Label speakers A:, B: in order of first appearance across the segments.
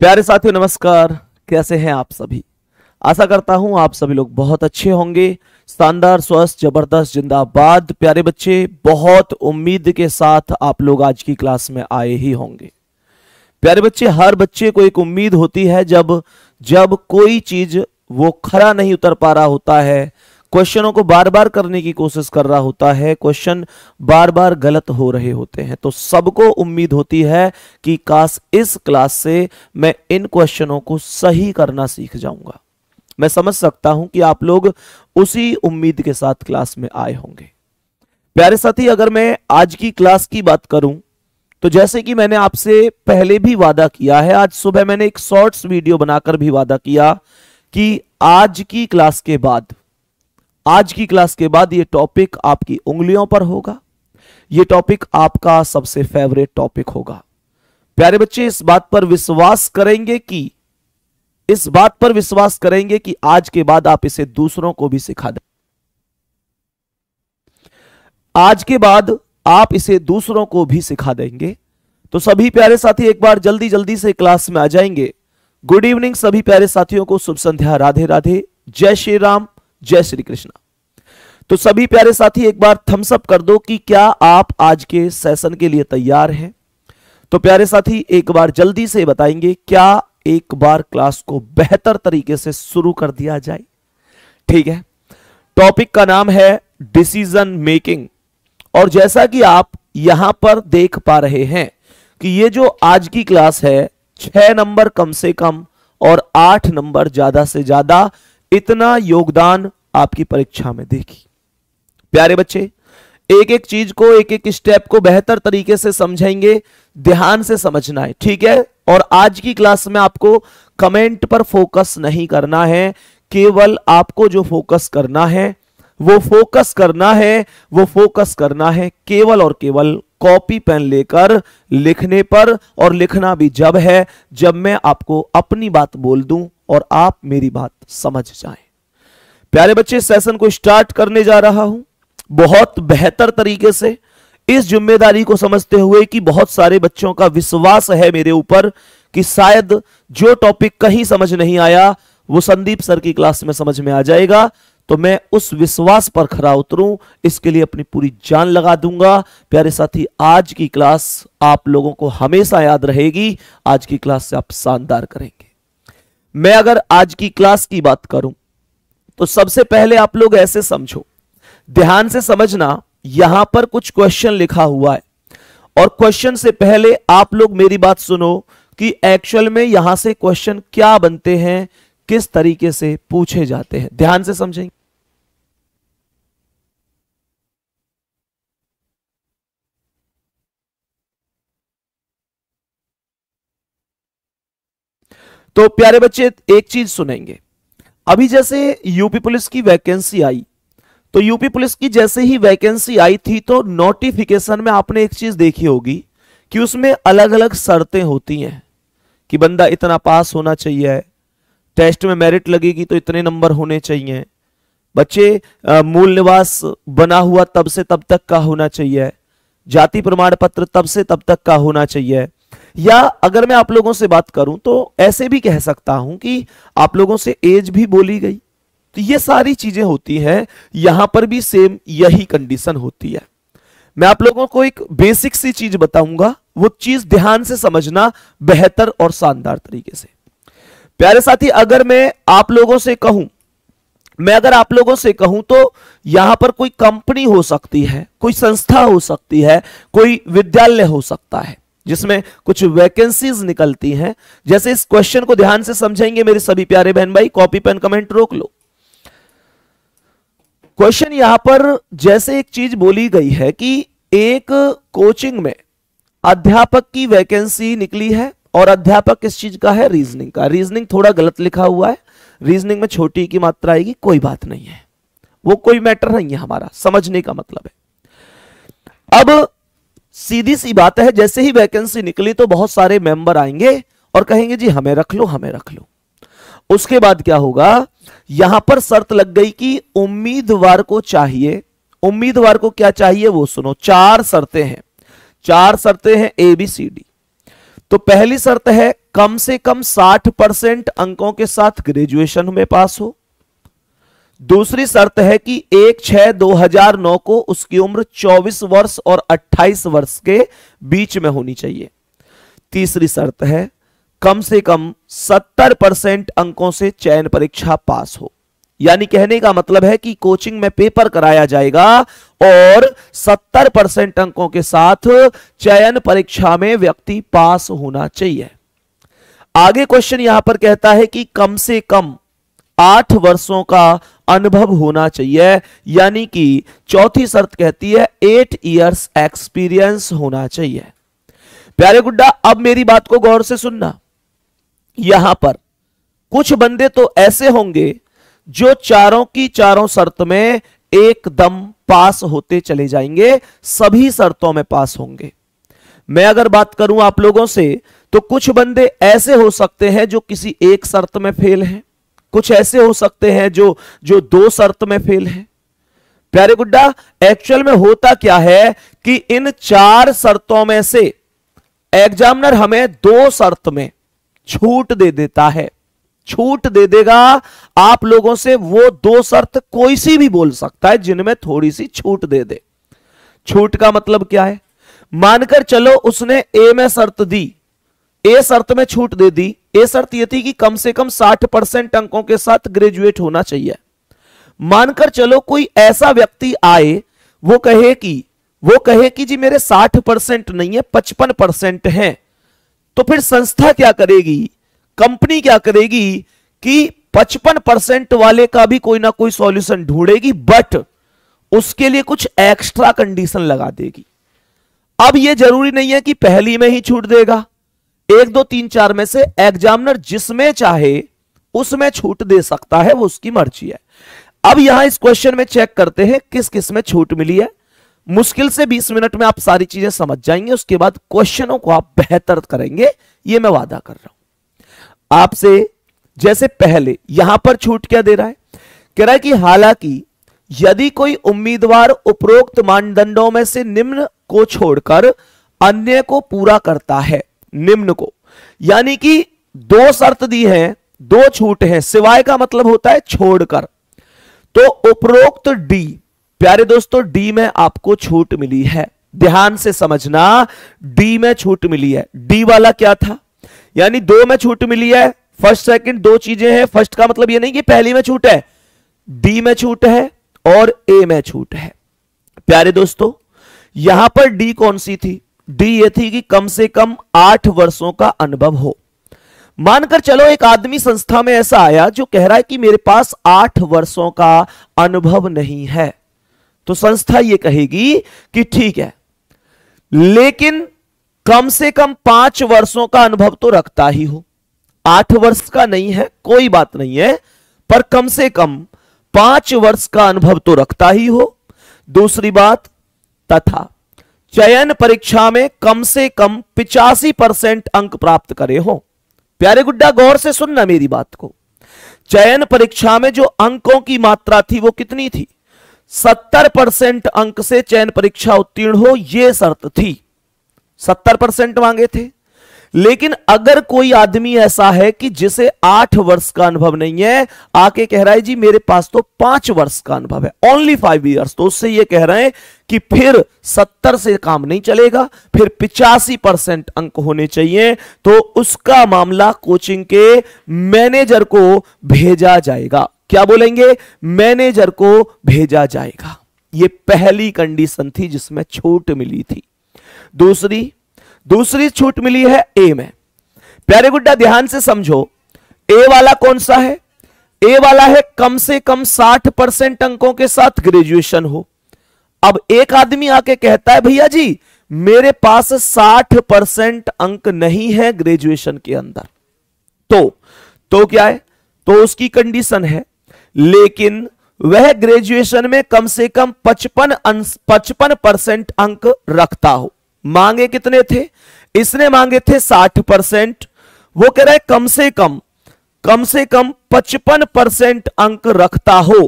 A: प्यारे साथियों नमस्कार कैसे हैं आप सभी आशा करता हूं आप सभी लोग बहुत अच्छे होंगे शानदार स्वस्थ जबरदस्त जिंदाबाद प्यारे बच्चे बहुत उम्मीद के साथ आप लोग आज की क्लास में आए ही होंगे प्यारे बच्चे हर बच्चे को एक उम्मीद होती है जब जब कोई चीज वो खरा नहीं उतर पा रहा होता है क्वेश्चनों को बार बार करने की कोशिश कर रहा होता है क्वेश्चन बार बार गलत हो रहे होते हैं तो सबको उम्मीद होती है कि काश इस क्लास से मैं इन क्वेश्चनों को सही करना सीख जाऊंगा मैं समझ सकता हूं कि आप लोग उसी उम्मीद के साथ क्लास में आए होंगे प्यारे साथी अगर मैं आज की क्लास की बात करूं तो जैसे कि मैंने आपसे पहले भी वादा किया है आज सुबह मैंने एक शॉर्ट्स वीडियो बनाकर भी वादा किया कि आज की क्लास के बाद आज की क्लास के बाद ये टॉपिक आपकी उंगलियों पर होगा ये टॉपिक आपका सबसे फेवरेट टॉपिक होगा प्यारे बच्चे इस बात पर विश्वास करेंगे कि इस बात पर विश्वास करेंगे कि आज के बाद आप इसे दूसरों को भी सिखा दें आज के बाद आप इसे दूसरों को भी सिखा देंगे तो सभी प्यारे साथी एक बार जल्दी जल्दी से क्लास में आ जाएंगे गुड इवनिंग सभी प्यारे साथियों को शुभ संध्या राधे राधे जय श्री राम जय श्री कृष्णा तो सभी प्यारे साथी एक बार थम्सअप कर दो कि क्या आप आज के सेशन के लिए तैयार हैं तो प्यारे साथी एक बार जल्दी से बताएंगे क्या एक बार क्लास को बेहतर तरीके से शुरू कर दिया जाए ठीक है टॉपिक का नाम है डिसीजन मेकिंग और जैसा कि आप यहां पर देख पा रहे हैं कि ये जो आज की क्लास है छह नंबर कम से कम और आठ नंबर ज्यादा से ज्यादा इतना योगदान आपकी परीक्षा में देखी प्यारे बच्चे एक एक चीज को एक एक स्टेप को बेहतर तरीके से समझेंगे ध्यान से समझना है ठीक है और आज की क्लास में आपको कमेंट पर फोकस नहीं करना है केवल आपको जो फोकस करना है वो फोकस करना है वो फोकस करना है केवल और केवल कॉपी पेन लेकर लिखने पर और लिखना भी जब है जब मैं आपको अपनी बात बोल दूं और आप मेरी बात समझ जाएं प्यारे बच्चे सेशन को स्टार्ट करने जा रहा हूं बहुत बेहतर तरीके से इस जिम्मेदारी को समझते हुए कि बहुत सारे बच्चों का विश्वास है मेरे ऊपर कि शायद जो टॉपिक कहीं समझ नहीं आया वो संदीप सर की क्लास में समझ में आ जाएगा तो मैं उस विश्वास पर खरा उतरूं इसके लिए अपनी पूरी जान लगा दूंगा प्यारे साथी आज की क्लास आप लोगों को हमेशा याद रहेगी आज की क्लास से आप शानदार करेंगे मैं अगर आज की क्लास की बात करूं तो सबसे पहले आप लोग ऐसे समझो ध्यान से समझना यहां पर कुछ क्वेश्चन लिखा हुआ है और क्वेश्चन से पहले आप लोग मेरी बात सुनो कि एक्चुअल में यहां से क्वेश्चन क्या बनते हैं किस तरीके से पूछे जाते हैं ध्यान से समझेंगे तो प्यारे बच्चे एक चीज सुनेंगे अभी जैसे यूपी पुलिस की वैकेंसी आई तो यूपी पुलिस की जैसे ही वैकेंसी आई थी तो नोटिफिकेशन में आपने एक चीज देखी होगी कि उसमें अलग अलग शर्तें होती हैं कि बंदा इतना पास होना चाहिए टेस्ट में मेरिट लगेगी तो इतने नंबर होने चाहिए बच्चे मूल निवास बना हुआ तब से तब तक का होना चाहिए जाति प्रमाण पत्र तब से तब तक का होना चाहिए या अगर मैं आप लोगों से बात करूं तो ऐसे भी कह सकता हूं कि आप लोगों से एज भी बोली गई तो ये सारी चीजें होती हैं यहां पर भी सेम यही कंडीशन होती है मैं आप लोगों को एक बेसिक सी चीज बताऊंगा वो चीज ध्यान से समझना बेहतर और शानदार तरीके से प्यारे साथी अगर मैं आप लोगों से कहूं मैं अगर आप लोगों से कहूं तो यहां पर कोई कंपनी हो सकती है कोई संस्था हो सकती है कोई विद्यालय हो सकता है जिसमें कुछ वैकेंसीज निकलती हैं जैसे इस क्वेश्चन को ध्यान से समझेंगे मेरे सभी प्यारे बहन भाई कॉपी पेन कमेंट रोक लो क्वेश्चन यहां पर जैसे एक चीज बोली गई है कि एक कोचिंग में अध्यापक की वैकेंसी निकली है और अध्यापक किस चीज का है रीजनिंग का रीजनिंग थोड़ा गलत लिखा हुआ है रीजनिंग में छोटी की मात्रा आएगी कोई बात नहीं है वो कोई मैटर नहीं है हमारा समझने का मतलब है अब सीधी सी बात है जैसे ही वैकेंसी निकली तो बहुत सारे मेंबर आएंगे और कहेंगे जी हमें रख लो हमें रख लो उसके बाद क्या होगा यहां पर शर्त लग गई कि उम्मीदवार को चाहिए उम्मीदवार को क्या चाहिए वो सुनो चार शर्तें हैं चार शर्तें हैं ए बी सी डी तो पहली शर्त है कम से कम 60 परसेंट अंकों के साथ ग्रेजुएशन में पास हो दूसरी शर्त है कि एक छह दो हजार नौ को उसकी उम्र 24 वर्ष और 28 वर्ष के बीच में होनी चाहिए तीसरी शर्त है कम से कम 70 परसेंट अंकों से चयन परीक्षा पास हो यानी कहने का मतलब है कि कोचिंग में पेपर कराया जाएगा और 70 परसेंट अंकों के साथ चयन परीक्षा में व्यक्ति पास होना चाहिए आगे क्वेश्चन यहां पर कहता है कि कम से कम आठ वर्षों का अनुभव होना चाहिए यानी कि चौथी शर्त कहती है एट ईयर्स एक्सपीरियंस होना चाहिए प्यारे गुड्डा अब मेरी बात को गौर से सुनना यहां पर कुछ बंदे तो ऐसे होंगे जो चारों की चारों शर्त में एकदम पास होते चले जाएंगे सभी शर्तों में पास होंगे मैं अगर बात करूं आप लोगों से तो कुछ बंदे ऐसे हो सकते हैं जो किसी एक शर्त में फेल हैं कुछ ऐसे हो सकते हैं जो जो दो शर्त में फेल है प्यारे गुड्डा एक्चुअल में होता क्या है कि इन चार शर्तों में से एग्जामिनर हमें दो शर्त में छूट दे देता है छूट दे देगा आप लोगों से वो दो शर्त कोई सी भी बोल सकता है जिनमें थोड़ी सी छूट दे दे छूट का मतलब क्या है मानकर चलो उसने ए में शर्त दी ए शर्त में छूट दे दी ए शर्त यह थी कि कम से कम 60 परसेंट अंकों के साथ ग्रेजुएट होना चाहिए मानकर चलो कोई ऐसा व्यक्ति आए वो कहे कि वो कहे कि जी मेरे 60 परसेंट नहीं है 55 परसेंट है तो फिर संस्था क्या करेगी कंपनी क्या करेगी कि 55 परसेंट वाले का भी कोई ना कोई सॉल्यूशन ढूंढेगी बट उसके लिए कुछ एक्स्ट्रा कंडीशन लगा देगी अब यह जरूरी नहीं है कि पहली में ही छूट देगा एक दो तीन चार में से एग्जामिनर जिसमें चाहे उसमें छूट दे सकता है वो उसकी मर्जी है अब यहां इस क्वेश्चन में चेक करते हैं किस किस में छूट मिली है मुश्किल से 20 मिनट में आप सारी चीजें समझ जाएंगे उसके बाद क्वेश्चनों को आप बेहतर करेंगे ये मैं वादा कर रहा हूं आपसे जैसे पहले यहां पर छूट क्या दे रहा है कह रहा है कि हालांकि यदि कोई उम्मीदवार उपरोक्त मानदंडों में से निम्न को छोड़कर अन्य को पूरा करता है निम्न को यानी कि दो शर्त दी है दो छूट है सिवाय का मतलब होता है छोड़कर तो उपरोक्त डी प्यारे दोस्तों डी में आपको छूट मिली है ध्यान से समझना डी में छूट मिली है डी वाला क्या था यानी दो में छूट मिली है फर्स्ट सेकंड दो चीजें हैं फर्स्ट का मतलब यह नहीं कि पहली में छूट है डी में छूट है और ए में छूट है प्यारे दोस्तों यहां पर डी कौन सी थी डी ये थी कि कम से कम आठ वर्षों का अनुभव हो मानकर चलो एक आदमी संस्था में ऐसा आया जो कह रहा है कि मेरे पास आठ वर्षों का अनुभव नहीं है तो संस्था यह कहेगी कि ठीक है लेकिन कम से कम पांच वर्षों का अनुभव तो रखता ही हो आठ वर्ष का नहीं है कोई बात नहीं है पर कम से कम पांच वर्ष का अनुभव तो रखता ही हो दूसरी बात तथा चयन परीक्षा में कम से कम पिचासी परसेंट अंक प्राप्त करे हो प्यारे गुड्डा गौर से सुनना मेरी बात को चयन परीक्षा में जो अंकों की मात्रा थी वो कितनी थी सत्तर परसेंट अंक से चयन परीक्षा उत्तीर्ण हो यह शर्त थी सत्तर परसेंट मांगे थे लेकिन अगर कोई आदमी ऐसा है कि जिसे आठ वर्ष का अनुभव नहीं है आके कह रहा है जी मेरे पास तो पांच वर्ष का अनुभव है ओनली फाइव ईयर्स तो उससे ये कह रहे हैं कि फिर सत्तर से काम नहीं चलेगा फिर पिचासी परसेंट अंक होने चाहिए तो उसका मामला कोचिंग के मैनेजर को भेजा जाएगा क्या बोलेंगे मैनेजर को भेजा जाएगा यह पहली कंडीशन थी जिसमें छूट मिली थी दूसरी दूसरी छूट मिली है ए में प्यारे गुड्डा ध्यान से समझो ए वाला कौन सा है ए वाला है कम से कम 60 परसेंट अंकों के साथ ग्रेजुएशन हो अब एक आदमी आके कहता है भैया जी मेरे पास 60 परसेंट अंक नहीं है ग्रेजुएशन के अंदर तो तो क्या है तो उसकी कंडीशन है लेकिन वह ग्रेजुएशन में कम से कम 55 पचपन परसेंट अंक रखता हो मांगे कितने थे इसने मांगे थे साठ परसेंट वो कह रहा है कम से कम कम से कम पचपन परसेंट अंक रखता हो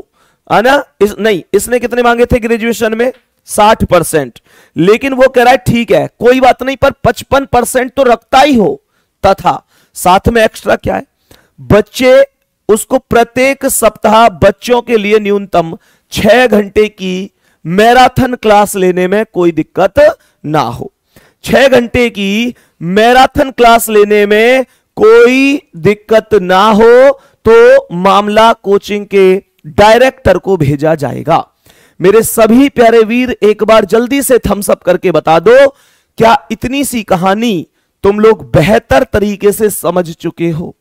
A: है ना इस नहीं इसने कितने मांगे थे ग्रेजुएशन में साठ परसेंट लेकिन वो कह रहा है ठीक है कोई बात नहीं पर पचपन परसेंट तो रखता ही हो तथा साथ में एक्स्ट्रा क्या है बच्चे उसको प्रत्येक सप्ताह बच्चों के लिए न्यूनतम छह घंटे की मैराथन क्लास लेने में कोई दिक्कत ना हो छह घंटे की मैराथन क्लास लेने में कोई दिक्कत ना हो तो मामला कोचिंग के डायरेक्टर को भेजा जाएगा मेरे सभी प्यारे वीर एक बार जल्दी से थम्सअप करके बता दो क्या इतनी सी कहानी तुम लोग बेहतर तरीके से समझ चुके हो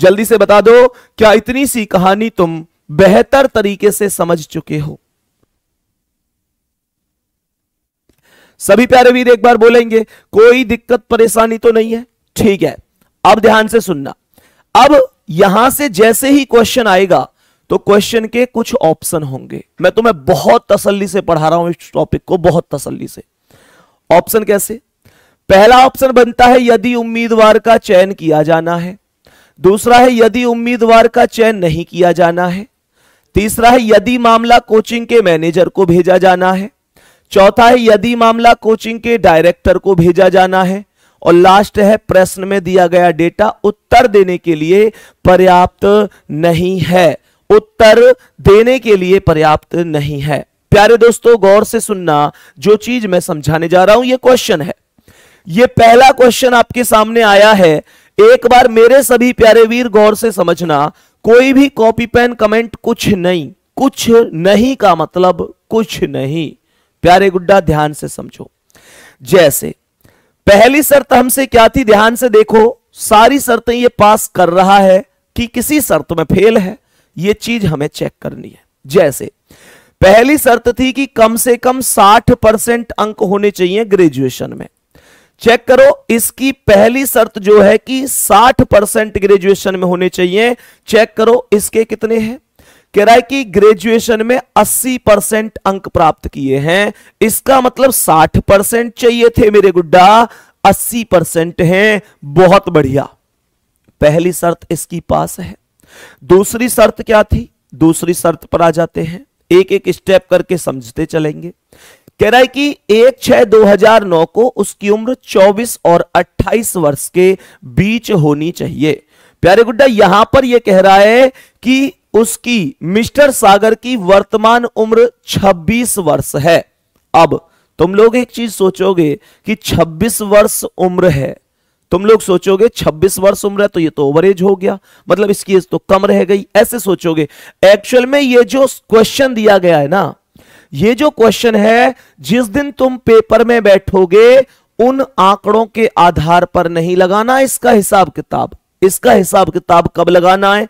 A: जल्दी से बता दो क्या इतनी सी कहानी तुम बेहतर तरीके से समझ चुके हो सभी प्यारे वीर एक बार बोलेंगे कोई दिक्कत परेशानी तो नहीं है ठीक है अब ध्यान से सुनना अब यहां से जैसे ही क्वेश्चन आएगा तो क्वेश्चन के कुछ ऑप्शन होंगे मैं तुम्हें बहुत तसल्ली से पढ़ा रहा हूं इस टॉपिक को बहुत तसल्ली से ऑप्शन कैसे पहला ऑप्शन बनता है यदि उम्मीदवार का चयन किया जाना है दूसरा है यदि उम्मीदवार का चयन नहीं किया जाना है तीसरा है यदि मामला कोचिंग के मैनेजर को भेजा जाना है चौथा है यदि मामला कोचिंग के डायरेक्टर को भेजा जाना है और लास्ट है प्रश्न में दिया गया डेटा उत्तर देने के लिए पर्याप्त नहीं है उत्तर देने के लिए पर्याप्त नहीं है प्यारे दोस्तों गौर से सुनना जो चीज मैं समझाने जा रहा हूं यह क्वेश्चन है यह पहला क्वेश्चन आपके सामने आया है एक बार मेरे सभी प्यारे वीर गौर से समझना कोई भी कॉपी पेन कमेंट कुछ नहीं कुछ नहीं का मतलब कुछ नहीं प्यारे गुड्डा ध्यान से समझो जैसे पहली शर्त हमसे क्या थी ध्यान से देखो सारी शर्तें ये पास कर रहा है कि किसी शर्त में फेल है ये चीज हमें चेक करनी है जैसे पहली शर्त थी कि कम से कम 60 परसेंट अंक होने चाहिए ग्रेजुएशन में चेक करो इसकी पहली शर्त जो है कि 60 परसेंट ग्रेजुएशन में होने चाहिए चेक करो इसके कितने हैं कह रहा है कि ग्रेजुएशन में 80 परसेंट अंक प्राप्त किए हैं इसका मतलब 60 परसेंट चाहिए थे मेरे गुड्डा 80 परसेंट है बहुत बढ़िया पहली शर्त इसकी पास है दूसरी शर्त क्या थी दूसरी शर्त पर आ जाते हैं एक एक स्टेप करके समझते चलेंगे कह रहा है कि एक छह दो हजार नौ को उसकी उम्र 24 और 28 वर्ष के बीच होनी चाहिए प्यारे गुड्डा यहां पर यह कह रहा है कि उसकी मिस्टर सागर की वर्तमान उम्र 26 वर्ष है अब तुम लोग एक चीज सोचोगे कि 26 वर्ष उम्र है तुम लोग सोचोगे 26 वर्ष उम्र है तो ये तो ओवर एज हो गया मतलब इसकी एज तो कम रह गई ऐसे सोचोगे एक्चुअल में ये जो क्वेश्चन दिया गया है ना ये जो क्वेश्चन है जिस दिन तुम पेपर में बैठोगे उन आंकड़ों के आधार पर नहीं लगाना इसका हिसाब किताब इसका हिसाब किताब कब लगाना है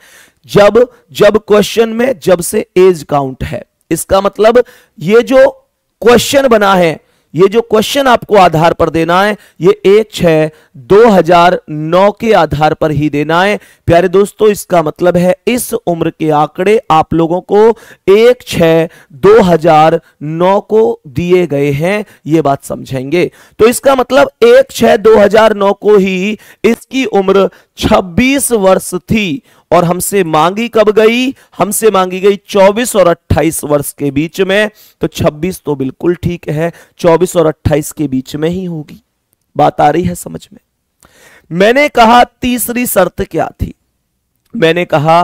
A: जब जब क्वेश्चन में जब से एज काउंट है इसका मतलब ये जो क्वेश्चन बना है ये जो क्वेश्चन आपको आधार पर देना है ये एक छह दो हजार नौ के आधार पर ही देना है प्यारे दोस्तों इसका मतलब है इस उम्र के आंकड़े आप लोगों को एक छह दो हजार नौ को दिए गए हैं ये बात समझेंगे तो इसका मतलब एक छह दो हजार नौ को ही इसकी उम्र 26 वर्ष थी और हमसे मांगी कब गई हमसे मांगी गई 24 और 28 वर्ष के बीच में तो 26 तो बिल्कुल ठीक है 24 और 28 के बीच में ही होगी बात आ रही है समझ में मैंने कहा तीसरी शर्त क्या थी मैंने कहा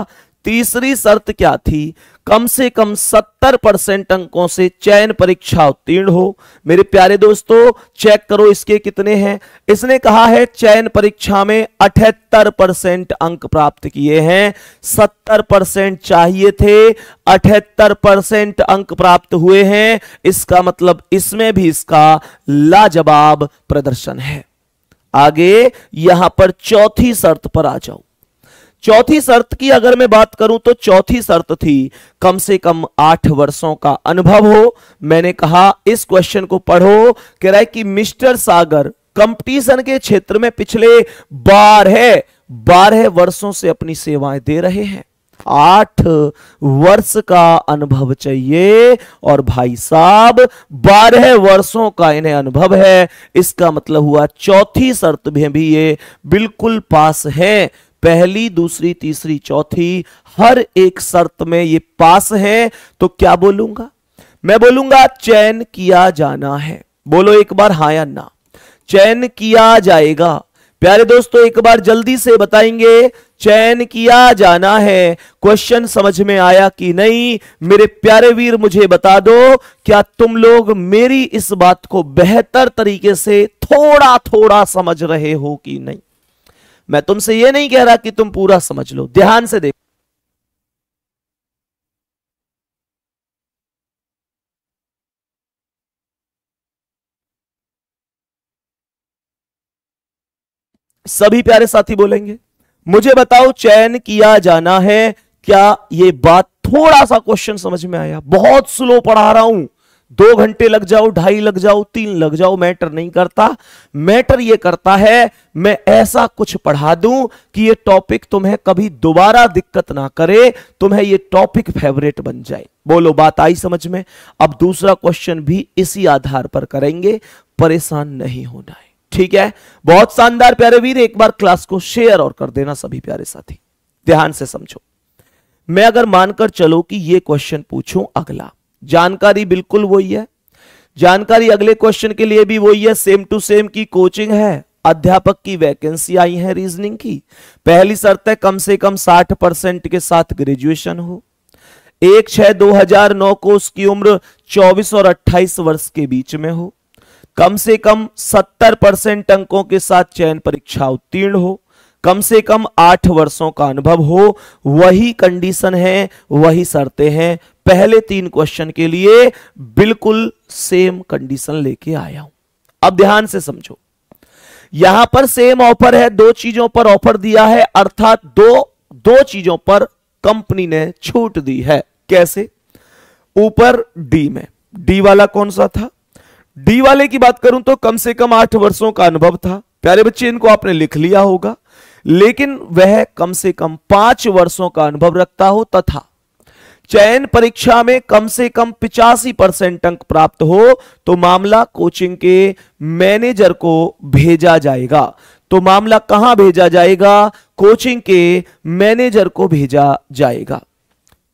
A: तीसरी शर्त क्या थी कम से कम 70 परसेंट अंकों से चयन परीक्षा उत्तीर्ण हो मेरे प्यारे दोस्तों चेक करो इसके कितने हैं इसने कहा है चयन परीक्षा में अठहत्तर परसेंट अंक प्राप्त किए हैं 70 परसेंट चाहिए थे अठहत्तर परसेंट अंक प्राप्त हुए हैं इसका मतलब इसमें भी इसका लाजवाब प्रदर्शन है आगे यहां पर चौथी शर्त पर आ जाओ चौथी शर्त की अगर मैं बात करूं तो चौथी शर्त थी कम से कम आठ वर्षों का अनुभव हो मैंने कहा इस क्वेश्चन को पढ़ो कह रहा है कि मिस्टर सागर कंपटीशन के क्षेत्र में पिछले बारह बारह वर्षों से अपनी सेवाएं दे रहे हैं आठ वर्ष का अनुभव चाहिए और भाई साहब बारह वर्षों का इन्हें अनुभव है इसका मतलब हुआ चौथी शर्त में भी ये बिल्कुल पास है पहली दूसरी तीसरी चौथी हर एक शर्त में ये पास है तो क्या बोलूंगा मैं बोलूंगा चयन किया जाना है बोलो एक बार हा या ना चयन किया जाएगा प्यारे दोस्तों एक बार जल्दी से बताएंगे चयन किया जाना है क्वेश्चन समझ में आया कि नहीं मेरे प्यारे वीर मुझे बता दो क्या तुम लोग मेरी इस बात को बेहतर तरीके से थोड़ा थोड़ा समझ रहे हो कि नहीं मैं तुमसे यह नहीं कह रहा कि तुम पूरा समझ लो ध्यान से देखो सभी प्यारे साथी बोलेंगे मुझे बताओ चयन किया जाना है क्या यह बात थोड़ा सा क्वेश्चन समझ में आया बहुत स्लो पढ़ा रहा हूं दो घंटे लग जाओ ढाई लग जाओ तीन लग जाओ मैटर नहीं करता मैटर ये करता है मैं ऐसा कुछ पढ़ा दूं कि ये टॉपिक तुम्हें कभी दोबारा दिक्कत ना करे तुम्हें ये टॉपिक फेवरेट बन जाए बोलो बात आई समझ में अब दूसरा क्वेश्चन भी इसी आधार पर करेंगे परेशान नहीं होना है ठीक है बहुत शानदार प्यारे वीर एक बार क्लास को शेयर और कर देना सभी प्यारे साथी ध्यान से समझो मैं अगर मानकर चलो कि ये क्वेश्चन पूछूं अगला जानकारी बिल्कुल वही है जानकारी अगले क्वेश्चन के लिए भी वही है सेम टू सेम की कोचिंग है अध्यापक की वैकेंसी आई है रीजनिंग की पहली शर्त है कम से कम 60 परसेंट के साथ ग्रेजुएशन हो एक छह दो हजार नौ को उसकी उम्र 24 और 28 वर्ष के बीच में हो कम से कम 70 परसेंट अंकों के साथ चयन परीक्षा उत्तीर्ण हो कम से कम आठ वर्षों का अनुभव हो वही कंडीशन है वही शर्तें हैं पहले तीन क्वेश्चन के लिए बिल्कुल सेम कंडीशन लेके आया हूं अब ध्यान से समझो यहां पर सेम ऑफर है दो चीजों पर ऑफर दिया है अर्थात दो दो चीजों पर कंपनी ने छूट दी है कैसे ऊपर डी में डी वाला कौन सा था डी वाले की बात करूं तो कम से कम आठ वर्षों का अनुभव था प्यारे बच्चे इनको आपने लिख लिया होगा लेकिन वह कम से कम पांच वर्षों का अनुभव रखता हो तथा चयन परीक्षा में कम से कम पिचासी परसेंट अंक प्राप्त हो तो मामला कोचिंग के मैनेजर को भेजा जाएगा तो मामला कहां भेजा जाएगा कोचिंग के मैनेजर को भेजा जाएगा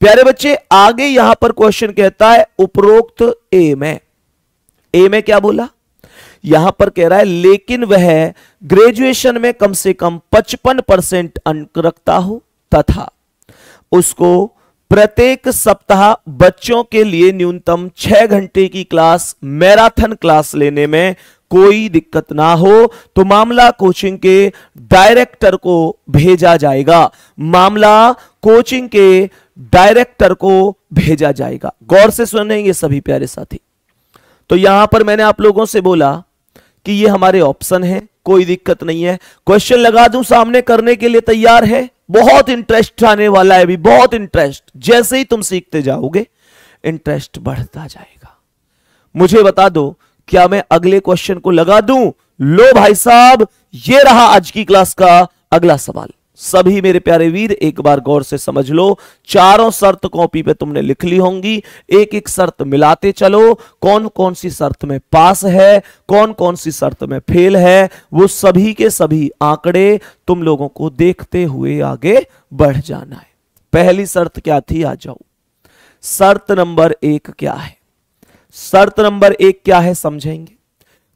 A: प्यारे बच्चे आगे यहां पर क्वेश्चन कहता है उपरोक्त ए में ए में क्या बोला यहां पर कह रहा है लेकिन वह ग्रेजुएशन में कम से कम 55 परसेंट अंक रखता हो तथा उसको प्रत्येक सप्ताह बच्चों के लिए न्यूनतम छह घंटे की क्लास मैराथन क्लास लेने में कोई दिक्कत ना हो तो मामला कोचिंग के डायरेक्टर को भेजा जाएगा मामला कोचिंग के डायरेक्टर को भेजा जाएगा गौर से ये सभी प्यारे साथी तो यहां पर मैंने आप लोगों से बोला कि ये हमारे ऑप्शन है कोई दिक्कत नहीं है क्वेश्चन लगा दूं सामने करने के लिए तैयार है बहुत इंटरेस्ट आने वाला है अभी बहुत इंटरेस्ट जैसे ही तुम सीखते जाओगे इंटरेस्ट बढ़ता जाएगा मुझे बता दो क्या मैं अगले क्वेश्चन को लगा दूं लो भाई साहब ये रहा आज की क्लास का अगला सवाल सभी मेरे प्यारे वीर एक बार गौर से समझ लो चारों शर्त कॉपी पे तुमने लिख ली होंगी एक एक शर्त मिलाते चलो कौन कौन सी शर्त में पास है कौन कौन सी शर्त में फेल है वो सभी के सभी आंकड़े तुम लोगों को देखते हुए आगे बढ़ जाना है पहली शर्त क्या थी आ जाओ शर्त नंबर एक क्या है शर्त नंबर एक क्या है समझेंगे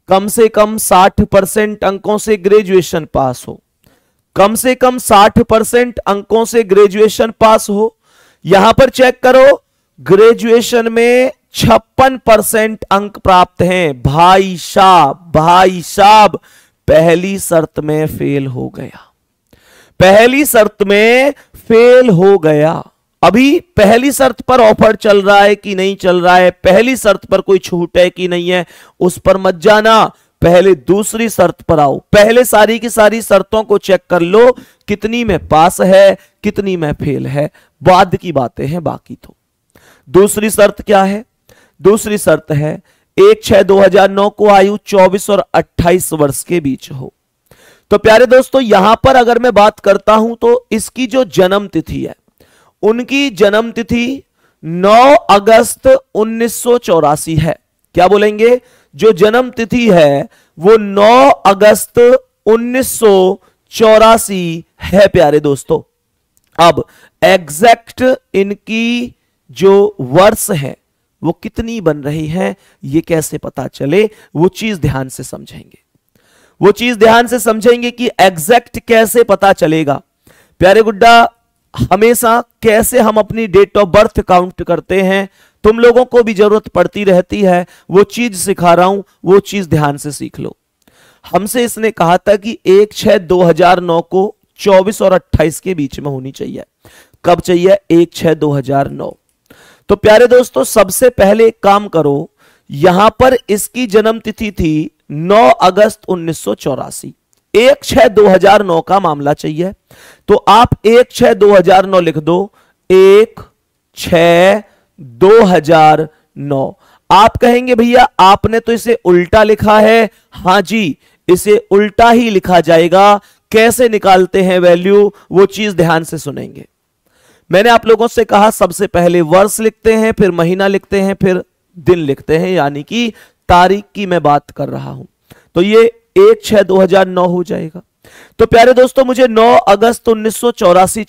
A: कम से कम साठ परसेंट अंकों से ग्रेजुएशन पास हो कम से कम 60 परसेंट अंकों से ग्रेजुएशन पास हो यहां पर चेक करो ग्रेजुएशन में छप्पन परसेंट अंक प्राप्त हैं भाई साहब भाई साहब पहली शर्त में फेल हो गया पहली शर्त में फेल हो गया अभी पहली शर्त पर ऑफर चल रहा है कि नहीं चल रहा है पहली शर्त पर कोई छूट है कि नहीं है उस पर मत जाना पहले दूसरी शर्त पर आओ पहले सारी की सारी शर्तों को चेक कर लो कितनी में पास है कितनी में फेल है बाद की बातें हैं बाकी तो दूसरी शर्त क्या है दूसरी शर्त है एक छह दो हजार नौ को आयु चौबीस और अट्ठाईस वर्ष के बीच हो तो प्यारे दोस्तों यहां पर अगर मैं बात करता हूं तो इसकी जो जन्म तिथि है उनकी जन्म तिथि 9 अगस्त उन्नीस है क्या बोलेंगे जो जन्म तिथि है वो 9 अगस्त उन्नीस है प्यारे दोस्तों अब एग्जैक्ट इनकी जो वर्ष है वो कितनी बन रही है ये कैसे पता चले वो चीज ध्यान से समझेंगे वो चीज ध्यान से समझेंगे कि एग्जैक्ट कैसे पता चलेगा प्यारे गुड्डा हमेशा कैसे हम अपनी डेट ऑफ बर्थ काउंट करते हैं तुम लोगों को भी जरूरत पड़ती रहती है वो चीज सिखा रहा हूं वो चीज ध्यान से सीख लो हमसे इसने कहा था कि एक छह दो हजार नौ को चौबीस और अट्ठाईस के बीच में होनी चाहिए कब चाहिए एक छह दो हजार नौ तो प्यारे दोस्तों सबसे पहले एक काम करो यहां पर इसकी जन्म तिथि थी 9 अगस्त उन्नीस सौ चौरासी एक छह दो हजार नौ का मामला चाहिए तो आप एक छह दो हजार नौ लिख दो एक छह 2009 आप कहेंगे भैया आपने तो इसे उल्टा लिखा है हां जी इसे उल्टा ही लिखा जाएगा कैसे निकालते हैं वैल्यू वो चीज ध्यान से सुनेंगे मैंने आप लोगों से कहा सबसे पहले वर्ष लिखते हैं फिर महीना लिखते हैं फिर दिन लिखते हैं यानी कि तारीख की मैं बात कर रहा हूं तो ये एक छह दो हजार नौ हो जाएगा तो प्यारे दोस्तों मुझे 9 अगस्त उन्नीस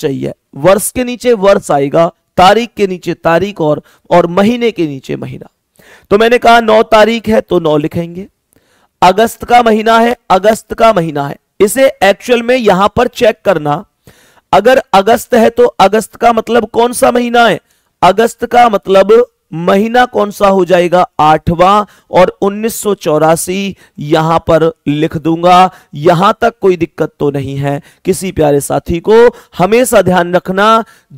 A: चाहिए वर्ष के नीचे वर्ष आएगा तारीख के नीचे तारीख और और महीने के नीचे महीना तो मैंने कहा नौ तारीख है तो नौ लिखेंगे अगस्त का महीना है अगस्त का महीना है इसे एक्चुअल में यहां पर चेक करना अगर अगस्त है तो अगस्त का मतलब कौन सा महीना है अगस्त का मतलब महीना कौन सा हो जाएगा आठवां और उन्नीस यहां पर लिख दूंगा यहां तक कोई दिक्कत तो नहीं है किसी प्यारे साथी को हमेशा ध्यान रखना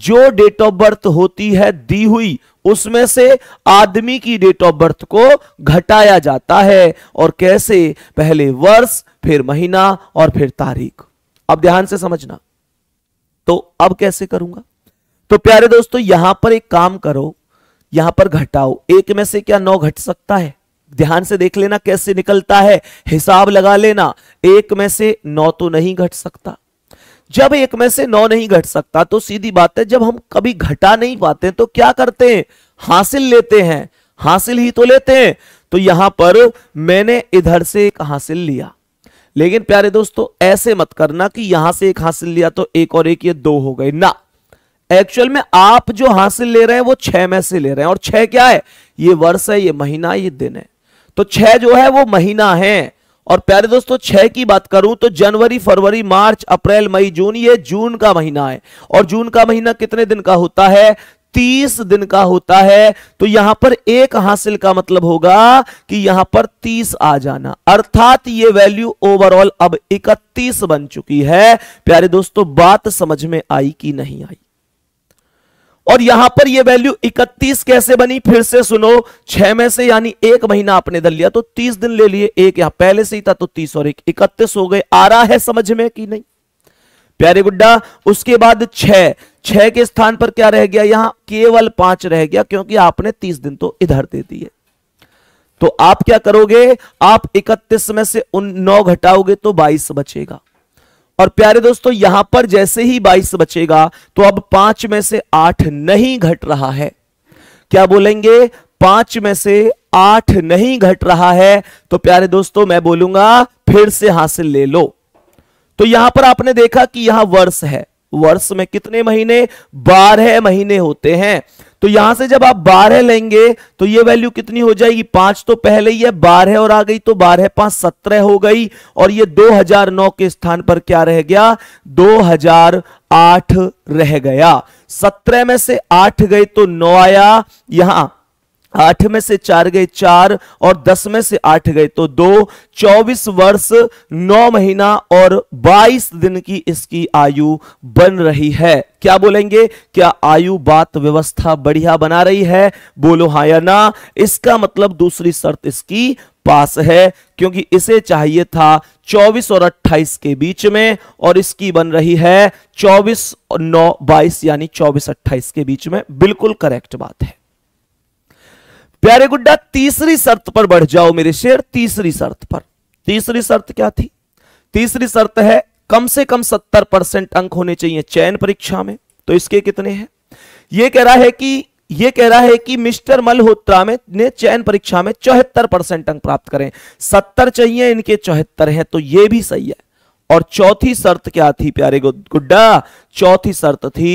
A: जो डेट ऑफ बर्थ होती है दी हुई उसमें से आदमी की डेट ऑफ बर्थ को घटाया जाता है और कैसे पहले वर्ष फिर महीना और फिर तारीख अब ध्यान से समझना तो अब कैसे करूंगा तो प्यारे दोस्तों यहां पर एक काम करो यहां पर घटाओ एक में से क्या नौ घट सकता है ध्यान से देख लेना कैसे निकलता है हिसाब लगा लेना एक में से नौ तो नहीं घट सकता जब एक में से नौ नहीं घट सकता तो सीधी बात है जब हम कभी घटा नहीं पाते तो क्या करते हैं हासिल लेते हैं हासिल ही तो लेते हैं तो यहां पर मैंने इधर से एक हासिल लिया लेकिन प्यारे दोस्तों ऐसे मत करना कि यहां से एक हासिल लिया तो एक और एक ये दो हो गए ना एक्चुअल में आप जो हासिल ले रहे हैं वो छह में से ले रहे हैं और छह क्या है ये वर्ष है ये महीना ये दिन है तो छह जो है वो महीना है और प्यारे दोस्तों छह की बात करूं तो जनवरी फरवरी मार्च अप्रैल मई जून ये जून का महीना है और जून का महीना कितने दिन का होता है तीस दिन का होता है तो यहां पर एक हासिल का मतलब होगा कि यहां पर तीस आ जाना अर्थात ये वैल्यू ओवरऑल अब इकतीस बन चुकी है प्यारे दोस्तों बात समझ में आई कि नहीं आई और यहां पर ये वैल्यू 31 कैसे बनी फिर से सुनो छह में से यानी एक महीना आपने दल लिया तो 30 दिन ले लिए एक यहां पहले से ही था तो 30 और एक इकतीस हो गए आ रहा है समझ में कि नहीं प्यारे गुड्डा उसके बाद छह छह के स्थान पर क्या रह गया यहां केवल पांच रह गया क्योंकि आपने तीस दिन तो इधर दे दिए तो आप क्या करोगे आप इकतीस में से उन नौ घटाओगे तो बाईस बचेगा और प्यारे दोस्तों यहां पर जैसे ही 22 बचेगा तो अब पांच में से आठ नहीं घट रहा है क्या बोलेंगे पांच में से आठ नहीं घट रहा है तो प्यारे दोस्तों मैं बोलूंगा फिर से हासिल ले लो तो यहां पर आपने देखा कि यहां वर्ष है वर्ष में कितने महीने बारह महीने होते हैं तो यहां से जब आप बारह लेंगे तो ये वैल्यू कितनी हो जाएगी पांच तो पहले ही है बारह और आ गई तो बारह पांच सत्रह हो गई और ये 2009 के स्थान पर क्या रह गया 2008 रह गया सत्रह में से आठ गए तो नौ आया यहां आठ में से चार गए चार और दस में से आठ गए तो दो चौबीस वर्ष नौ महीना और बाईस दिन की इसकी आयु बन रही है क्या बोलेंगे क्या आयु बात व्यवस्था बढ़िया बना रही है बोलो हा या ना इसका मतलब दूसरी शर्त इसकी पास है क्योंकि इसे चाहिए था 24 और 28 के बीच में और इसकी बन रही है 24 और 9 22 यानी 24 28 के बीच में बिल्कुल करेक्ट बात है प्यारे गुड्डा तीसरी शर्त पर बढ़ जाओ मेरे शेर तीसरी शर्त पर तीसरी शर्त क्या थी तीसरी शर्त है कम से कम सत्तर परसेंट अंक होने चाहिए चयन परीक्षा में तो इसके कितने हैं यह कह रहा है कि यह कह रहा है कि मिस्टर मल्होत्रा में ने चयन परीक्षा में चौहत्तर परसेंट अंक प्राप्त करें सत्तर चाहिए इनके चौहत्तर हैं तो यह भी सही है और चौथी शर्त क्या थी प्यारे गुड्डा चौथी शर्त थी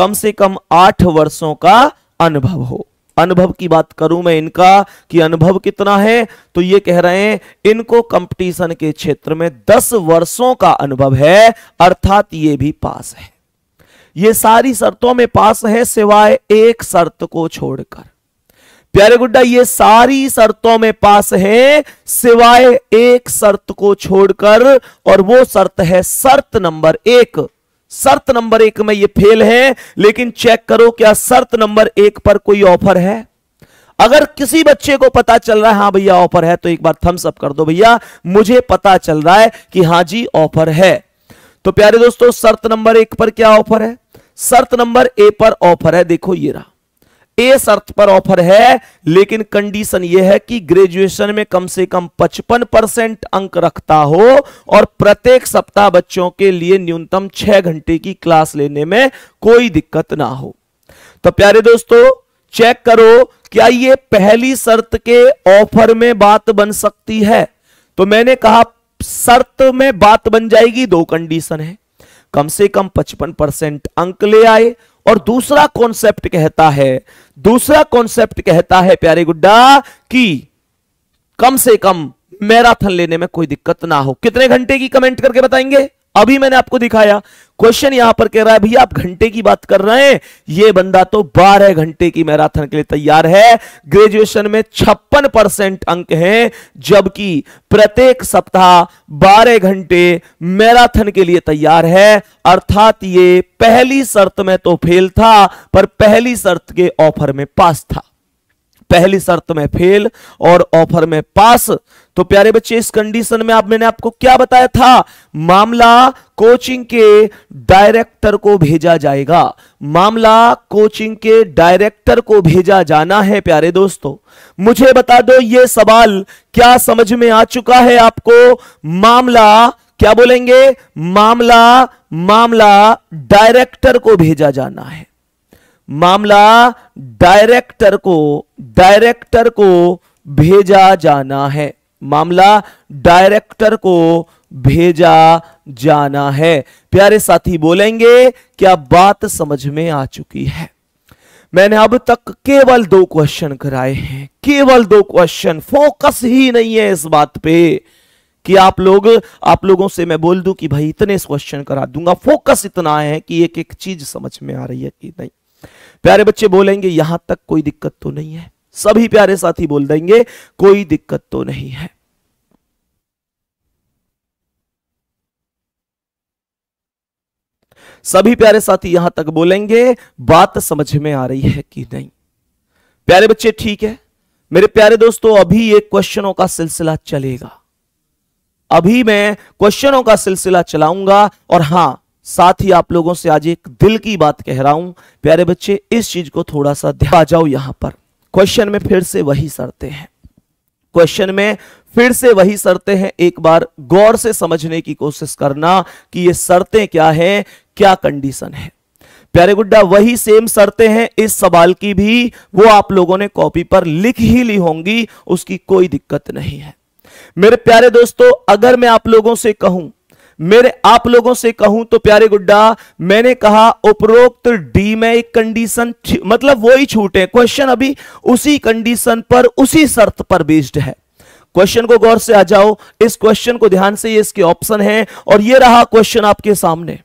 A: कम से कम आठ वर्षों का अनुभव हो अनुभव की बात करूं मैं इनका कि अनुभव कितना है तो ये कह रहे हैं इनको कंपटीशन के क्षेत्र में दस वर्षों का अनुभव है अर्थात ये भी पास है ये सारी शर्तों में पास है सिवाय एक शर्त को छोड़कर प्यारे गुड्डा ये सारी शर्तों में पास है सिवाय एक शर्त को छोड़कर और वो शर्त है शर्त नंबर एक शर्त नंबर एक में ये फेल है लेकिन चेक करो क्या शर्त नंबर एक पर कोई ऑफर है अगर किसी बच्चे को पता चल रहा है हाँ भैया ऑफर है तो एक बार थम्स अप कर दो भैया मुझे पता चल रहा है कि हाँ जी ऑफर है तो प्यारे दोस्तों शर्त नंबर एक पर क्या ऑफर है शर्त नंबर ए पर ऑफर है देखो ये रहा इस अर्थ पर ऑफर है लेकिन कंडीशन यह है कि ग्रेजुएशन में कम से कम 55 परसेंट अंक रखता हो और प्रत्येक सप्ताह बच्चों के लिए न्यूनतम छह घंटे की क्लास लेने में कोई दिक्कत ना हो तो प्यारे दोस्तों चेक करो क्या ये पहली शर्त के ऑफर में बात बन सकती है तो मैंने कहा शर्त में बात बन जाएगी दो कंडीशन है कम से कम 55 परसेंट अंक ले आए और दूसरा कॉन्सेप्ट कहता है दूसरा कॉन्सेप्ट कहता है प्यारे गुड्डा कि कम से कम मैराथन लेने में कोई दिक्कत ना हो कितने घंटे की कमेंट करके बताएंगे अभी मैंने आपको दिखाया क्वेश्चन यहां पर कह रहा है भैया आप घंटे की बात कर रहे हैं ये बंदा तो बारह घंटे की मैराथन के लिए तैयार है ग्रेजुएशन में छप्पन परसेंट अंक हैं जबकि प्रत्येक सप्ताह बारह घंटे मैराथन के लिए तैयार है अर्थात ये पहली शर्त में तो फेल था पर पहली शर्त के ऑफर में पास था पहली शर्त में फेल और ऑफर में पास तो प्यारे बच्चे इस कंडीशन में आप मैंने आपको क्या बताया था मामला कोचिंग के डायरेक्टर को भेजा जाएगा मामला कोचिंग के डायरेक्टर को भेजा जाना है प्यारे दोस्तों मुझे बता दो ये सवाल क्या समझ में आ चुका है आपको मामला क्या बोलेंगे मामला मामला डायरेक्टर को भेजा जाना है मामला डायरेक्टर को डायरेक्टर को भेजा जाना है मामला डायरेक्टर को भेजा जाना है प्यारे साथी बोलेंगे क्या बात समझ में आ चुकी है मैंने अब तक केवल दो क्वेश्चन कराए हैं केवल दो क्वेश्चन फोकस ही नहीं है इस बात पे कि आप लोग आप लोगों से मैं बोल दूं कि भाई इतने क्वेश्चन करा दूंगा फोकस इतना है कि एक एक चीज समझ में आ रही है कि नहीं प्यारे बच्चे बोलेंगे यहां तक कोई दिक्कत तो नहीं है सभी प्यारे साथी बोल देंगे कोई दिक्कत तो नहीं है सभी प्यारे साथी यहां तक बोलेंगे बात समझ में आ रही है कि नहीं प्यारे बच्चे ठीक है मेरे प्यारे दोस्तों अभी ये क्वेश्चनों का सिलसिला चलेगा अभी मैं क्वेश्चनों का सिलसिला चलाऊंगा और हां साथ ही आप लोगों से आज एक दिल की बात कह रहा हूं प्यारे बच्चे इस चीज को थोड़ा सा ध्यान जाओ यहां पर क्वेश्चन में फिर से वही शर्तें हैं क्वेश्चन में फिर से वही शर्तें हैं एक बार गौर से समझने की कोशिश करना कि ये शर्तें क्या है क्या कंडीशन है प्यारे गुड्डा वही सेम शर्तें हैं इस सवाल की भी वो आप लोगों ने कॉपी पर लिख ही ली होंगी उसकी कोई दिक्कत नहीं है मेरे प्यारे दोस्तों अगर मैं आप लोगों से कहूं मेरे आप लोगों से कहूं तो प्यारे गुड्डा मैंने कहा उपरोक्त डी में एक कंडीशन मतलब वो ही छूटे क्वेश्चन अभी उसी कंडीशन पर उसी शर्त पर बेस्ड है क्वेश्चन को गौर से आ जाओ इस क्वेश्चन को ध्यान से ये इसके ऑप्शन है और ये रहा क्वेश्चन आपके सामने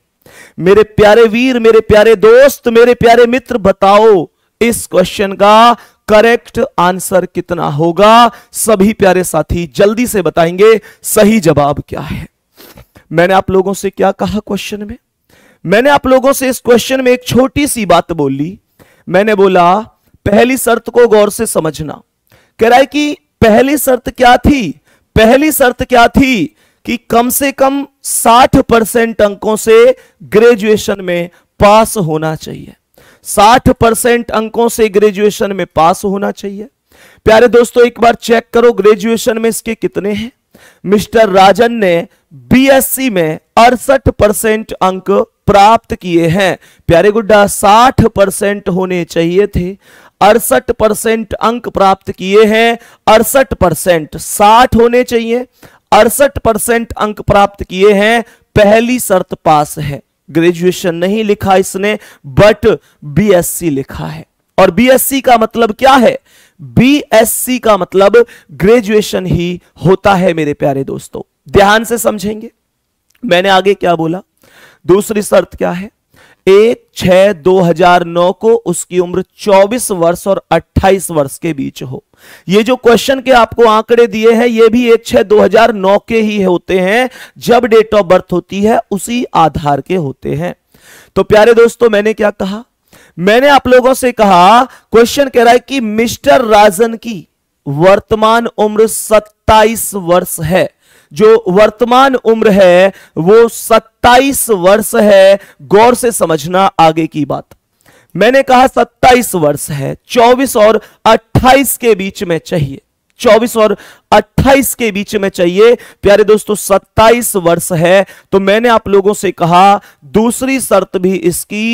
A: मेरे प्यारे वीर मेरे प्यारे दोस्त मेरे प्यारे मित्र बताओ इस क्वेश्चन का करेक्ट आंसर कितना होगा सभी प्यारे साथी जल्दी से बताएंगे सही जवाब क्या है मैंने आप लोगों से क्या कहा क्वेश्चन में मैंने आप लोगों से इस क्वेश्चन में एक छोटी सी बात बोली मैंने बोला पहली शर्त को गौर से समझना कह रहा है कि पहली शर्त क्या थी पहली शर्त क्या थी कि कम से कम 60 परसेंट अंकों से ग्रेजुएशन में पास होना चाहिए 60 परसेंट अंकों से ग्रेजुएशन में पास होना चाहिए प्यारे दोस्तों एक बार चेक करो ग्रेजुएशन में इसके कितने हैं मिस्टर राजन ने बीएससी में अड़सठ परसेंट अंक प्राप्त किए हैं प्यारे गुड्डा साठ परसेंट होने चाहिए थे अड़सठ परसेंट अंक प्राप्त किए हैं अड़सठ परसेंट साठ होने चाहिए अड़सठ परसेंट अंक प्राप्त किए हैं पहली शर्त पास है ग्रेजुएशन नहीं लिखा इसने बट बीएससी लिखा है और बीएससी का मतलब क्या है बीएससी का मतलब ग्रेजुएशन ही होता है मेरे प्यारे दोस्तों ध्यान से समझेंगे मैंने आगे क्या बोला दूसरी शर्त क्या है एक छ दो हजार नौ को उसकी उम्र 24 वर्ष और 28 वर्ष के बीच हो ये जो क्वेश्चन के आपको आंकड़े दिए हैं ये भी एक छह दो हजार नौ के ही होते हैं जब डेट ऑफ बर्थ होती है उसी आधार के होते हैं तो प्यारे दोस्तों मैंने क्या कहा मैंने आप लोगों से कहा क्वेश्चन कह रहा है कि मिस्टर राजन की वर्तमान उम्र 27 वर्ष है जो वर्तमान उम्र है वो 27 वर्ष है गौर से समझना आगे की बात मैंने कहा 27 वर्ष है 24 और 28 के बीच में चाहिए 24 और 28 के बीच में चाहिए प्यारे दोस्तों 27 वर्ष है तो मैंने आप लोगों से कहा दूसरी शर्त भी इसकी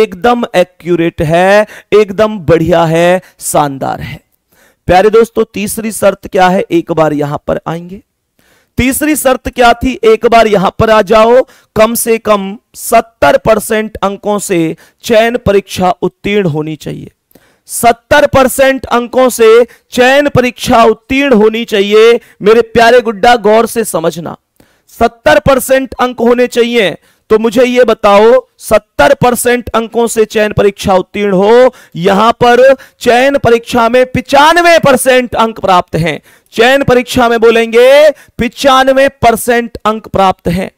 A: एकदम एक्यूरेट है एकदम बढ़िया है शानदार है प्यारे दोस्तों तीसरी शर्त क्या है एक बार यहां पर आएंगे तीसरी शर्त क्या थी एक बार यहां पर आ जाओ कम से कम 70 परसेंट अंकों से चयन परीक्षा उत्तीर्ण होनी चाहिए सत्तर परसेंट अंकों से चयन परीक्षा उत्तीर्ण होनी चाहिए मेरे प्यारे गुड्डा गौर से समझना सत्तर परसेंट अंक होने चाहिए तो मुझे यह बताओ सत्तर परसेंट अंकों से चयन परीक्षा उत्तीर्ण हो यहां पर चयन परीक्षा में पिचानवे परसेंट अंक प्राप्त हैं चयन परीक्षा में बोलेंगे पिचानवे परसेंट अंक प्राप्त हैं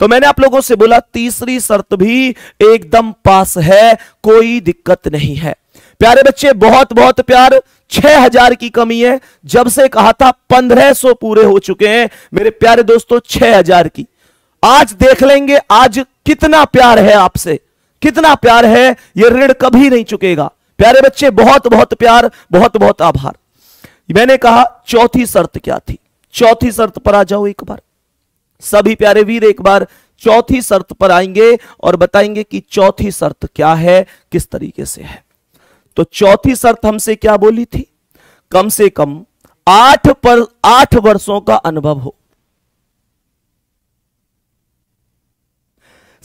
A: तो मैंने आप लोगों से बोला तीसरी शर्त भी एकदम पास है कोई दिक्कत नहीं है प्यारे बच्चे बहुत बहुत प्यार छह हजार की कमी है जब से कहा था पंद्रह सौ पूरे हो चुके हैं मेरे प्यारे दोस्तों छह हजार की आज देख लेंगे आज कितना प्यार है आपसे कितना प्यार है यह ऋण कभी नहीं चुकेगा प्यारे बच्चे बहुत बहुत प्यार बहुत बहुत आभार मैंने कहा चौथी शर्त क्या थी चौथी शर्त पर आ जाओ एक बार सभी प्यारे वीर एक बार चौथी शर्त पर आएंगे और बताएंगे कि चौथी शर्त क्या है किस तरीके से है तो चौथी शर्त हमसे क्या बोली थी कम से कम आठ पर आठ वर्षों का अनुभव हो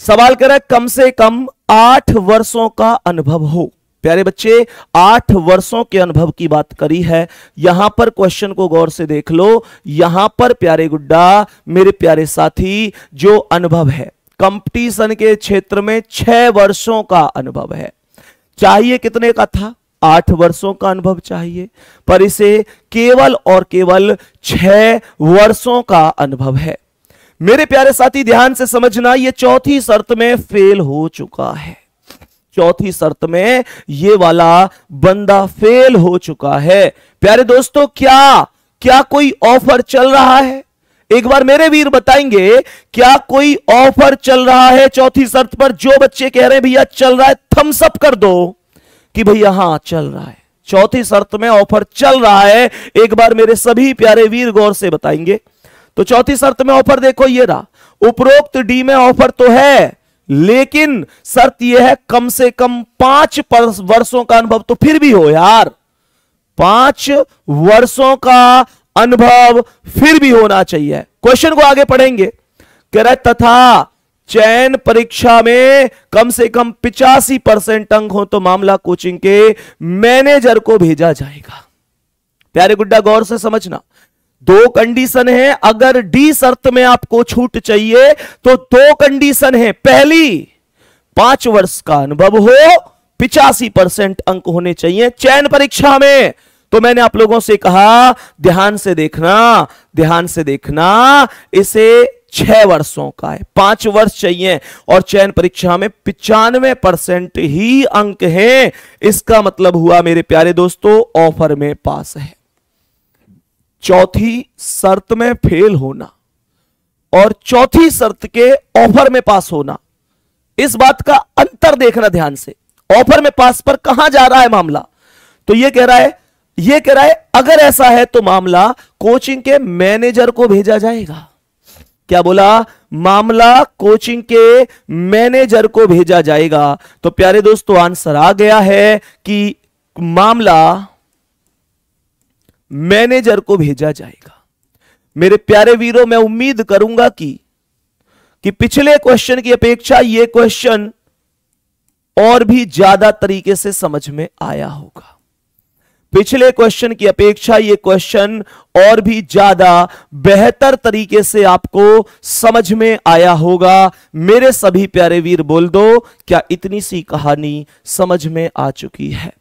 A: सवाल करें कम से कम आठ वर्षों का अनुभव हो प्यारे बच्चे आठ वर्षों के अनुभव की बात करी है यहां पर क्वेश्चन को गौर से देख लो यहां पर प्यारे गुड्डा मेरे प्यारे साथी जो अनुभव है कंपटीशन के क्षेत्र में छह वर्षों का अनुभव है चाहिए कितने का था आठ वर्षों का अनुभव चाहिए पर इसे केवल और केवल छह वर्षों का अनुभव है मेरे प्यारे साथी ध्यान से समझना यह चौथी शर्त में फेल हो चुका है चौथी शर्त में ये वाला बंदा फेल हो चुका है प्यारे दोस्तों क्या क्या कोई ऑफर चल रहा है एक बार मेरे वीर बताएंगे क्या कोई ऑफर चल रहा है चौथी शर्त पर जो बच्चे कह रहे हैं भैया चल रहा है थम्सअप कर दो कि भैया हां चल रहा है चौथी शर्त में ऑफर चल रहा है एक बार मेरे सभी प्यारे वीर गौर से बताएंगे तो चौथी शर्त में ऑफर देखो ये रहा उपरोक्त डी में ऑफर तो है लेकिन शर्त यह है कम से कम पांच वर्षों का अनुभव तो फिर भी हो यार पांच वर्षों का अनुभव फिर भी होना चाहिए क्वेश्चन को आगे पढ़ेंगे कह रहा है तथा चयन परीक्षा में कम से कम पिचासी परसेंट अंक हो तो मामला कोचिंग के मैनेजर को भेजा जाएगा प्यारे गुड्डा गौर से समझना दो कंडीशन है अगर डी शर्त में आपको छूट चाहिए तो दो कंडीशन है पहली पांच वर्ष का अनुभव हो पिचासी परसेंट अंक होने चाहिए चयन परीक्षा में तो मैंने आप लोगों से कहा ध्यान से देखना ध्यान से देखना इसे छह वर्षों का है पांच वर्ष चाहिए और चयन परीक्षा में पिचानवे परसेंट ही अंक हैं इसका मतलब हुआ मेरे प्यारे दोस्तों ऑफर में पास है चौथी शर्त में फेल होना और चौथी शर्त के ऑफर में पास होना इस बात का अंतर देखना ध्यान से ऑफर में पास पर कहां जा रहा है मामला तो यह कह रहा है यह कह रहा है अगर ऐसा है तो मामला कोचिंग के मैनेजर को भेजा जाएगा क्या बोला मामला कोचिंग के मैनेजर को भेजा जाएगा तो प्यारे दोस्तों आंसर आ गया है कि मामला मैनेजर को भेजा जाएगा मेरे प्यारे वीरों मैं उम्मीद करूंगा कि कि पिछले क्वेश्चन की अपेक्षा यह क्वेश्चन और भी ज्यादा तरीके से समझ में आया होगा पिछले क्वेश्चन की अपेक्षा ये क्वेश्चन और भी ज्यादा बेहतर तरीके से आपको समझ में आया होगा मेरे सभी प्यारे वीर बोल दो क्या इतनी सी कहानी समझ में आ चुकी है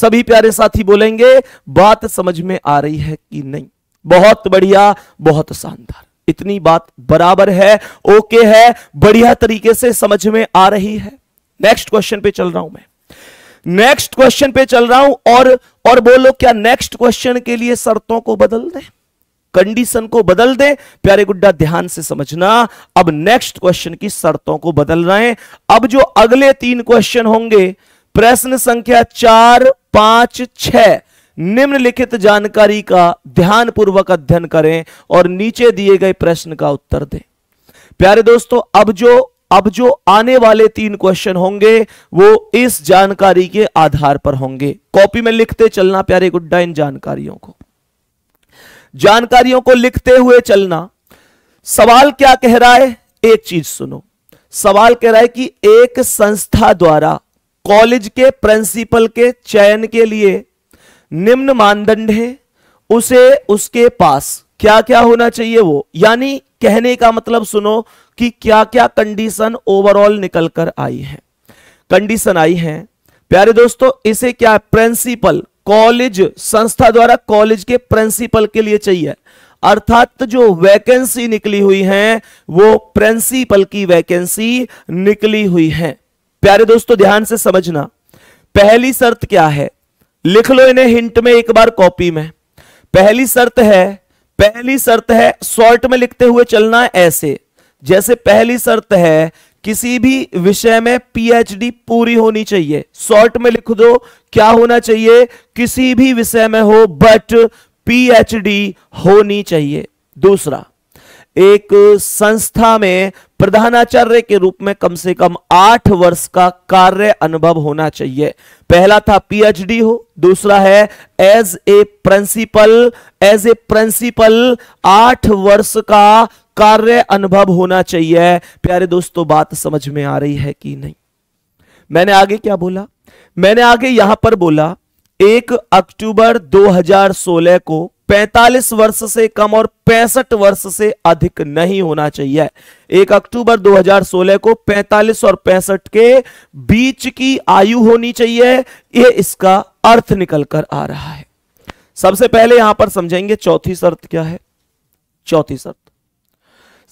A: सभी प्यारे साथी बोलेंगे बात समझ में आ रही है कि नहीं बहुत बढ़िया बहुत शानदार इतनी बात बराबर है ओके है बढ़िया तरीके से समझ में आ रही है नेक्स्ट क्वेश्चन पे चल रहा हूं मैं नेक्स्ट क्वेश्चन पे चल रहा हूं और और बोलो क्या नेक्स्ट क्वेश्चन के लिए शर्तों को बदल दें कंडीशन को बदल दें प्यारे गुड्डा ध्यान से समझना अब नेक्स्ट क्वेश्चन की शर्तों को बदल रहे हैं अब जो अगले तीन क्वेश्चन होंगे प्रश्न संख्या चार पांच छ निम्नलिखित जानकारी का ध्यानपूर्वक अध्ययन करें और नीचे दिए गए प्रश्न का उत्तर दें प्यारे दोस्तों अब जो अब जो आने वाले तीन क्वेश्चन होंगे वो इस जानकारी के आधार पर होंगे कॉपी में लिखते चलना प्यारे गुड्डा इन जानकारियों को जानकारियों को लिखते हुए चलना सवाल क्या कह रहा है एक चीज सुनो सवाल कह रहा है कि एक संस्था द्वारा कॉलेज के प्रिंसिपल के चयन के लिए निम्न मानदंड है उसे उसके पास क्या क्या होना चाहिए वो यानी कहने का मतलब सुनो कि क्या क्या कंडीशन ओवरऑल निकल कर आई है कंडीशन आई है प्यारे दोस्तों इसे क्या प्रिंसिपल कॉलेज संस्था द्वारा कॉलेज के प्रिंसिपल के लिए चाहिए अर्थात जो वैकेंसी निकली हुई है वो प्रिंसिपल की वैकेंसी निकली हुई है प्यारे दोस्तों ध्यान से समझना पहली शर्त क्या है लिख लो इन्हें हिंट में एक बार कॉपी में पहली शर्त है पहली शर्त है शॉर्ट में लिखते हुए चलना है ऐसे जैसे पहली शर्त है किसी भी विषय में पीएचडी पूरी होनी चाहिए शॉर्ट में लिख दो क्या होना चाहिए किसी भी विषय में हो बट पीएचडी होनी चाहिए दूसरा एक संस्था में प्रधानाचार्य के रूप में कम से कम आठ वर्ष का कार्य अनुभव होना चाहिए पहला था पीएचडी हो दूसरा है as a principal as a principal आठ वर्ष का कार्य अनुभव होना चाहिए प्यारे दोस्तों बात समझ में आ रही है कि नहीं मैंने आगे क्या बोला मैंने आगे यहां पर बोला एक अक्टूबर 2016 को 45 वर्ष से कम और पैंसठ वर्ष से अधिक नहीं होना चाहिए एक अक्टूबर 2016 को 45 और पैंसठ के बीच की आयु होनी चाहिए यह इसका अर्थ निकल कर आ रहा है सबसे पहले यहां पर समझेंगे चौथी शर्त क्या है चौथी शर्त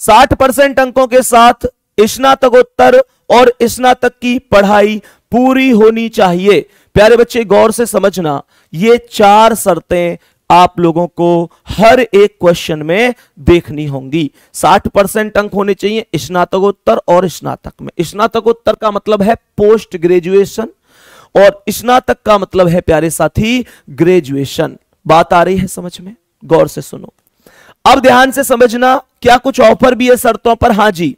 A: साठ परसेंट अंकों के साथ स्नातकोत्तर और स्नातक की पढ़ाई पूरी होनी चाहिए प्यारे बच्चे गौर से समझना ये चार शर्तें आप लोगों को हर एक क्वेश्चन में देखनी होंगी 60 परसेंट अंक होने चाहिए स्नातकोत्तर और स्नातक में स्नातकोत्तर का मतलब है पोस्ट ग्रेजुएशन और स्नातक का मतलब है प्यारे साथी ग्रेजुएशन बात आ रही है समझ में गौर से सुनो अब ध्यान से समझना क्या कुछ ऑफर भी है शर्तों पर हाँ जी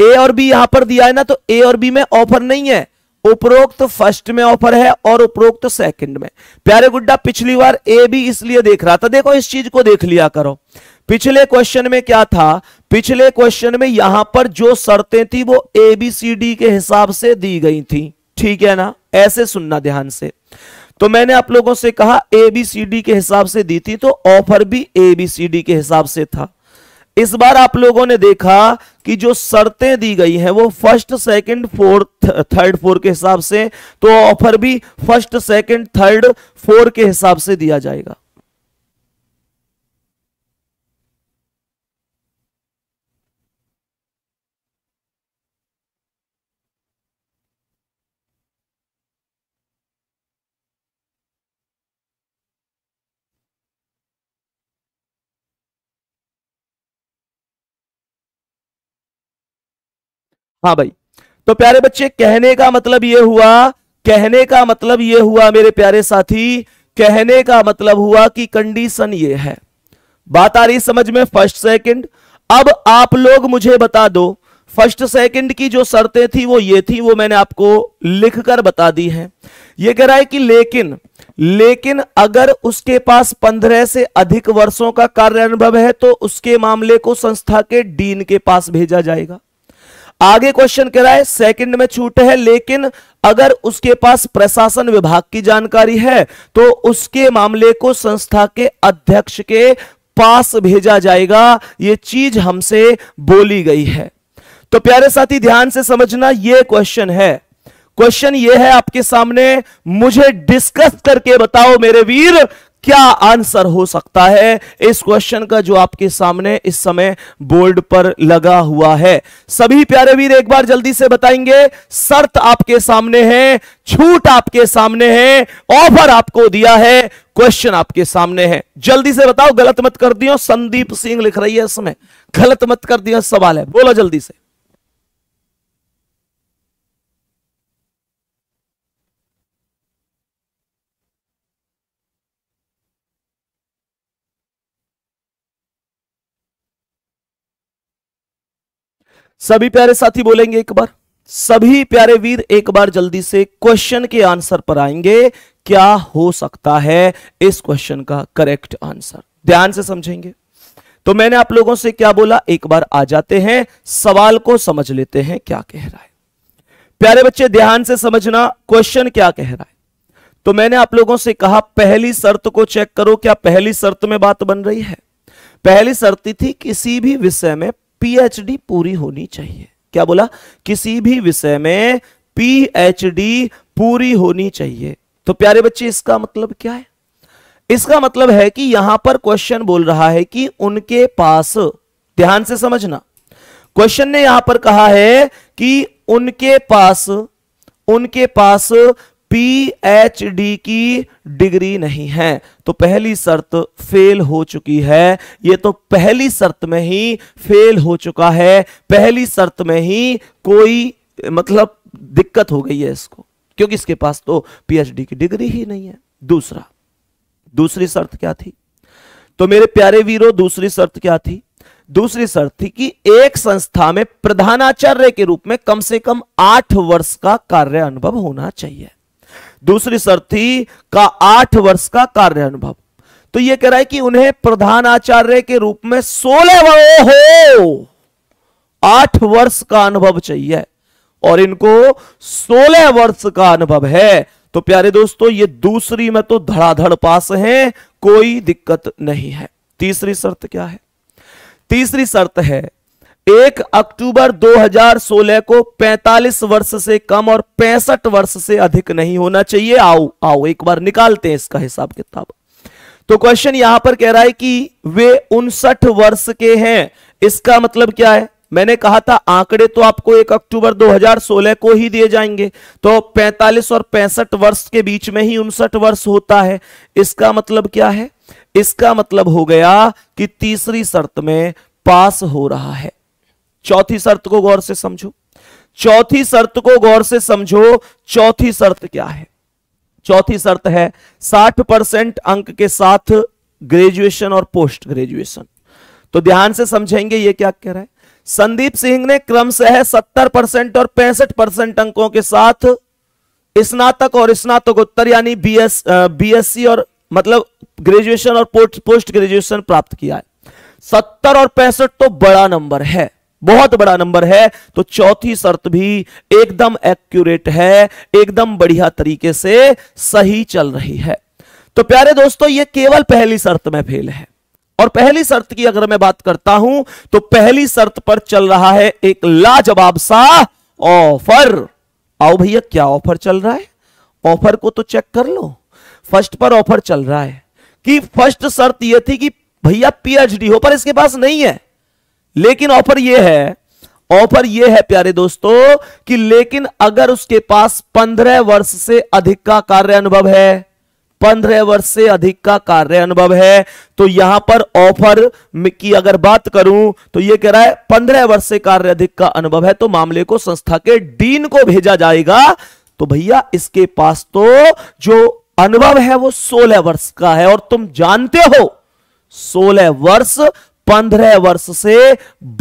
A: ए और बी यहां पर दिया है ना तो ए और बी में ऑफर नहीं है उपरोक्त फर्स्ट में ऑफर है और उपरोक्त सेकंड में प्यारे गुड्डा पिछली बार ए भी इसलिए देख रहा था देखो इस चीज को देख लिया करो पिछले क्वेश्चन में क्या था पिछले क्वेश्चन में यहां पर जो शर्तें थी वो ए बी सी डी के हिसाब से दी गई थी ठीक है ना ऐसे सुनना ध्यान से तो मैंने आप लोगों से कहा ए बी सी डी के हिसाब से दी थी तो ऑफर भी ए बी सी डी के हिसाब से था इस बार आप लोगों ने देखा कि जो शर्तें दी गई हैं वो first second fourth third four के हिसाब से तो ऑफर भी फर्स्ट सेकंड थर्ड फोर के हिसाब से दिया जाएगा हाँ भाई तो प्यारे बच्चे कहने का मतलब यह हुआ कहने का मतलब यह हुआ मेरे प्यारे साथी कहने का मतलब हुआ कि कंडीशन ये है बात आ रही समझ में फर्स्ट सेकंड अब आप लोग मुझे बता दो फर्स्ट सेकंड की जो शर्तें थी वो ये थी वो मैंने आपको लिखकर बता दी हैं ये कह रहा है कि लेकिन लेकिन अगर उसके पास पंद्रह से अधिक वर्षों का कार्य अनुभव है तो उसके मामले को संस्था के डीन के पास भेजा जाएगा आगे क्वेश्चन कह रहा है सेकंड में छूट है लेकिन अगर उसके पास प्रशासन विभाग की जानकारी है तो उसके मामले को संस्था के अध्यक्ष के पास भेजा जाएगा यह चीज हमसे बोली गई है तो प्यारे साथी ध्यान से समझना यह क्वेश्चन है क्वेश्चन यह है आपके सामने मुझे डिस्कस करके बताओ मेरे वीर क्या आंसर हो सकता है इस क्वेश्चन का जो आपके सामने इस समय बोर्ड पर लगा हुआ है सभी प्यारे वीर एक बार जल्दी से बताएंगे शर्त आपके सामने है छूट आपके सामने है ऑफर आपको दिया है क्वेश्चन आपके सामने है जल्दी से बताओ गलत मत कर दियो संदीप सिंह लिख रही है इस समय गलत मत कर दिया सवाल है बोलो जल्दी से सभी प्यारे साथी बोलेंगे एक बार सभी प्यारे वीर एक बार जल्दी से क्वेश्चन के आंसर पर आएंगे क्या हो सकता है इस क्वेश्चन का करेक्ट आंसर ध्यान से समझेंगे तो मैंने आप लोगों से क्या बोला एक बार आ जाते हैं सवाल को समझ लेते हैं क्या कह रहा है प्यारे बच्चे ध्यान से समझना क्वेश्चन क्या कह रहा है तो मैंने आप लोगों से कहा पहली शर्त को चेक करो क्या पहली शर्त में बात बन रही है पहली शर्त थी किसी भी विषय में पीएचडी पूरी होनी चाहिए क्या बोला किसी भी विषय में पीएचडी पूरी होनी चाहिए तो प्यारे बच्चे इसका मतलब क्या है इसका मतलब है कि यहां पर क्वेश्चन बोल रहा है कि उनके पास ध्यान से समझना क्वेश्चन ने यहां पर कहा है कि उनके पास उनके पास पीएचडी की डिग्री नहीं है तो पहली शर्त फेल हो चुकी है ये तो पहली शर्त में ही फेल हो चुका है पहली शर्त में ही कोई मतलब दिक्कत हो गई है इसको क्योंकि इसके पास तो पीएचडी की डिग्री ही नहीं है दूसरा दूसरी शर्त क्या थी तो मेरे प्यारे वीरों दूसरी शर्त क्या थी दूसरी शर्त थी कि एक संस्था में प्रधानाचार्य के रूप में कम से कम आठ वर्ष का कार्य अनुभव होना चाहिए दूसरी शर्त थी का आठ वर्ष का कार्य अनुभव तो यह कह रहा है कि उन्हें प्रधान आचार्य के रूप में सोलह हो आठ वर्ष का अनुभव चाहिए और इनको सोलह वर्ष का अनुभव है तो प्यारे दोस्तों ये दूसरी में तो धड़ाधड़ पास है कोई दिक्कत नहीं है तीसरी शर्त क्या है तीसरी शर्त है एक अक्टूबर 2016 को 45 वर्ष से कम और पैंसठ वर्ष से अधिक नहीं होना चाहिए आओ आओ एक बार निकालते हैं इसका हिसाब किताब तो क्वेश्चन यहां पर कह रहा है कि वे उनसठ वर्ष के हैं इसका मतलब क्या है मैंने कहा था आंकड़े तो आपको 1 अक्टूबर 2016 को ही दिए जाएंगे तो 45 और पैंसठ वर्ष के बीच में ही उनसठ वर्ष होता है इसका मतलब क्या है इसका मतलब हो गया कि तीसरी शर्त में पास हो रहा है चौथी शर्त को गौर से समझो चौथी शर्त को गौर से समझो चौथी शर्त क्या है चौथी शर्त है 60 परसेंट अंक के साथ ग्रेजुएशन और पोस्ट ग्रेजुएशन तो ध्यान से समझेंगे ये क्या कह रहा है संदीप सिंह ने है 70 परसेंट और पैंसठ परसेंट अंकों के साथ स्नातक और स्नातकोत्तर यानी बीएस बीएससी और मतलब ग्रेजुएशन और पोस्ट ग्रेजुएशन प्राप्त किया है सत्तर और पैंसठ तो बड़ा नंबर है बहुत बड़ा नंबर है तो चौथी शर्त भी एकदम एक्यूरेट है एकदम बढ़िया तरीके से सही चल रही है तो प्यारे दोस्तों ये केवल पहली शर्त में फेल है और पहली शर्त की अगर मैं बात करता हूं तो पहली शर्त पर चल रहा है एक लाजवाब सा ऑफर आओ भैया क्या ऑफर चल रहा है ऑफर को तो चेक कर लो फर्स्ट पर ऑफर चल रहा है कि फर्स्ट शर्त यह थी कि भैया पीएचडी हो पर इसके पास नहीं है लेकिन ऑफर यह है ऑफर यह है प्यारे दोस्तों कि लेकिन अगर उसके पास पंद्रह वर्ष से अधिक का कार्य अनुभव है पंद्रह वर्ष से अधिक का कार्य अनुभव है तो यहां पर ऑफर की अगर बात करूं तो यह कह रहा है पंद्रह वर्ष से कार्य अधिक का अनुभव है तो मामले को संस्था के डीन को भेजा जाएगा तो भैया इसके पास तो जो अनुभव है वो सोलह वर्ष का है और तुम जानते हो सोलह वर्ष पंद्रह वर्ष से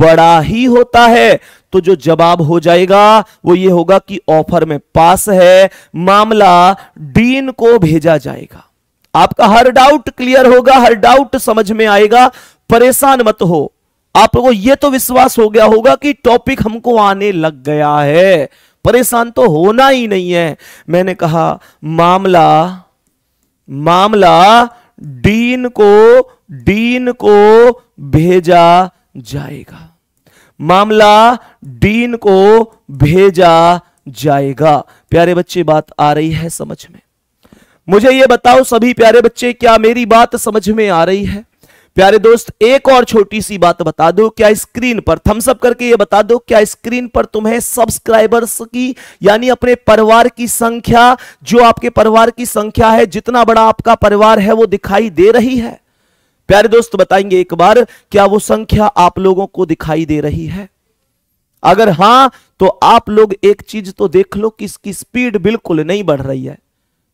A: बड़ा ही होता है तो जो जवाब हो जाएगा वो ये होगा कि ऑफर में पास है मामला डीन को भेजा जाएगा आपका हर डाउट क्लियर होगा हर डाउट समझ में आएगा परेशान मत हो आपको यह तो विश्वास हो गया होगा कि टॉपिक हमको आने लग गया है परेशान तो होना ही नहीं है मैंने कहा मामला मामला डीन को डीन को भेजा जाएगा मामला डीन को भेजा जाएगा प्यारे बच्चे बात आ रही है समझ में मुझे यह बताओ सभी प्यारे बच्चे क्या मेरी बात समझ में आ रही है प्यारे दोस्त एक और छोटी सी बात बता दो क्या स्क्रीन पर थम्सअप करके ये बता दो क्या स्क्रीन पर तुम्हें सब्सक्राइबर्स की यानी अपने परिवार की संख्या जो आपके परिवार की संख्या है जितना बड़ा आपका परिवार है वो दिखाई दे रही है प्यारे दोस्त बताएंगे एक बार क्या वो संख्या आप लोगों को दिखाई दे रही है अगर हां तो आप लोग एक चीज तो देख लो कि इसकी स्पीड बिल्कुल नहीं बढ़ रही है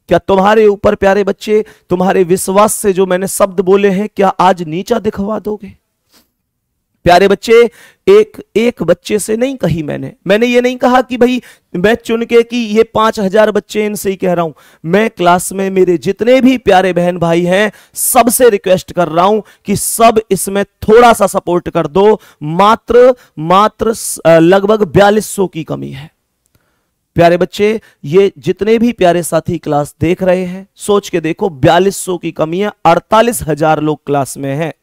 A: क्या तुम्हारे ऊपर प्यारे बच्चे तुम्हारे विश्वास से जो मैंने शब्द बोले हैं क्या आज नीचा दिखवा दोगे प्यारे बच्चे एक एक बच्चे से नहीं कही मैंने मैंने ये नहीं कहा कि भाई मैं चुन के कि ये पांच हजार बच्चे इनसे ही कह रहा हूं मैं क्लास में मेरे जितने भी प्यारे बहन भाई हैं सबसे रिक्वेस्ट कर रहा हूं कि सब इसमें थोड़ा सा सपोर्ट कर दो मात्र मात्र लगभग बयालीस सौ की कमी है प्यारे बच्चे ये जितने भी प्यारे साथी क्लास देख रहे हैं सोच के देखो बयालीस सौ की कमी है अड़तालीस हजार लोग क्लास में है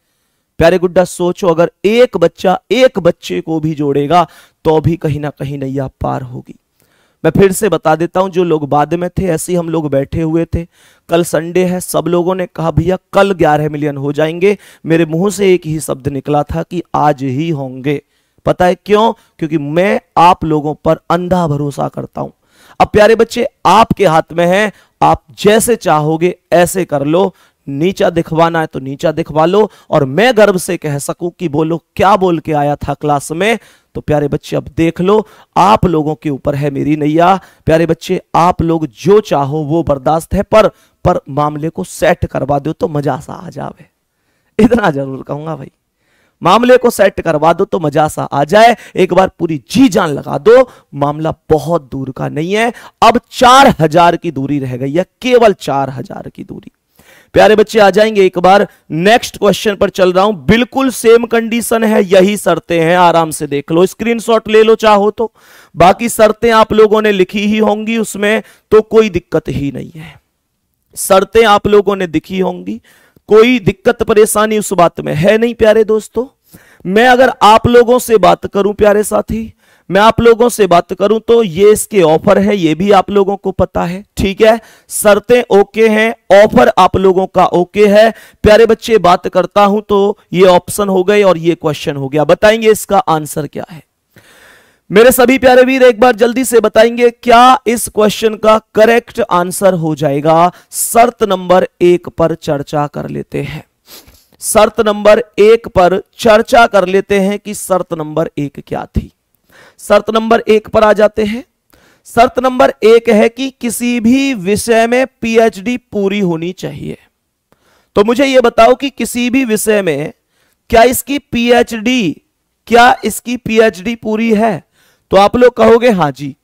A: प्यारे गुड्डा सोचो अगर एक बच्चा एक बच्चे को भी जोड़ेगा तो भी कहीं ना कहीं नैया पार होगी मैं फिर से बता देता हूं जो लोग बाद में थे ऐसे हम लोग बैठे हुए थे कल संडे है सब लोगों ने कहा भैया कल ग्यारह मिलियन हो जाएंगे मेरे मुंह से एक ही शब्द निकला था कि आज ही होंगे पता है क्यों क्योंकि मैं आप लोगों पर अंधा भरोसा करता हूं अब प्यारे बच्चे आपके हाथ में है आप जैसे चाहोगे ऐसे कर लो नीचा दिखवाना है तो नीचा दिखवा लो और मैं गर्व से कह सकूं कि बोलो क्या बोल के आया था क्लास में तो प्यारे बच्चे अब देख लो आप लोगों के ऊपर है मेरी नैया प्यारे बच्चे आप लोग जो चाहो वो बर्दाश्त है पर पर मामले को सेट करवा दो तो मजा सा आ जावे इतना जरूर कहूंगा भाई मामले को सेट करवा दो तो मजा सा आ जाए एक बार पूरी जी जान लगा दो मामला बहुत दूर का नहीं है अब चार हजार की दूरी रह गई है केवल चार हजार की दूरी प्यारे बच्चे आ जाएंगे एक बार नेक्स्ट क्वेश्चन पर चल रहा हूं बिल्कुल सेम कंडीशन है यही शर्तें हैं आराम से देख लो स्क्रीनशॉट ले लो चाहो तो बाकी शर्तें आप लोगों ने लिखी ही होंगी उसमें तो कोई दिक्कत ही नहीं है शर्तें आप लोगों ने दिखी होंगी कोई दिक्कत परेशानी उस बात में है नहीं प्यारे दोस्तों मैं अगर आप लोगों से बात करूं प्यारे साथी मैं आप लोगों से बात करूं तो ये इसके ऑफर है ये भी आप लोगों को पता है ठीक है शर्तें ओके हैं ऑफर आप लोगों का ओके है प्यारे बच्चे बात करता हूं तो ये ऑप्शन हो गए और ये क्वेश्चन हो गया बताएंगे इसका आंसर क्या है मेरे सभी प्यारे वीर एक बार जल्दी से बताएंगे क्या इस क्वेश्चन का करेक्ट आंसर हो जाएगा शर्त नंबर एक पर चर्चा कर लेते हैं शर्त नंबर एक पर चर्चा कर लेते हैं कि शर्त नंबर एक क्या थी शर्त नंबर एक पर आ जाते हैं शर्त नंबर एक है कि किसी भी विषय में पीएचडी पूरी होनी चाहिए तो मुझे यह बताओ कि किसी भी विषय में क्या इसकी पीएचडी क्या इसकी पीएचडी पूरी है तो आप लोग कहोगे हाँ जी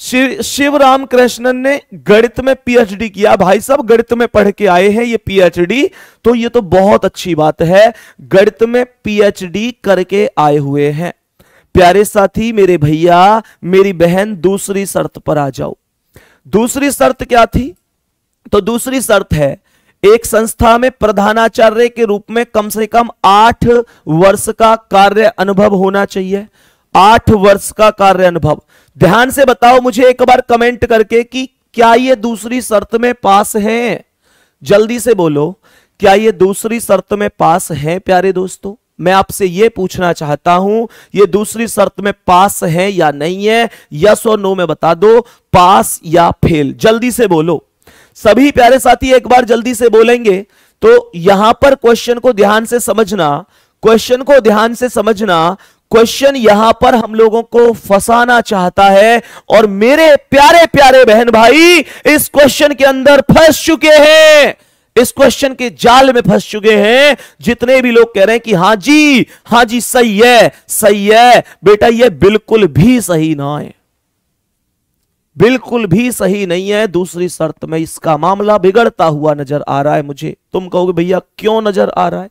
A: शिव शिव राम कृष्णन ने गणित में पीएचडी किया भाई सब गणित में पढ़ के आए हैं ये पीएचडी तो ये तो बहुत अच्छी बात है गणित में पीएचडी करके आए हुए हैं प्यारे साथी मेरे भैया मेरी बहन दूसरी शर्त पर आ जाओ दूसरी शर्त क्या थी तो दूसरी शर्त है एक संस्था में प्रधानाचार्य के रूप में कम से कम आठ वर्ष का कार्य अनुभव होना चाहिए आठ वर्ष का कार्य अनुभव ध्यान से बताओ मुझे एक बार कमेंट करके कि क्या ये दूसरी शर्त में पास है जल्दी से बोलो क्या ये दूसरी शर्त में पास है प्यारे दोस्तों मैं आपसे यह पूछना चाहता हूं ये दूसरी शर्त में पास है या नहीं है यस और नो में बता दो पास या फेल जल्दी से बोलो सभी प्यारे साथी एक बार जल्दी से बोलेंगे तो यहां पर क्वेश्चन को ध्यान से समझना क्वेश्चन को ध्यान से समझना क्वेश्चन यहां पर हम लोगों को फंसाना चाहता है और मेरे प्यारे प्यारे बहन भाई इस क्वेश्चन के अंदर फंस चुके हैं इस क्वेश्चन के जाल में फंस चुके हैं जितने भी लोग कह रहे हैं कि हाँ जी हाँ जी सही है सही है बेटा ये बिल्कुल भी सही ना है बिल्कुल भी सही नहीं है दूसरी शर्त में इसका मामला बिगड़ता हुआ नजर आ रहा है मुझे तुम कहोगे भैया क्यों नजर आ रहा है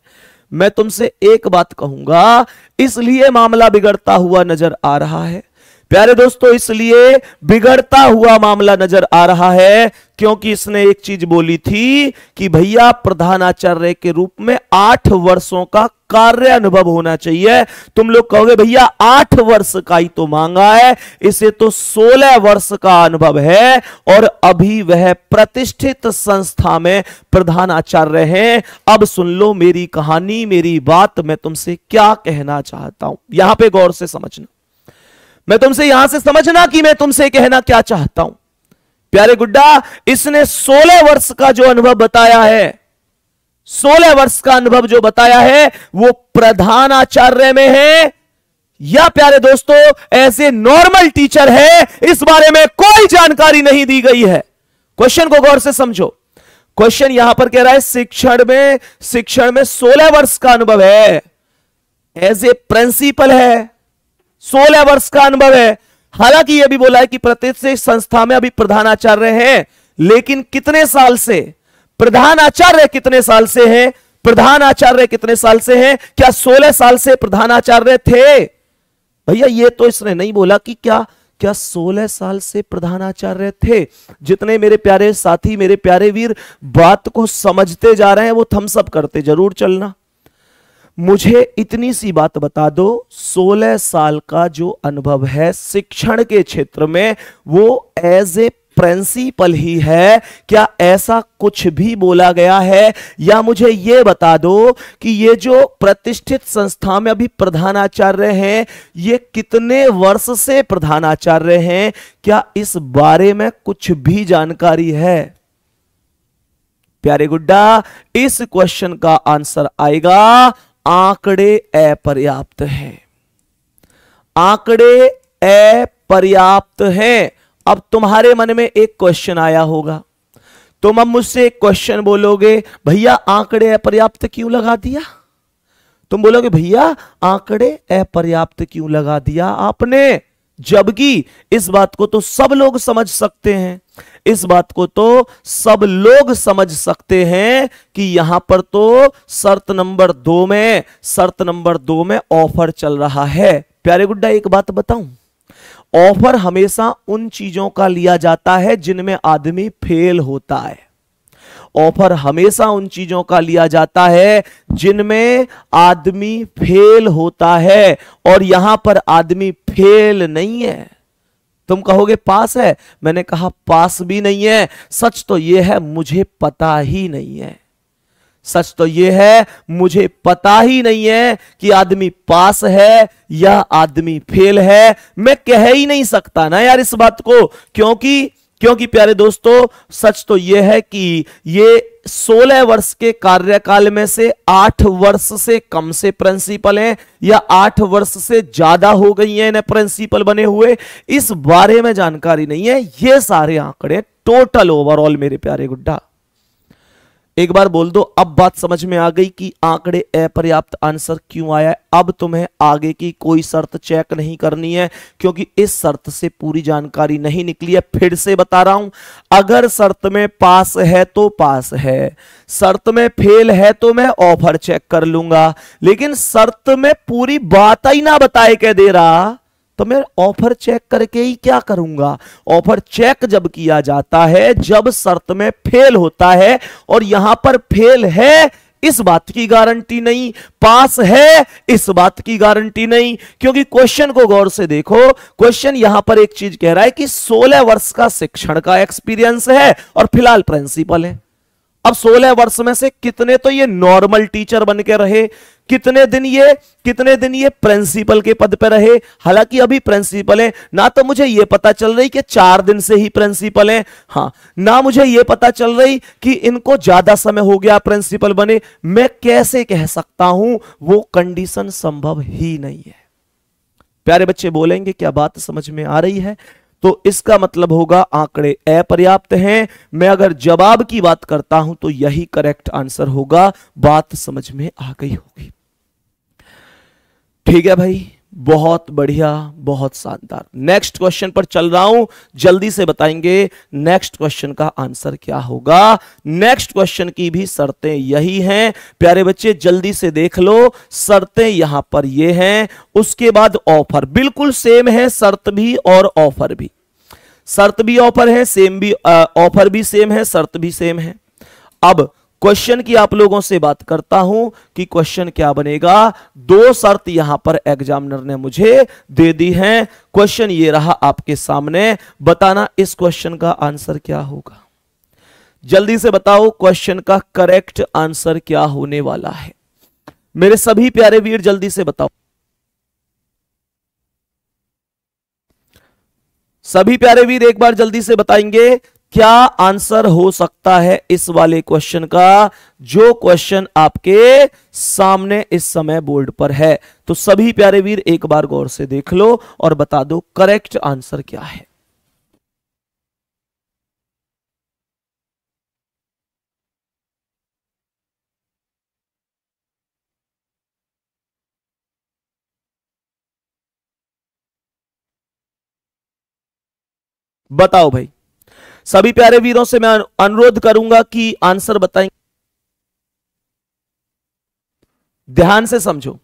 A: मैं तुमसे एक बात कहूंगा इसलिए मामला बिगड़ता हुआ नजर आ रहा है प्यारे दोस्तों इसलिए बिगड़ता हुआ मामला नजर आ रहा है क्योंकि इसने एक चीज बोली थी कि भैया प्रधानाचार्य के रूप में आठ वर्षों का कार्य अनुभव होना चाहिए तुम लोग कहोगे भैया आठ वर्ष का ही तो मांगा है इसे तो सोलह वर्ष का अनुभव है और अभी वह प्रतिष्ठित संस्था में प्रधानाचार्य हैं अब सुन लो मेरी कहानी मेरी बात मैं तुमसे क्या कहना चाहता हूं यहां पे गौर से समझना मैं तुमसे यहां से समझना कि मैं तुमसे कहना क्या चाहता हूं प्यारे गुड्डा इसने 16 वर्ष का जो अनुभव बताया है 16 वर्ष का अनुभव जो बताया है वो प्रधान आचार्य में है या प्यारे दोस्तों ऐसे नॉर्मल टीचर है इस बारे में कोई जानकारी नहीं दी गई है क्वेश्चन को गौर से समझो क्वेश्चन यहां पर कह रहा है शिक्षण में शिक्षण में 16 वर्ष का अनुभव है एज ए प्रिंसिपल है सोलह वर्ष का अनुभव है हालांकि यह भी बोला है कि प्रतिष्ठित संस्था में अभी प्रधानाचार्य हैं लेकिन कितने साल से प्रधान आचार्य कितने साल से हैं प्रधान आचार्य कितने साल से हैं क्या सोलह साल से प्रधानाचार्य थे भैया ये तो इसने नहीं बोला कि क्या क्या सोलह साल से प्रधानाचार्य थे जितने मेरे प्यारे साथी मेरे प्यारे वीर बात को समझते जा रहे हैं वो थम्सअप करते जरूर चलना मुझे इतनी सी बात बता दो 16 साल का जो अनुभव है शिक्षण के क्षेत्र में वो एज ए प्रिंसिपल ही है क्या ऐसा कुछ भी बोला गया है या मुझे ये बता दो कि ये जो प्रतिष्ठित संस्था में अभी प्रधानाचार्य हैं ये कितने वर्ष से प्रधानाचार्य हैं क्या इस बारे में कुछ भी जानकारी है प्यारे गुड्डा इस क्वेश्चन का आंसर आएगा आंकड़े अपर्याप्त हैं आंकड़े अपर्याप्त हैं अब तुम्हारे मन में एक क्वेश्चन आया होगा तुम अब मुझसे एक क्वेश्चन बोलोगे भैया आंकड़े अपर्याप्त क्यों लगा दिया तुम बोलोगे भैया आंकड़े अपर्याप्त क्यों लगा दिया आपने जबकि इस बात को तो सब लोग समझ सकते हैं इस बात को तो सब लोग समझ सकते हैं कि यहां पर तो शर्त नंबर दो में शर्त नंबर दो में ऑफर चल रहा है प्यारे गुड्डा एक बात बताऊं ऑफर हमेशा उन चीजों का लिया जाता है जिनमें आदमी फेल होता है ऑफर हमेशा उन चीजों का लिया जाता है जिनमें आदमी फेल होता है और यहां पर आदमी फेल नहीं है तुम कहोगे पास है मैंने कहा पास भी नहीं है सच तो यह है मुझे पता ही नहीं है सच तो यह है मुझे पता ही नहीं है कि आदमी पास है या आदमी फेल है मैं कह ही नहीं सकता ना यार इस बात को क्योंकि क्योंकि प्यारे दोस्तों सच तो यह है कि ये सोलह वर्ष के कार्यकाल में से आठ वर्ष से कम से प्रिंसिपल हैं या आठ वर्ष से ज्यादा हो गई हैं इन्हें प्रिंसिपल बने हुए इस बारे में जानकारी नहीं है ये सारे आंकड़े टोटल ओवरऑल मेरे प्यारे गुड्डा एक बार बोल दो अब बात समझ में आ गई कि आंकड़े अपर्याप्त आंसर क्यों आया अब तुम्हें आगे की कोई शर्त चेक नहीं करनी है क्योंकि इस शर्त से पूरी जानकारी नहीं निकली है फिर से बता रहा हूं अगर शर्त में पास है तो पास है शर्त में फेल है तो मैं ऑफर चेक कर लूंगा लेकिन शर्त में पूरी बात ही ना बताए कह दे रहा तो मैं ऑफर चेक करके ही क्या करूंगा ऑफर चेक जब किया जाता है जब शर्त में फेल होता है और यहां पर फेल है इस बात की गारंटी नहीं पास है इस बात की गारंटी नहीं क्योंकि क्वेश्चन को गौर से देखो क्वेश्चन यहां पर एक चीज कह रहा है कि 16 वर्ष का शिक्षण का एक्सपीरियंस है और फिलहाल प्रिंसिपल है अब 16 वर्ष में से कितने तो ये नॉर्मल टीचर बन के रहे कितने दिन ये कितने दिन ये प्रिंसिपल के पद पर रहे हालांकि अभी प्रिंसिपल है ना तो मुझे ये पता चल रही कि चार दिन से ही प्रिंसिपल है हाँ ना मुझे ये पता चल रही कि इनको ज्यादा समय हो गया प्रिंसिपल बने मैं कैसे कह सकता हूं वो कंडीशन संभव ही नहीं है प्यारे बच्चे बोलेंगे क्या बात समझ में आ रही है तो इसका मतलब होगा आंकड़े अपर्याप्त हैं मैं अगर जवाब की बात करता हूं तो यही करेक्ट आंसर होगा बात समझ में आ गई होगी ठीक है भाई बहुत बढ़िया बहुत शानदार नेक्स्ट क्वेश्चन पर चल रहा हूं जल्दी से बताएंगे नेक्स्ट क्वेश्चन का आंसर क्या होगा नेक्स्ट क्वेश्चन की भी शर्तें यही हैं प्यारे बच्चे जल्दी से देख लो शर्तें यहां पर ये हैं उसके बाद ऑफर बिल्कुल सेम है शर्त भी और ऑफर भी शर्त भी ऑफर है सेम भी ऑफर भी सेम है शर्त भी सेम है अब क्वेश्चन की आप लोगों से बात करता हूं कि क्वेश्चन क्या बनेगा दो शर्त यहां पर एग्जामिनर ने मुझे दे दी है क्वेश्चन ये रहा आपके सामने बताना इस क्वेश्चन का आंसर क्या होगा जल्दी से बताओ क्वेश्चन का करेक्ट आंसर क्या होने वाला है मेरे सभी प्यारे वीर जल्दी से बताओ सभी प्यारे वीर एक बार जल्दी से बताएंगे क्या आंसर हो सकता है इस वाले क्वेश्चन का जो क्वेश्चन आपके सामने इस समय बोर्ड पर है तो सभी प्यारे वीर एक बार गौर से देख लो और बता दो करेक्ट आंसर क्या है बताओ भाई सभी प्यारे वीरों से मैं अनुरोध करूंगा कि आंसर बताएं ध्यान से समझो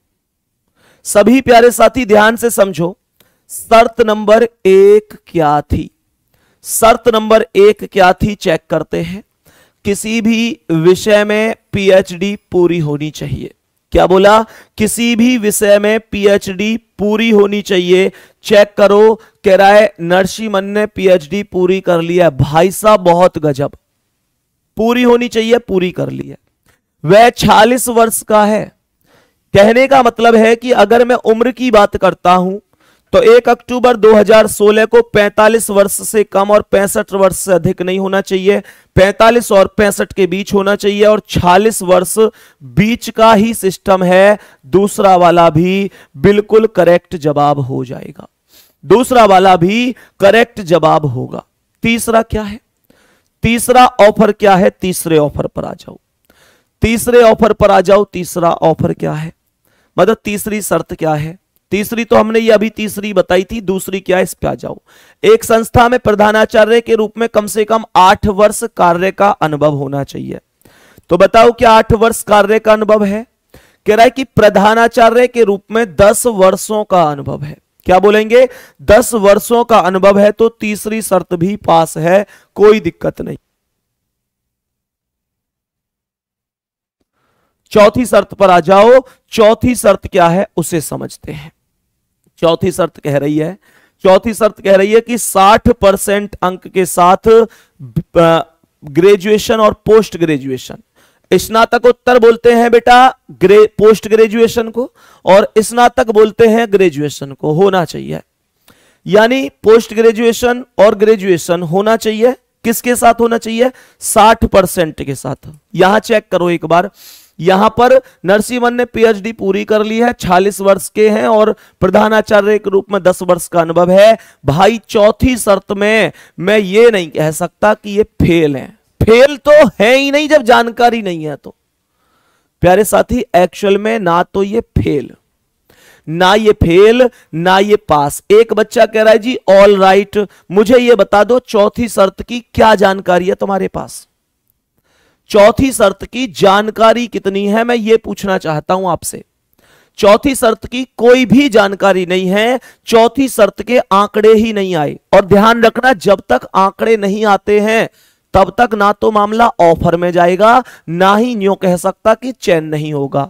A: सभी प्यारे साथी ध्यान से समझो शर्त नंबर एक क्या थी शर्त नंबर एक क्या थी चेक करते हैं किसी भी विषय में पीएचडी पूरी होनी चाहिए क्या बोला किसी भी विषय में पीएचडी पूरी होनी चाहिए चेक करो कह रहा है नरसिमन ने पीएचडी पूरी कर लिया है भाई साहब बहुत गजब पूरी होनी चाहिए पूरी कर ली है वह छालीस वर्ष का है कहने का मतलब है कि अगर मैं उम्र की बात करता हूं तो 1 अक्टूबर 2016 को 45 वर्ष से कम और पैंसठ वर्ष से अधिक नहीं होना चाहिए 45 और पैंसठ के बीच होना चाहिए और 46 वर्ष बीच का ही सिस्टम है दूसरा वाला भी बिल्कुल करेक्ट जवाब हो जाएगा दूसरा वाला भी करेक्ट जवाब होगा तीसरा क्या है तीसरा ऑफर क्या है तीसरे ऑफर पर आ जाओ तीसरे ऑफर पर आ जाओ तीसरा ऑफर क्या है मतलब तीसरी शर्त क्या है तीसरी तो हमने ये अभी तीसरी बताई थी दूसरी क्या इस पे आ जाओ एक संस्था में प्रधानाचार्य के रूप में कम से कम आठ वर्ष कार्य का अनुभव होना चाहिए तो बताओ क्या आठ वर्ष कार्य का अनुभव है कह रहा है कि प्रधानाचार्य के रूप में दस वर्षों का अनुभव है क्या बोलेंगे दस वर्षों का अनुभव है तो तीसरी शर्त भी पास है कोई दिक्कत नहीं चौथी शर्त पर आ जाओ चौथी शर्त क्या है उसे समझते हैं चौथी शर्त कह रही है चौथी शर्त कह रही है कि 60 परसेंट अंक के साथ ग्रेजुएशन और पोस्ट ग्रेजुएशन स्नातकोत्तर बोलते हैं बेटा ग्रे पोस्ट ग्रेजुएशन को और स्नातक बोलते हैं ग्रेजुएशन को होना चाहिए यानी पोस्ट ग्रेजुएशन और ग्रेजुएशन होना चाहिए किसके साथ होना चाहिए 60 परसेंट के साथ यहां चेक करो एक बार यहां पर नरसिम्हन ने पीएचडी पूरी कर ली है छालीस वर्ष के हैं और प्रधानाचार्य के रूप में दस वर्ष का अनुभव है भाई चौथी शर्त में मैं ये नहीं कह सकता कि ये फेल है फेल तो है ही नहीं जब जानकारी नहीं है तो प्यारे साथी एक्चुअल में ना तो ये फेल ना ये फेल ना ये पास एक बच्चा कह रहा है जी ऑल राइट मुझे ये बता दो चौथी शर्त की क्या जानकारी है तुम्हारे पास चौथी शर्त की जानकारी कितनी है मैं ये पूछना चाहता हूं आपसे चौथी शर्त की कोई भी जानकारी नहीं है चौथी शर्त के आंकड़े ही नहीं आए और ध्यान रखना जब तक आंकड़े नहीं आते हैं तब तक ना तो मामला ऑफर में जाएगा ना ही न्यो कह सकता कि चैन नहीं होगा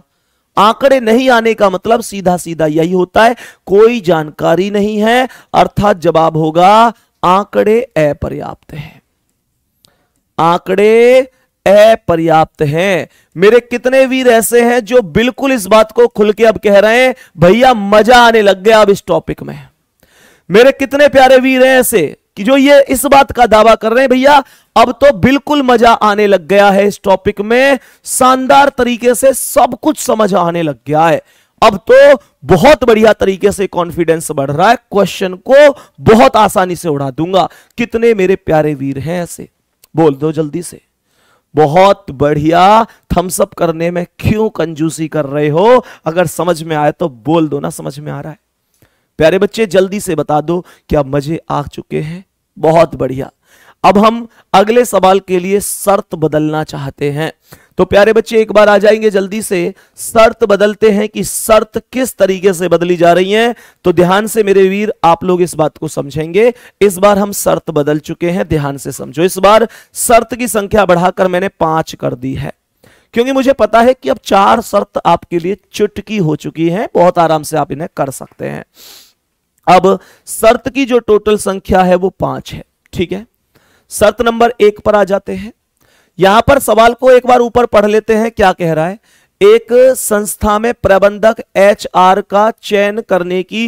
A: आंकड़े नहीं आने का मतलब सीधा सीधा यही होता है कोई जानकारी नहीं है अर्थात जवाब होगा आंकड़े अपर्याप्त है आंकड़े अपर्याप्त हैं मेरे कितने वीर ऐसे हैं जो बिल्कुल इस बात को खुल के अब कह रहे हैं भैया मजा आने लग गया अब इस टॉपिक में मेरे कितने प्यारे वीर हैं ऐसे कि जो ये इस बात का दावा कर रहे हैं भैया अब तो बिल्कुल मजा आने लग गया है इस टॉपिक में शानदार तरीके से सब कुछ समझ आने लग गया है अब तो बहुत बढ़िया तरीके से कॉन्फिडेंस बढ़ रहा है क्वेश्चन को बहुत आसानी से उड़ा दूंगा कितने मेरे प्यारे वीर हैं ऐसे बोल दो जल्दी से बहुत बढ़िया थम्सअप करने में क्यों कंजूसी कर रहे हो अगर समझ में आए तो बोल दो ना समझ में आ रहा है प्यारे बच्चे जल्दी से बता दो क्या मजे आ चुके हैं बहुत बढ़िया अब हम अगले सवाल के लिए शर्त बदलना चाहते हैं तो प्यारे बच्चे एक बार आ जाएंगे जल्दी से शर्त बदलते हैं कि शर्त किस तरीके से बदली जा रही है तो ध्यान से मेरे वीर आप लोग इस बात को समझेंगे इस बार हम शर्त बदल चुके हैं ध्यान से समझो इस बार शर्त की संख्या बढ़ाकर मैंने पांच कर दी है क्योंकि मुझे पता है कि अब चार शर्त आपके लिए चुटकी हो चुकी है बहुत आराम से आप इन्हें कर सकते हैं अब शर्त की जो टोटल संख्या है वो पांच है ठीक है शर्त नंबर एक पर आ जाते हैं यहां पर सवाल को एक बार ऊपर पढ़ लेते हैं क्या कह रहा है एक संस्था में प्रबंधक एचआर का चयन करने की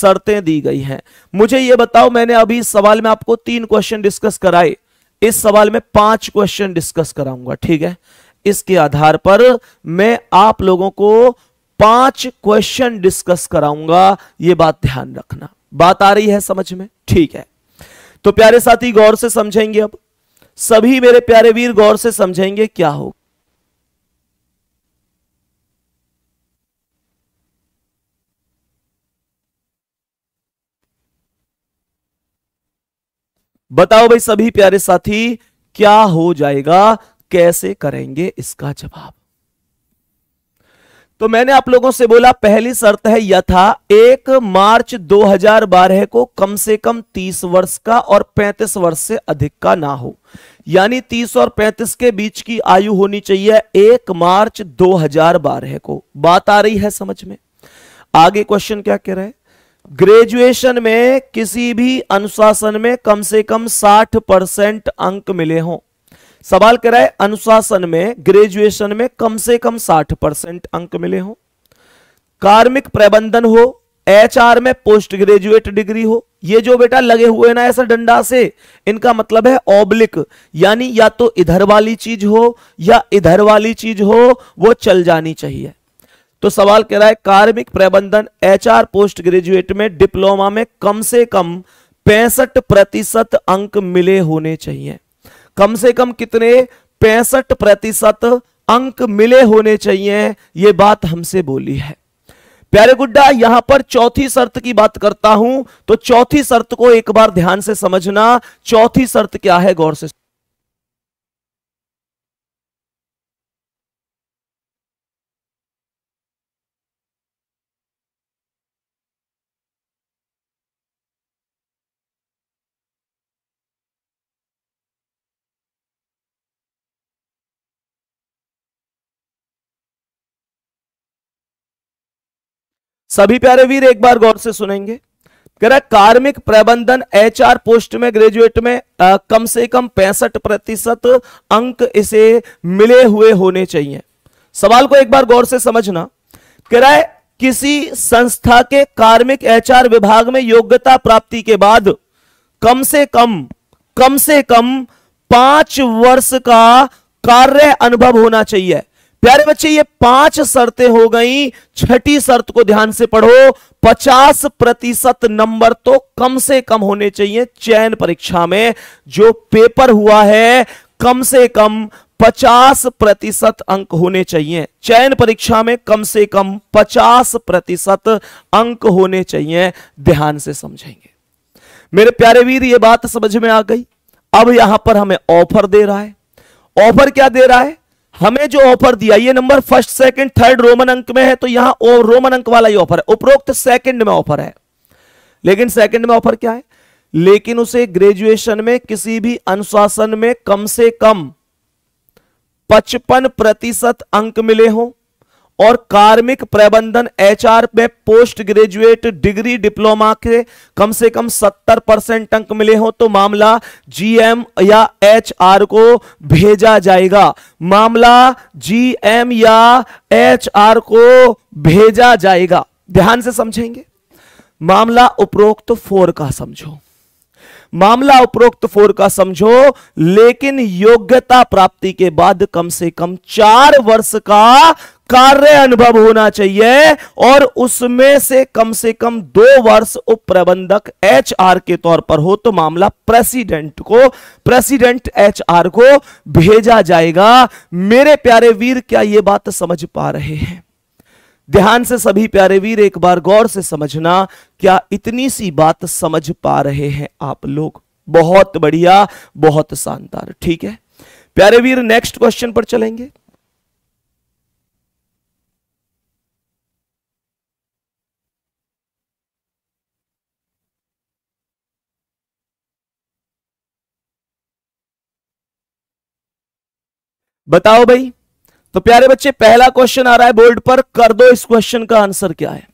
A: शर्तें दी गई हैं मुझे यह बताओ मैंने अभी इस सवाल में आपको तीन क्वेश्चन डिस्कस कराए इस सवाल में पांच क्वेश्चन डिस्कस कराऊंगा ठीक है इसके आधार पर मैं आप लोगों को पांच क्वेश्चन डिस्कस कराऊंगा यह बात ध्यान रखना बात आ रही है समझ में ठीक है तो प्यारे साथी गौर से समझेंगे अब सभी मेरे प्यारे वीर गौर से समझेंगे क्या हो बताओ भाई सभी प्यारे साथी क्या हो जाएगा कैसे करेंगे इसका जवाब तो मैंने आप लोगों से बोला पहली शर्त है यथा एक मार्च 2012 को कम से कम 30 वर्ष का और 35 वर्ष से अधिक का ना हो यानी 30 और 35 के बीच की आयु होनी चाहिए एक मार्च 2012 को बात आ रही है समझ में आगे क्वेश्चन क्या कह रहे हैं ग्रेजुएशन में किसी भी अनुशासन में कम से कम 60 परसेंट अंक मिले हों सवाल रहा है अनुशासन में ग्रेजुएशन में कम से कम 60 परसेंट अंक मिले हो कार्मिक प्रबंधन हो एचआर में पोस्ट ग्रेजुएट डिग्री हो ये जो बेटा लगे हुए ना ऐसा डंडा से इनका मतलब है ओब्लिक यानी या तो इधर वाली चीज हो या इधर वाली चीज हो वो चल जानी चाहिए तो सवाल कह रहा है कार्मिक प्रबंधन एचआर पोस्ट ग्रेजुएट में डिप्लोमा में कम से कम पैंसठ प्रतिशत अंक मिले होने चाहिए कम से कम कितने पैंसठ प्रतिशत अंक मिले होने चाहिए यह बात हमसे बोली है प्यारे गुड्डा यहां पर चौथी शर्त की बात करता हूं तो चौथी शर्त को एक बार ध्यान से समझना चौथी शर्त क्या है गौर से सभी प्यारे वीर एक बार गौर से सुनेंगे कह रहा कार्मिक प्रबंधन एचआर पोस्ट में ग्रेजुएट में आ, कम से कम पैंसठ प्रतिशत अंक इसे मिले हुए होने चाहिए सवाल को एक बार गौर से समझना कह रहा है किसी संस्था के कार्मिक एचआर विभाग में योग्यता प्राप्ति के बाद कम से कम कम से कम पांच वर्ष का कार्य अनुभव होना चाहिए प्यारे बच्चे ये पांच शर्तें हो गई छठी शर्त को ध्यान से पढ़ो पचास प्रतिशत नंबर तो कम से कम होने चाहिए चयन परीक्षा में जो पेपर हुआ है कम से कम पचास प्रतिशत अंक होने चाहिए चयन परीक्षा में कम से कम पचास प्रतिशत अंक होने चाहिए ध्यान से समझेंगे मेरे प्यारे वीर ये बात समझ में आ गई अब यहां पर हमें ऑफर दे रहा है ऑफर क्या दे रहा है हमें जो ऑफर दिया ये number first second third Roman अंक में है तो यहां ओ, रोमन अंक वाला ही ऑफर है उपरोक्त सेकंड में ऑफर है लेकिन सेकंड में ऑफर क्या है लेकिन उसे ग्रेजुएशन में किसी भी अनुशासन में कम से कम पचपन प्रतिशत अंक मिले हों और कार्मिक प्रबंधन एचआर में पोस्ट ग्रेजुएट डिग्री डिप्लोमा के कम से कम 70 परसेंट अंक मिले हो तो मामला जीएम या एचआर को भेजा जाएगा मामला जीएम या एचआर को भेजा जाएगा ध्यान से समझेंगे मामला उपरोक्त तो फोर का समझो मामला उपरोक्त फोर का समझो लेकिन योग्यता प्राप्ति के बाद कम से कम चार वर्ष का कार्य अनुभव होना चाहिए और उसमें से कम से कम दो वर्ष उप प्रबंधक एच के तौर पर हो तो मामला प्रेसिडेंट को प्रेसिडेंट एच को भेजा जाएगा मेरे प्यारे वीर क्या यह बात समझ पा रहे हैं ध्यान से सभी प्यारे वीर एक बार गौर से समझना क्या इतनी सी बात समझ पा रहे हैं आप लोग बहुत बढ़िया बहुत शानदार ठीक है प्यारे वीर नेक्स्ट क्वेश्चन पर चलेंगे बताओ भाई तो प्यारे बच्चे पहला क्वेश्चन आ रहा है बोर्ड पर कर दो इस क्वेश्चन का आंसर क्या है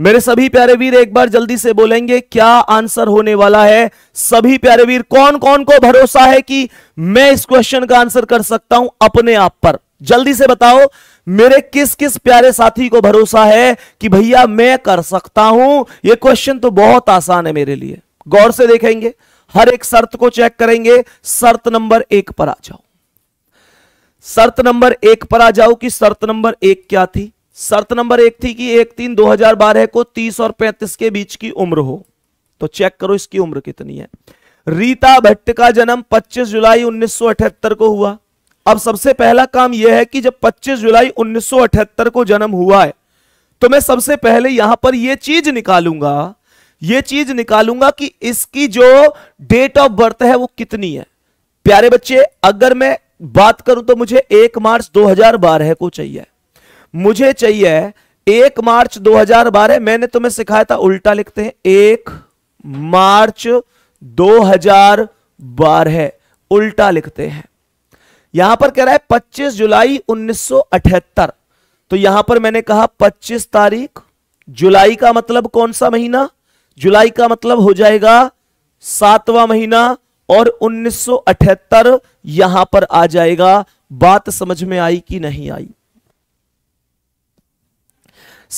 A: मेरे सभी प्यारे वीर एक बार जल्दी से बोलेंगे क्या आंसर होने वाला है सभी प्यारे वीर कौन कौन को भरोसा है कि मैं इस क्वेश्चन का आंसर कर सकता हूं अपने आप पर जल्दी से बताओ मेरे किस किस प्यारे साथी को भरोसा है कि भैया मैं कर सकता हूं यह क्वेश्चन तो बहुत आसान है मेरे लिए गौर से देखेंगे हर एक शर्त को चेक करेंगे शर्त नंबर एक पर आ जाओ शर्त नंबर एक पर आ जाओ कि शर्त नंबर एक क्या थी शर्त नंबर एक थी कि एक तीन दो हजार बारह को तीस और पैंतीस के बीच की उम्र हो तो चेक करो इसकी उम्र कितनी है रीता भट्ट का जन्म 25 जुलाई 1978 को हुआ अब सबसे पहला काम यह है कि जब 25 जुलाई 1978 को जन्म हुआ है तो मैं सबसे पहले यहां पर यह चीज निकालूंगा यह चीज निकालूंगा कि इसकी जो डेट ऑफ बर्थ है वो कितनी है प्यारे बच्चे अगर मैं बात करूं तो मुझे एक मार्च 2012 को चाहिए मुझे चाहिए एक मार्च 2012 मैंने तुम्हें सिखाया था उल्टा लिखते हैं एक मार्च 2012 उल्टा लिखते हैं यहां पर कह रहा है 25 जुलाई 1978 तो यहां पर मैंने कहा 25 तारीख जुलाई का मतलब कौन सा महीना जुलाई का मतलब हो जाएगा सातवां महीना और 1978 यहां पर आ जाएगा बात समझ में आई कि नहीं आई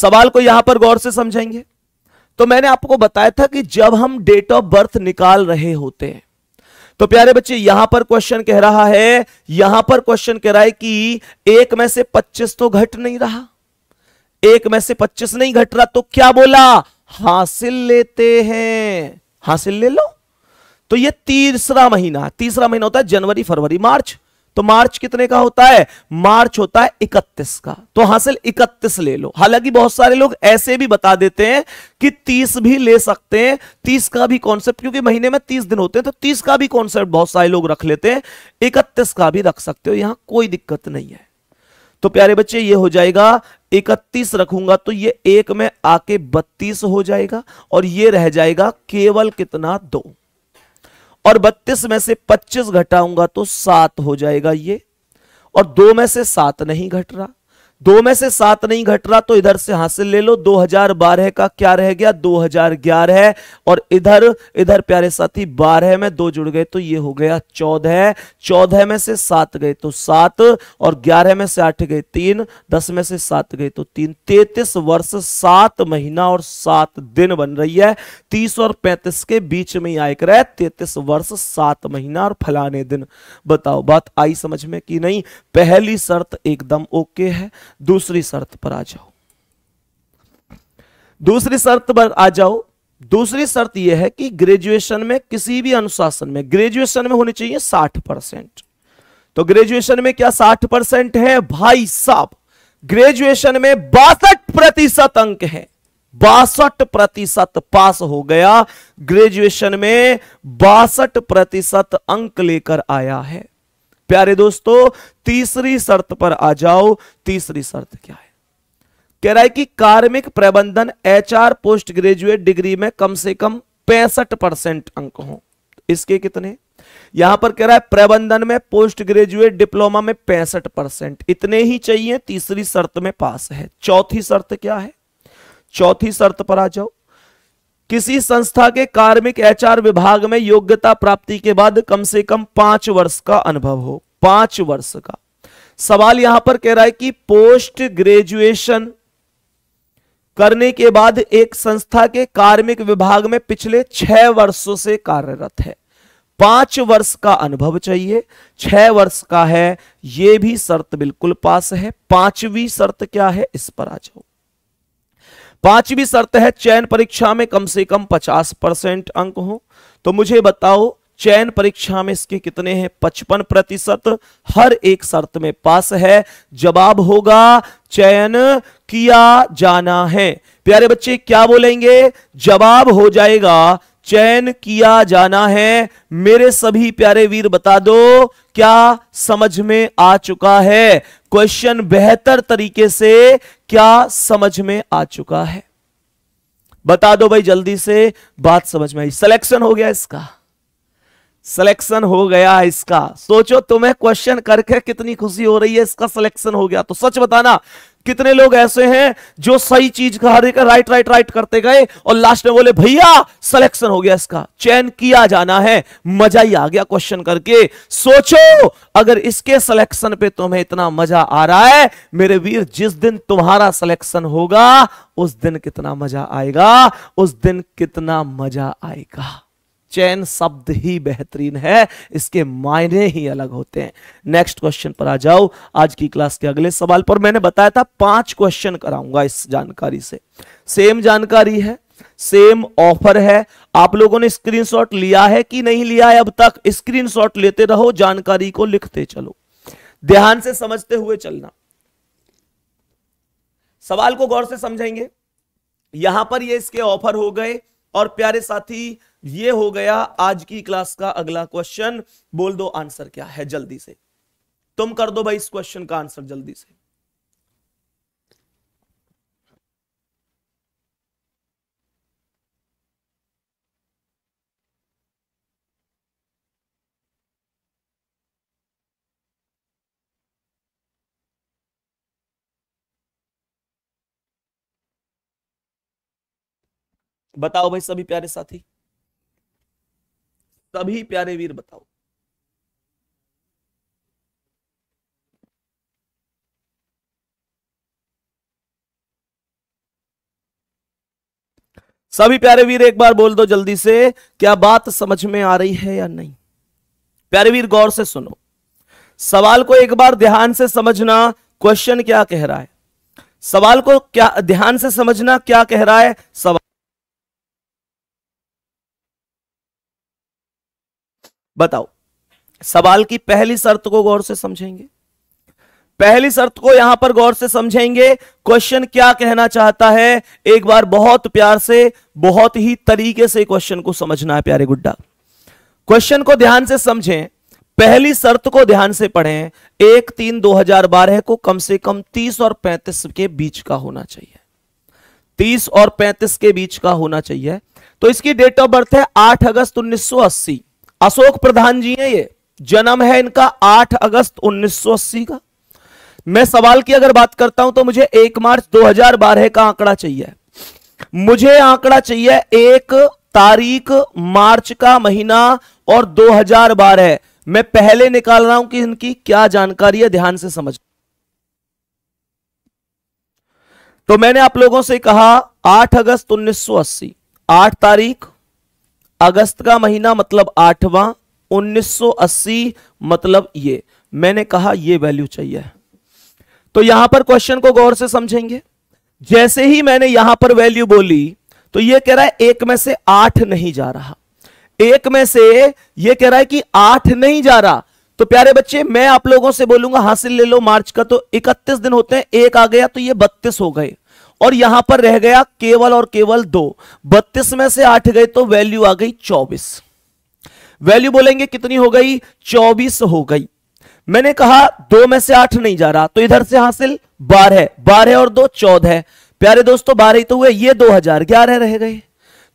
A: सवाल को यहां पर गौर से समझेंगे तो मैंने आपको बताया था कि जब हम डेट ऑफ बर्थ निकाल रहे होते हैं तो प्यारे बच्चे यहां पर क्वेश्चन कह रहा है यहां पर क्वेश्चन कह रहा है कि एक में से 25 तो घट नहीं रहा एक में से 25 नहीं घट रहा तो क्या बोला हासिल लेते हैं हासिल ले लो तो ये तीसरा महीना तीसरा महीना होता है जनवरी फरवरी मार्च तो मार्च कितने का होता है मार्च होता है इकतीस का तो हासिल इकतीस ले लो हालांकि बहुत सारे लोग ऐसे भी बता देते हैं कि तीस भी ले सकते हैं तीस का भी कॉन्सेप्ट क्योंकि महीने में तीस दिन होते हैं तो तीस का भी कॉन्सेप्ट बहुत सारे लोग रख लेते हैं इकतीस का भी रख सकते हो यहां कोई दिक्कत नहीं है तो प्यारे बच्चे ये हो जाएगा इकतीस रखूंगा तो ये एक में आके बत्तीस हो जाएगा और ये रह जाएगा केवल कितना दो और 32 में से 25 घटाऊंगा तो सात हो जाएगा ये और दो में से सात नहीं घट रहा दो में से सात नहीं घट रहा तो इधर से हासिल ले लो 2012 का क्या रह गया 2011 ग्यारह और इधर इधर प्यारे साथी बारह में दो जुड़ गए तो ये हो गया चौदह चौदह में से सात गए तो सात और ग्यारह में से आठ गए तीन दस में से सात गए तो तीन तैतीस वर्ष सात महीना और सात दिन बन रही है तीस और पैंतीस के बीच में ही आयकर है तैतीस वर्ष सात महीना और फलाने दिन बताओ बात आई समझ में कि नहीं पहली शर्त एकदम ओके है दूसरी शर्त पर आ जाओ दूसरी शर्त पर आ जाओ दूसरी शर्त यह है कि ग्रेजुएशन में किसी भी अनुशासन में ग्रेजुएशन में होनी चाहिए साठ परसेंट तो ग्रेजुएशन में क्या साठ परसेंट है भाई साहब ग्रेजुएशन में बासठ प्रतिशत अंक है बासठ प्रतिशत पास हो गया ग्रेजुएशन में बासठ प्रतिशत अंक लेकर आया है प्यारे दोस्तों तीसरी शर्त पर आ जाओ तीसरी शर्त क्या है कह रहा है कि कार्मिक प्रबंधन एचआर पोस्ट ग्रेजुएट डिग्री में कम से कम पैंसठ परसेंट अंक हो इसके कितने यहां पर कह रहा है प्रबंधन में पोस्ट ग्रेजुएट डिप्लोमा में पैंसठ परसेंट इतने ही चाहिए तीसरी शर्त में पास है चौथी शर्त क्या है चौथी शर्त पर आ जाओ किसी संस्था के कार्मिक एचआर विभाग में योग्यता प्राप्ति के बाद कम से कम पांच वर्ष का अनुभव हो पांच वर्ष का सवाल यहां पर कह रहा है कि पोस्ट ग्रेजुएशन करने के बाद एक संस्था के कार्मिक विभाग में पिछले छह वर्षों से कार्यरत है पांच वर्ष का अनुभव चाहिए छह वर्ष का है यह भी शर्त बिल्कुल पास है पांचवी शर्त क्या है इस पर आ जाओ पांचवी शर्त है चयन परीक्षा में कम से कम 50 परसेंट अंक हो तो मुझे बताओ चयन परीक्षा में इसके कितने हैं पचपन प्रतिशत हर एक शर्त में पास है जवाब होगा चयन किया जाना है प्यारे बच्चे क्या बोलेंगे जवाब हो जाएगा चयन किया जाना है मेरे सभी प्यारे वीर बता दो क्या समझ में आ चुका है क्वेश्चन बेहतर तरीके से क्या समझ में आ चुका है बता दो भाई जल्दी से बात समझ में आई सिलेक्शन हो गया इसका सिलेक्शन हो गया इसका सोचो तुम्हें क्वेश्चन करके कितनी खुशी हो रही है इसका सिलेक्शन हो गया तो सच बताना कितने लोग ऐसे हैं जो सही चीज का हर एक राइट राइट राइट करते गए और लास्ट में बोले भैया सिलेक्शन हो गया इसका चयन किया जाना है मजा ही आ गया क्वेश्चन करके सोचो अगर इसके सिलेक्शन पे तुम्हें इतना मजा आ रहा है मेरे वीर जिस दिन तुम्हारा सिलेक्शन होगा उस दिन कितना मजा आएगा उस दिन कितना मजा आएगा चैन शब्द ही बेहतरीन है इसके मायने ही अलग होते हैं नेक्स्ट क्वेश्चन पर आ जाओ आज की क्लास के अगले सवाल पर मैंने बताया था पांच क्वेश्चन कराऊंगा इस जानकारी से सेम जानकारी है सेम ऑफर है आप लोगों ने स्क्रीनशॉट लिया है कि नहीं लिया है अब तक स्क्रीनशॉट लेते रहो जानकारी को लिखते चलो ध्यान से समझते हुए चलना सवाल को गौर से समझेंगे यहां पर ये इसके ऑफर हो गए और प्यारे साथी ये हो गया आज की क्लास का अगला क्वेश्चन बोल दो आंसर क्या है जल्दी से तुम कर दो भाई इस क्वेश्चन का आंसर जल्दी से बताओ भाई सभी प्यारे साथी तभी प्यारे वीर बताओ सभी प्यारे वीर एक बार बोल दो जल्दी से क्या बात समझ में आ रही है या नहीं प्यारे वीर गौर से सुनो सवाल को एक बार ध्यान से समझना क्वेश्चन क्या कह रहा है सवाल को क्या ध्यान से समझना क्या कह रहा है सवाल बताओ सवाल की पहली शर्त को गौर से समझेंगे पहली शर्त को यहां पर गौर से समझेंगे क्वेश्चन क्या कहना चाहता है एक बार बहुत प्यार से बहुत ही तरीके से क्वेश्चन को समझना है प्यारे गुड्डा क्वेश्चन को ध्यान से समझें पहली शर्त को ध्यान से पढ़ें एक तीन दो हजार बारह को कम से कम तीस और पैंतीस के बीच का होना चाहिए तीस और पैंतीस के बीच का होना चाहिए तो इसकी डेट ऑफ बर्थ है आठ अगस्त उन्नीस सौ अस्सी अशोक प्रधान जी हैं ये जन्म है इनका 8 अगस्त 1980 का मैं सवाल की अगर बात करता हूं तो मुझे 1 मार्च 2012 का आंकड़ा चाहिए मुझे आंकड़ा चाहिए एक तारीख मार्च का महीना और 2012 मैं पहले निकाल रहा हूं कि इनकी क्या जानकारी है ध्यान से समझ तो मैंने आप लोगों से कहा 8 अगस्त 1980 8 तारीख अगस्त का महीना मतलब आठवां 1980 मतलब ये मैंने कहा ये वैल्यू चाहिए तो यहां पर क्वेश्चन को गौर से समझेंगे जैसे ही मैंने यहां पर वैल्यू बोली तो ये कह रहा है एक में से आठ नहीं जा रहा एक में से ये कह रहा है कि आठ नहीं जा रहा तो प्यारे बच्चे मैं आप लोगों से बोलूंगा हासिल ले लो मार्च का तो इकतीस दिन होते हैं एक आ गया तो ये बत्तीस हो गए और यहां पर रह गया केवल और केवल दो बत्तीस में से आठ गए तो वैल्यू आ गई चौबीस वैल्यू बोलेंगे कितनी हो गई चौबीस हो गई मैंने कहा दो में से आठ नहीं जा रहा तो इधर से हासिल बारह बारह और दो चौदह प्यारे दोस्तों बारह तो हुए ये दो हजार ग्यारह रह गए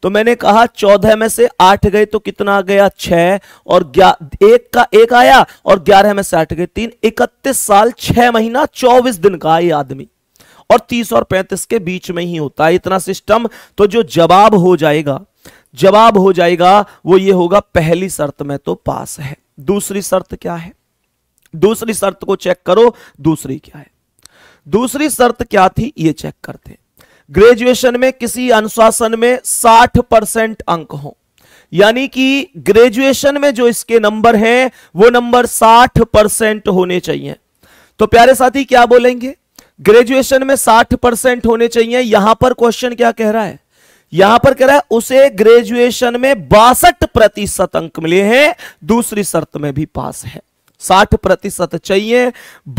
A: तो मैंने कहा चौदह में से आठ गए तो कितना आ गया छह और एक का एक आया और ग्यारह में से आठ गए तीन इकतीस साल छह महीना चौबीस दिन का ये आदमी और 30 और 35 के बीच में ही होता है इतना सिस्टम तो जो जवाब हो जाएगा जवाब हो जाएगा वो ये होगा पहली शर्त में तो पास है दूसरी शर्त क्या है दूसरी शर्त को चेक करो दूसरी क्या है दूसरी शर्त क्या थी ये चेक करते ग्रेजुएशन में किसी अनुशासन में 60 परसेंट अंक हो यानी कि ग्रेजुएशन में जो इसके नंबर हैं वो नंबर 60 परसेंट होने चाहिए तो प्यारे साथी क्या बोलेंगे ग्रेजुएशन में 60 परसेंट होने चाहिए यहां पर क्वेश्चन क्या कह रहा है यहां पर कह रहा है उसे ग्रेजुएशन में बासठ प्रतिशत अंक मिले हैं दूसरी शर्त में भी पास है 60 प्रतिशत चाहिए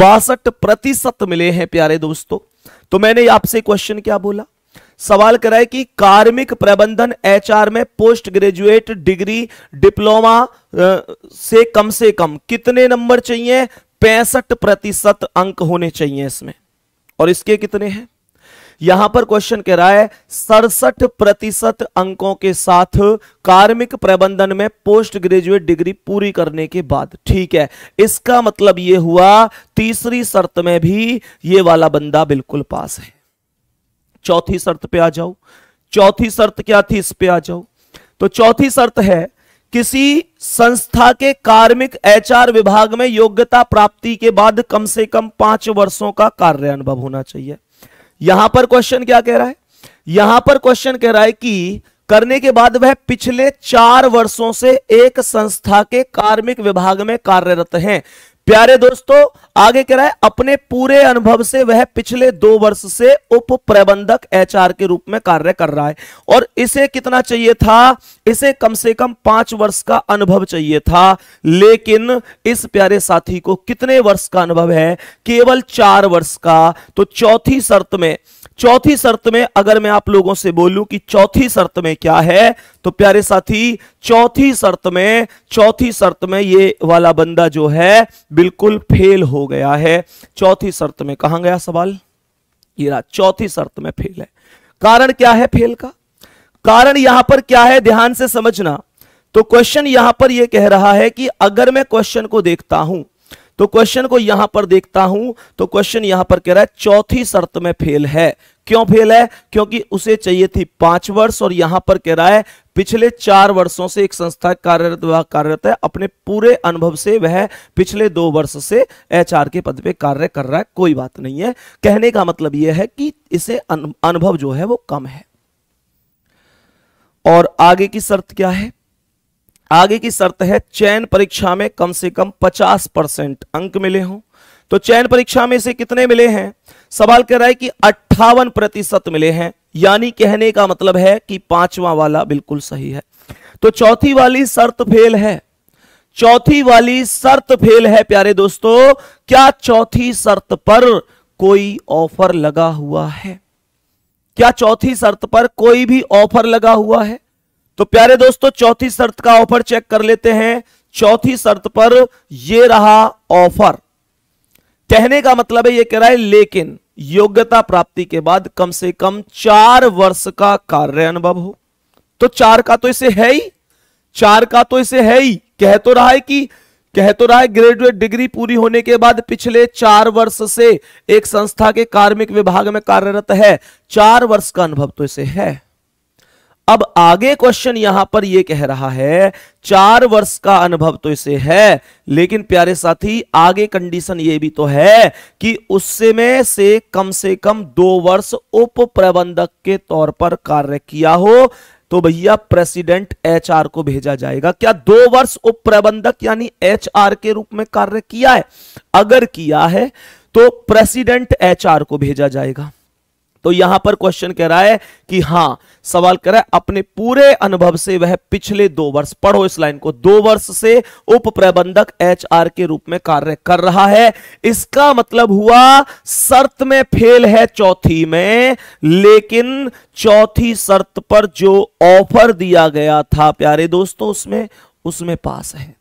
A: बासठ प्रतिशत मिले हैं प्यारे दोस्तों तो मैंने आपसे क्वेश्चन क्या बोला सवाल कराए कि कार्मिक प्रबंधन एचआर में पोस्ट ग्रेजुएट डिग्री डिप्लोमा से कम से कम कितने नंबर चाहिए पैंसठ प्रतिशत अंक होने चाहिए इसमें और इसके कितने हैं यहां पर क्वेश्चन कह रहा है सड़सठ प्रतिशत अंकों के साथ कार्मिक प्रबंधन में पोस्ट ग्रेजुएट डिग्री पूरी करने के बाद ठीक है इसका मतलब यह हुआ तीसरी शर्त में भी ये वाला बंदा बिल्कुल पास है चौथी शर्त पे आ जाओ चौथी शर्त क्या थी इस पे आ जाओ तो चौथी शर्त है किसी संस्था के कार्मिक एचआर विभाग में योग्यता प्राप्ति के बाद कम से कम पांच वर्षों का कार्य अनुभव होना चाहिए यहां पर क्वेश्चन क्या कह रहा है यहां पर क्वेश्चन कह रहा है कि करने के बाद वह पिछले चार वर्षों से एक संस्था के कार्मिक विभाग में कार्यरत हैं प्यारे दोस्तों आगे कह रहा है अपने पूरे अनुभव से वह पिछले दो वर्ष से उप प्रबंधक एच के रूप में कार्य कर रहा है और इसे कितना चाहिए था इसे कम से कम पांच वर्ष का अनुभव चाहिए था लेकिन इस प्यारे साथी को कितने वर्ष का अनुभव है केवल चार वर्ष का तो चौथी शर्त में चौथी शर्त में अगर मैं आप लोगों से बोलूं कि चौथी शर्त में क्या है तो प्यारे साथी चौथी शर्त में चौथी शर्त में ये वाला बंदा जो है बिल्कुल फेल हो गया है चौथी शर्त में कहा गया सवाल ये रहा चौथी शर्त में फेल है कारण क्या है फेल का कारण यहां पर क्या है ध्यान से समझना तो क्वेश्चन यहां पर यह कह रहा है कि अगर मैं क्वेश्चन को देखता हूं तो क्वेश्चन को यहां पर देखता हूं तो क्वेश्चन यहां पर कह रहा है चौथी शर्त में फेल है क्यों फेल है क्योंकि उसे चाहिए थी पांच वर्ष और यहां पर कह रहा है पिछले चार वर्षों से एक संस्था कार्यरत कार्यरत है अपने पूरे अनुभव से वह पिछले दो वर्ष से एचआर के पद पे कार्य कर रहा है कोई बात नहीं है कहने का मतलब यह है कि इसे अनुभव जो है वो कम है और आगे की शर्त क्या है आगे की शर्त है चयन परीक्षा में कम से कम 50 परसेंट अंक मिले हों तो चयन परीक्षा में से कितने मिले हैं सवाल कह रहा है कि अट्ठावन प्रतिशत मिले हैं यानी कहने का मतलब है कि पांचवा वाला बिल्कुल सही है तो चौथी वाली शर्त फेल है चौथी वाली शर्त फेल है प्यारे दोस्तों क्या चौथी शर्त पर कोई ऑफर लगा हुआ है क्या चौथी शर्त पर कोई भी ऑफर लगा हुआ है तो प्यारे दोस्तों चौथी शर्त का ऑफर चेक कर लेते हैं चौथी शर्त पर यह रहा ऑफर कहने का मतलब है यह कह रहा है लेकिन योग्यता प्राप्ति के बाद कम से कम चार वर्ष का कार्य अनुभव हो तो चार का तो इसे है ही चार का तो इसे है ही कह तो रहा है कि कह तो रहा है ग्रेजुएट डिग्री पूरी होने के बाद पिछले चार वर्ष से एक संस्था के कार्मिक विभाग में कार्यरत है चार वर्ष का अनुभव तो इसे है अब आगे क्वेश्चन यहां पर यह कह रहा है चार वर्ष का अनुभव तो इसे है लेकिन प्यारे साथी आगे कंडीशन यह भी तो है कि उससे में से कम से कम दो वर्ष उप प्रबंधक के तौर पर कार्य किया हो तो भैया प्रेसिडेंट एचआर को भेजा जाएगा क्या दो वर्ष उप प्रबंधक यानी एचआर के रूप में कार्य किया है अगर किया है तो प्रेसिडेंट एचआर को भेजा जाएगा तो यहां पर क्वेश्चन कह रहा है कि हां सवाल कर रहा है अपने पूरे अनुभव से वह पिछले दो वर्ष पढ़ो इस लाइन को दो वर्ष से उप प्रबंधक एच के रूप में कार्य कर रहा है इसका मतलब हुआ शर्त में फेल है चौथी में लेकिन चौथी शर्त पर जो ऑफर दिया गया था प्यारे दोस्तों उसमें उसमें पास है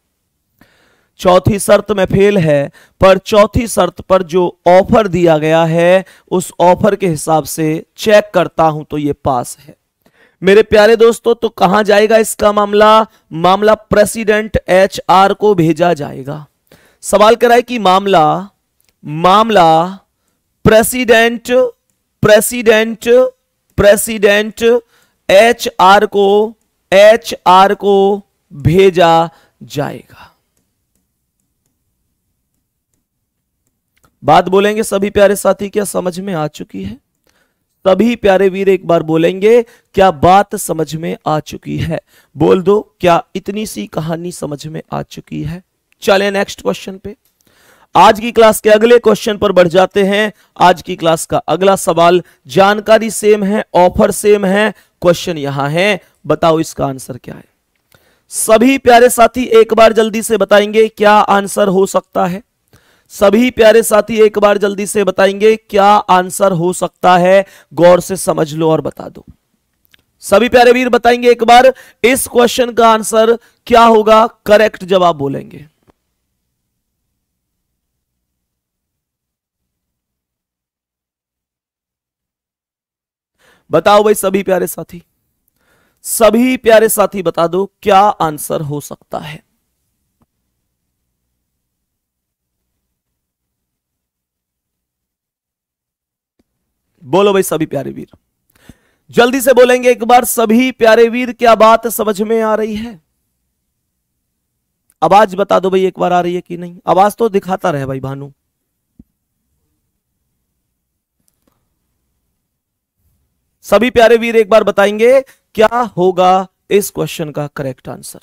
A: चौथी शर्त में फेल है पर चौथी शर्त पर जो ऑफर दिया गया है उस ऑफर के हिसाब से चेक करता हूं तो ये पास है मेरे प्यारे दोस्तों तो कहां जाएगा इसका मामला मामला प्रेसिडेंट एच आर को भेजा जाएगा सवाल कराए कि मामला मामला president president president H R को एच आर को भेजा जाएगा बात बोलेंगे सभी प्यारे साथी क्या समझ में आ चुकी है सभी प्यारे वीर एक बार बोलेंगे क्या बात समझ में आ चुकी है बोल दो क्या इतनी सी कहानी समझ में आ चुकी है चले नेक्स्ट क्वेश्चन पे आज की क्लास के अगले क्वेश्चन पर बढ़ जाते हैं आज की क्लास का अगला सवाल जानकारी सेम है ऑफर सेम है क्वेश्चन यहां है बताओ इसका आंसर क्या है सभी प्यारे साथी एक बार जल्दी से बताएंगे क्या आंसर हो सकता है सभी प्यारे साथी एक बार जल्दी से बताएंगे क्या आंसर हो सकता है गौर से समझ लो और बता दो सभी प्यारे वीर बताएंगे एक बार इस क्वेश्चन का आंसर क्या होगा करेक्ट जवाब बोलेंगे बताओ भाई सभी प्यारे साथी सभी प्यारे साथी बता दो क्या आंसर हो सकता है बोलो भाई सभी प्यारे वीर जल्दी से बोलेंगे एक बार सभी प्यारे वीर क्या बात समझ में आ रही है आवाज बता दो भाई एक बार आ रही है कि नहीं आवाज तो दिखाता रहे भाई भानु सभी प्यारे वीर एक बार बताएंगे क्या होगा इस क्वेश्चन का करेक्ट आंसर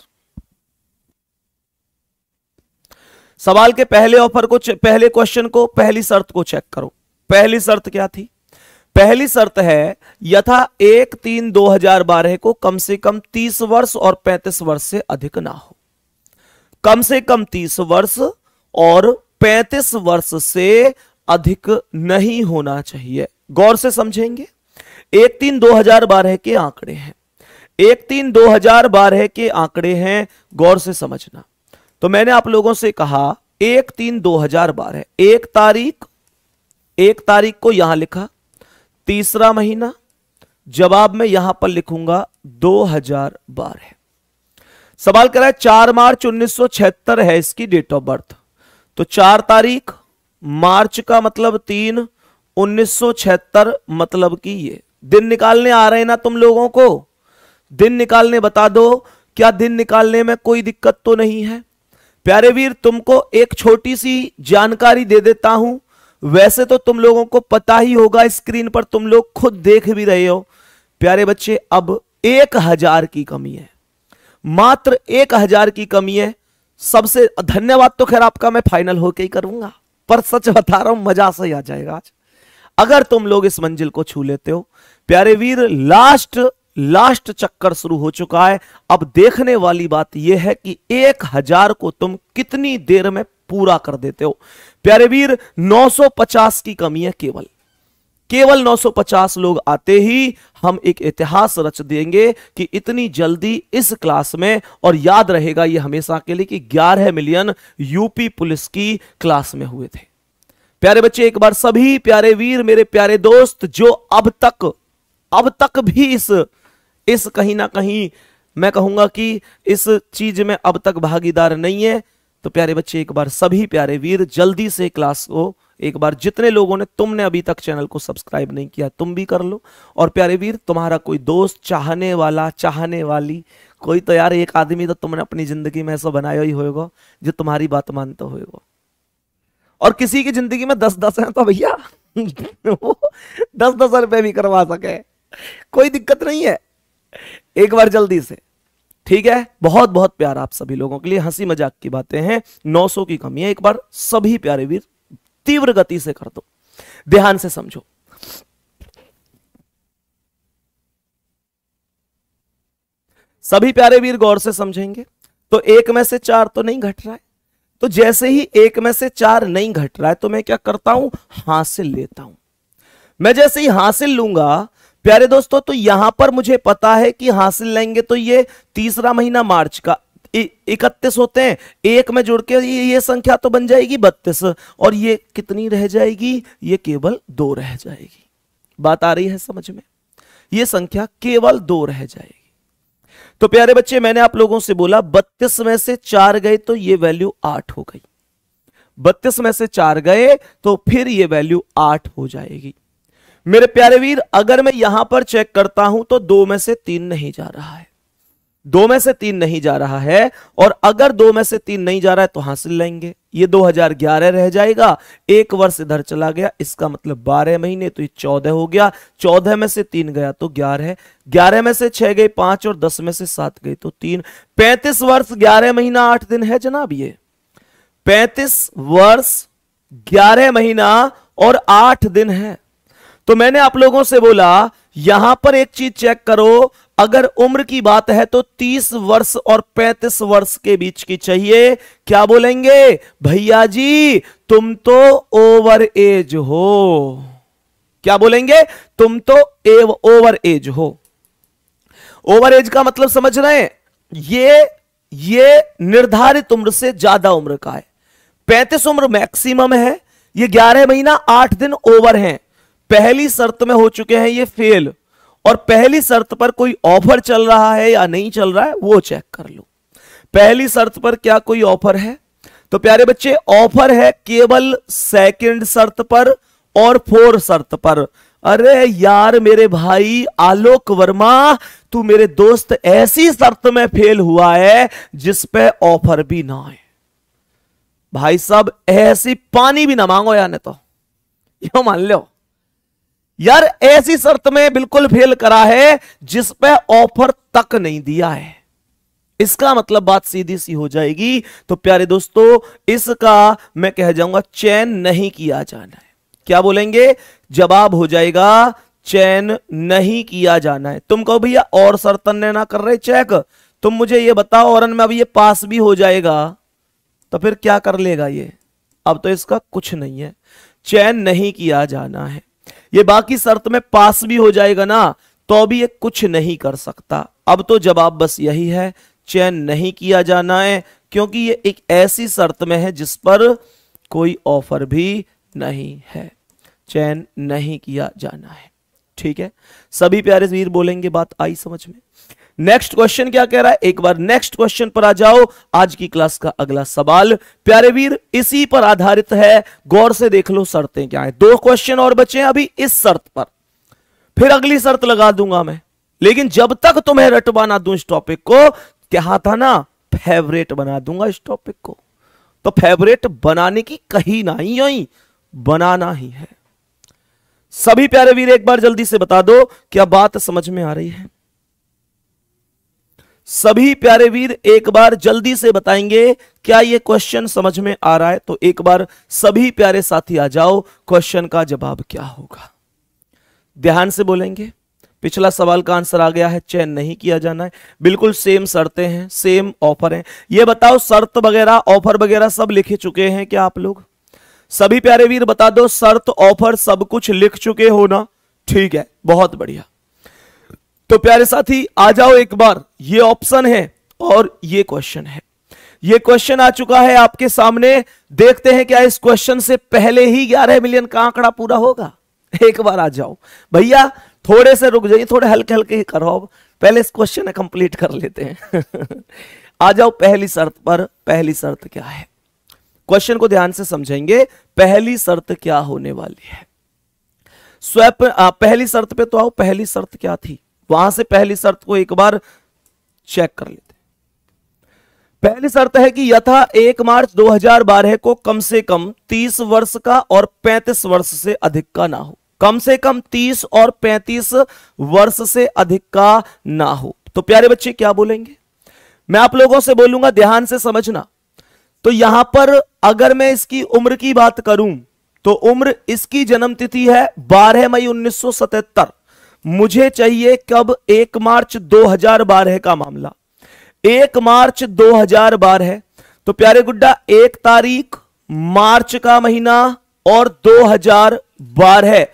A: सवाल के पहले ऑफर को पहले क्वेश्चन को पहली शर्त को चेक करो पहली शर्त क्या थी पहली शर्त है यथा एक तीन दो हजार बारह को कम से कम तीस वर्ष और पैंतीस वर्ष से अधिक ना हो कम से कम तीस वर्ष और पैंतीस वर्ष से अधिक नहीं होना चाहिए गौर से समझेंगे एक तीन दो हजार बारह के आंकड़े हैं एक तीन दो हजार बारह के आंकड़े हैं गौर से समझना तो मैंने आप लोगों से कहा एक तीन दो हजार बारह एक तारीख एक तारीख को यहां लिखा तीसरा महीना जवाब में यहां पर लिखूंगा 2012 सवाल है चार मार्च 1976 है इसकी डेट ऑफ बर्थ तो चार तारीख मार्च का मतलब तीन छिहत्तर मतलब कि ये दिन निकालने आ रहे ना तुम लोगों को दिन निकालने बता दो क्या दिन निकालने में कोई दिक्कत तो नहीं है प्यारे वीर तुमको एक छोटी सी जानकारी दे देता हूं वैसे तो तुम लोगों को पता ही होगा स्क्रीन पर तुम लोग खुद देख भी रहे हो प्यारे बच्चे अब एक हजार की कमी है मात्र एक हजार की कमी है सबसे धन्यवाद तो खैर आपका मैं फाइनल होके ही करूंगा पर सच बता रहा हूं मजा से आ जाएगा आज अगर तुम लोग इस मंजिल को छू लेते हो प्यारे वीर लास्ट लास्ट चक्कर शुरू हो चुका है अब देखने वाली बात यह है कि एक हजार को तुम कितनी देर में पूरा कर देते हो प्यारे वीर 950 की कमी है केवल केवल 950 लोग आते ही हम एक इतिहास रच देंगे कि इतनी जल्दी इस क्लास में और याद रहेगा ये हमेशा के लिए कि 11 मिलियन यूपी पुलिस की क्लास में हुए थे प्यारे बच्चे एक बार सभी प्यारे वीर मेरे प्यारे दोस्त जो अब तक अब तक भी इस इस कहीं ना कहीं मैं कहूंगा कि इस चीज में अब तक भागीदार नहीं है तो प्यारे बच्चे एक बार सभी प्यारे वीर जल्दी से क्लास को एक बार जितने लोगों ने तुमने अभी तक चैनल को सब्सक्राइब नहीं किया तुम भी कर लो और प्यारे वीर तुम्हारा कोई दोस्त चाहने वाला चाहने वाली कोई तो यार एक आदमी तो तुमने अपनी जिंदगी में ऐसा बनाया ही होगा जो तुम्हारी बात मानता होगा और किसी की जिंदगी में दस दस है तो भैया दस दस रुपए भी करवा सके कोई दिक्कत नहीं है एक बार जल्दी से ठीक है बहुत बहुत प्यार आप सभी लोगों के लिए हंसी मजाक की बातें हैं नौ की कमी है एक बार सभी प्यारे वीर तीव्र गति से कर दो ध्यान से समझो सभी प्यारे वीर गौर से समझेंगे तो एक में से चार तो नहीं घट रहा है तो जैसे ही एक में से चार नहीं घट रहा है तो मैं क्या करता हूं हासिल लेता हूं मैं जैसे ही हासिल लूंगा प्यारे दोस्तों तो यहां पर मुझे पता है कि हासिल लेंगे तो ये तीसरा महीना मार्च का इकतीस होते हैं एक में जुड़ के ये, ये संख्या तो बन जाएगी बत्तीस और ये कितनी रह जाएगी ये केवल दो रह जाएगी बात आ रही है समझ में ये संख्या केवल दो रह जाएगी तो प्यारे बच्चे मैंने आप लोगों से बोला बत्तीस में से चार गए तो ये वैल्यू आठ हो गई बत्तीस में से चार गए तो फिर ये वैल्यू आठ हो जाएगी मेरे प्यारे वीर अगर मैं यहां पर चेक करता हूं तो दो में से तीन नहीं जा रहा है दो में से तीन नहीं जा रहा है और अगर दो में से तीन नहीं जा रहा है तो हासिल लेंगे ये 2011 रह जाएगा एक वर्ष इधर चला गया इसका मतलब 12 महीने तो ये 14 हो गया 14 में से तीन गया तो 11 11 में से छह गई पांच और 10 में से सात गई तो तीन 35 वर्ष 11 महीना आठ दिन है जनाब ये 35 वर्ष 11 महीना और आठ दिन है तो मैंने आप लोगों से बोला यहां पर एक चीज चेक करो अगर उम्र की बात है तो 30 वर्ष और 35 वर्ष के बीच की चाहिए क्या बोलेंगे भैया जी तुम तो ओवर एज हो क्या बोलेंगे तुम तो एव ओवर एज हो ओवर एज का मतलब समझ रहे हैं ये ये निर्धारित उम्र से ज्यादा उम्र का है पैंतीस उम्र मैक्सिमम है ये ग्यारह महीना आठ दिन ओवर है पहली शर्त में हो चुके हैं ये फेल और पहली शर्त पर कोई ऑफर चल रहा है या नहीं चल रहा है वो चेक कर लो पहली शर्त पर क्या कोई ऑफर है तो प्यारे बच्चे ऑफर है केवल सेकंड शर्त पर और फोर शर्त पर अरे यार मेरे भाई आलोक वर्मा तू मेरे दोस्त ऐसी शर्त में फेल हुआ है जिस पे ऑफर भी ना आए भाई साहब ऐसी पानी भी ना मांगो यार ने तो यो मान लो यार ऐसी शर्त में बिल्कुल फेल करा है जिस पे ऑफर तक नहीं दिया है इसका मतलब बात सीधी सी हो जाएगी तो प्यारे दोस्तों इसका मैं कह जाऊंगा चयन नहीं किया जाना है क्या बोलेंगे जवाब हो जाएगा चयन नहीं किया जाना है तुम कहो भैया और शर्त अन्य ना कर रहे चेक तुम मुझे ये बताओ और अब ये पास भी हो जाएगा तो फिर क्या कर लेगा ये अब तो इसका कुछ नहीं है चयन नहीं किया जाना है ये बाकी शर्त में पास भी हो जाएगा ना तो भी ये कुछ नहीं कर सकता अब तो जवाब बस यही है चयन नहीं किया जाना है क्योंकि ये एक ऐसी शर्त में है जिस पर कोई ऑफर भी नहीं है चयन नहीं किया जाना है ठीक है सभी प्यारे वीर बोलेंगे बात आई समझ में नेक्स्ट क्वेश्चन क्या कह रहा है एक बार नेक्स्ट क्वेश्चन पर आ जाओ आज की क्लास का अगला सवाल प्यारे वीर इसी पर आधारित है गौर से देख लो शर्तें क्या है दो क्वेश्चन और बचे हैं अभी इस शर्त पर फिर अगली शर्त लगा दूंगा मैं लेकिन जब तक तुम्हें रटवाना दू इस टॉपिक को क्या था ना फेवरेट बना दूंगा इस टॉपिक को तो फेवरेट बनाने की कही ना ही बनाना ही है सभी प्यारे वीर एक बार जल्दी से बता दो क्या बात समझ में आ रही है सभी प्यारे वीर एक बार जल्दी से बताएंगे क्या ये क्वेश्चन समझ में आ रहा है तो एक बार सभी प्यारे साथी आ जाओ क्वेश्चन का जवाब क्या होगा ध्यान से बोलेंगे पिछला सवाल का आंसर आ गया है चयन नहीं किया जाना है बिल्कुल सेम शर्तें हैं सेम ऑफर हैं ये बताओ शर्त वगैरह ऑफर वगैरह सब लिखे चुके हैं क्या आप लोग सभी प्यारे वीर बता दो शर्त ऑफर सब कुछ लिख चुके हो ना ठीक है बहुत बढ़िया तो प्यारे साथी आ जाओ एक बार ये ऑप्शन है और ये क्वेश्चन है ये क्वेश्चन आ चुका है आपके सामने देखते हैं क्या इस क्वेश्चन से पहले ही ग्यारह मिलियन का आंकड़ा पूरा होगा एक बार आ जाओ भैया थोड़े से रुक जाइए थोड़े हल्के हल्के ही करो पहले इस क्वेश्चन कंप्लीट कर लेते हैं आ जाओ पहली शर्त पर पहली शर्त क्या है क्वेश्चन को ध्यान से समझेंगे पहली शर्त क्या होने वाली है स्वैप पहली शर्त पे तो आओ पहली शर्त क्या थी वहां से पहली शर्त को एक बार चेक कर लेते पहली शर्त है कि यथा एक मार्च 2012 को कम से कम 30 वर्ष का और 35 वर्ष से अधिक का ना हो कम से कम 30 और 35 वर्ष से अधिक का ना हो तो प्यारे बच्चे क्या बोलेंगे मैं आप लोगों से बोलूंगा ध्यान से समझना तो यहां पर अगर मैं इसकी उम्र की बात करूं तो उम्र इसकी जन्म तिथि है 12 मई 1977 मुझे चाहिए कब एक मार्च 2012 का मामला एक मार्च 2012 तो प्यारे गुड्डा एक तारीख मार्च का महीना और 2012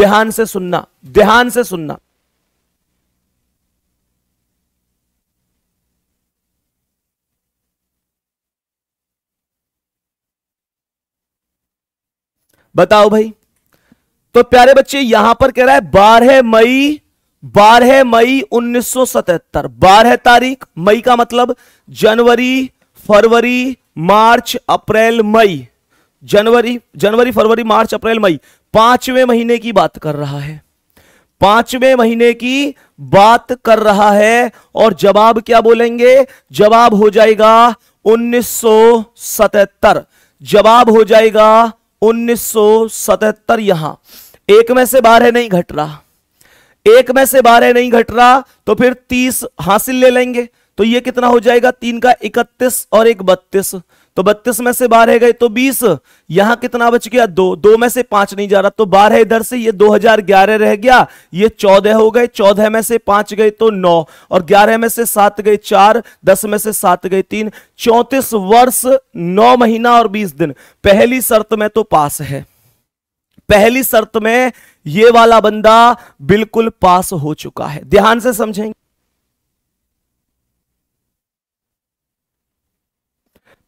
A: ध्यान से सुनना ध्यान से सुनना बताओ भाई तो प्यारे बच्चे यहां पर कह रहा है बारह मई बारह मई 1977 बारह तारीख मई का मतलब जनवरी फरवरी मार्च अप्रैल मई जनवरी जनवरी फरवरी मार्च अप्रैल मई पांचवें महीने की बात कर रहा है पांचवें महीने की बात कर रहा है और जवाब क्या बोलेंगे जवाब हो जाएगा 1977 जवाब हो जाएगा 1977 यहां एक में से बारह नहीं घट रहा एक में से बारह नहीं घट रहा तो फिर तीस हासिल ले लेंगे तो ये कितना हो जाएगा तीन का इकतीस और एक बत्तीस तो बत्तीस में से बारह गए तो बीस यहां कितना बच गया दो दो में से पांच नहीं जा रहा तो बारह इधर से ये दो हजार ग्यारह रह गया ये चौदह हो गए चौदह में से पांच गए तो नौ और ग्यारह में से सात गए चार दस में से सात गए तीन चौंतीस वर्ष नौ महीना और बीस दिन पहली शर्त में तो पास है पहली शर्त में ये वाला बंदा बिल्कुल पास हो चुका है ध्यान से समझेंगे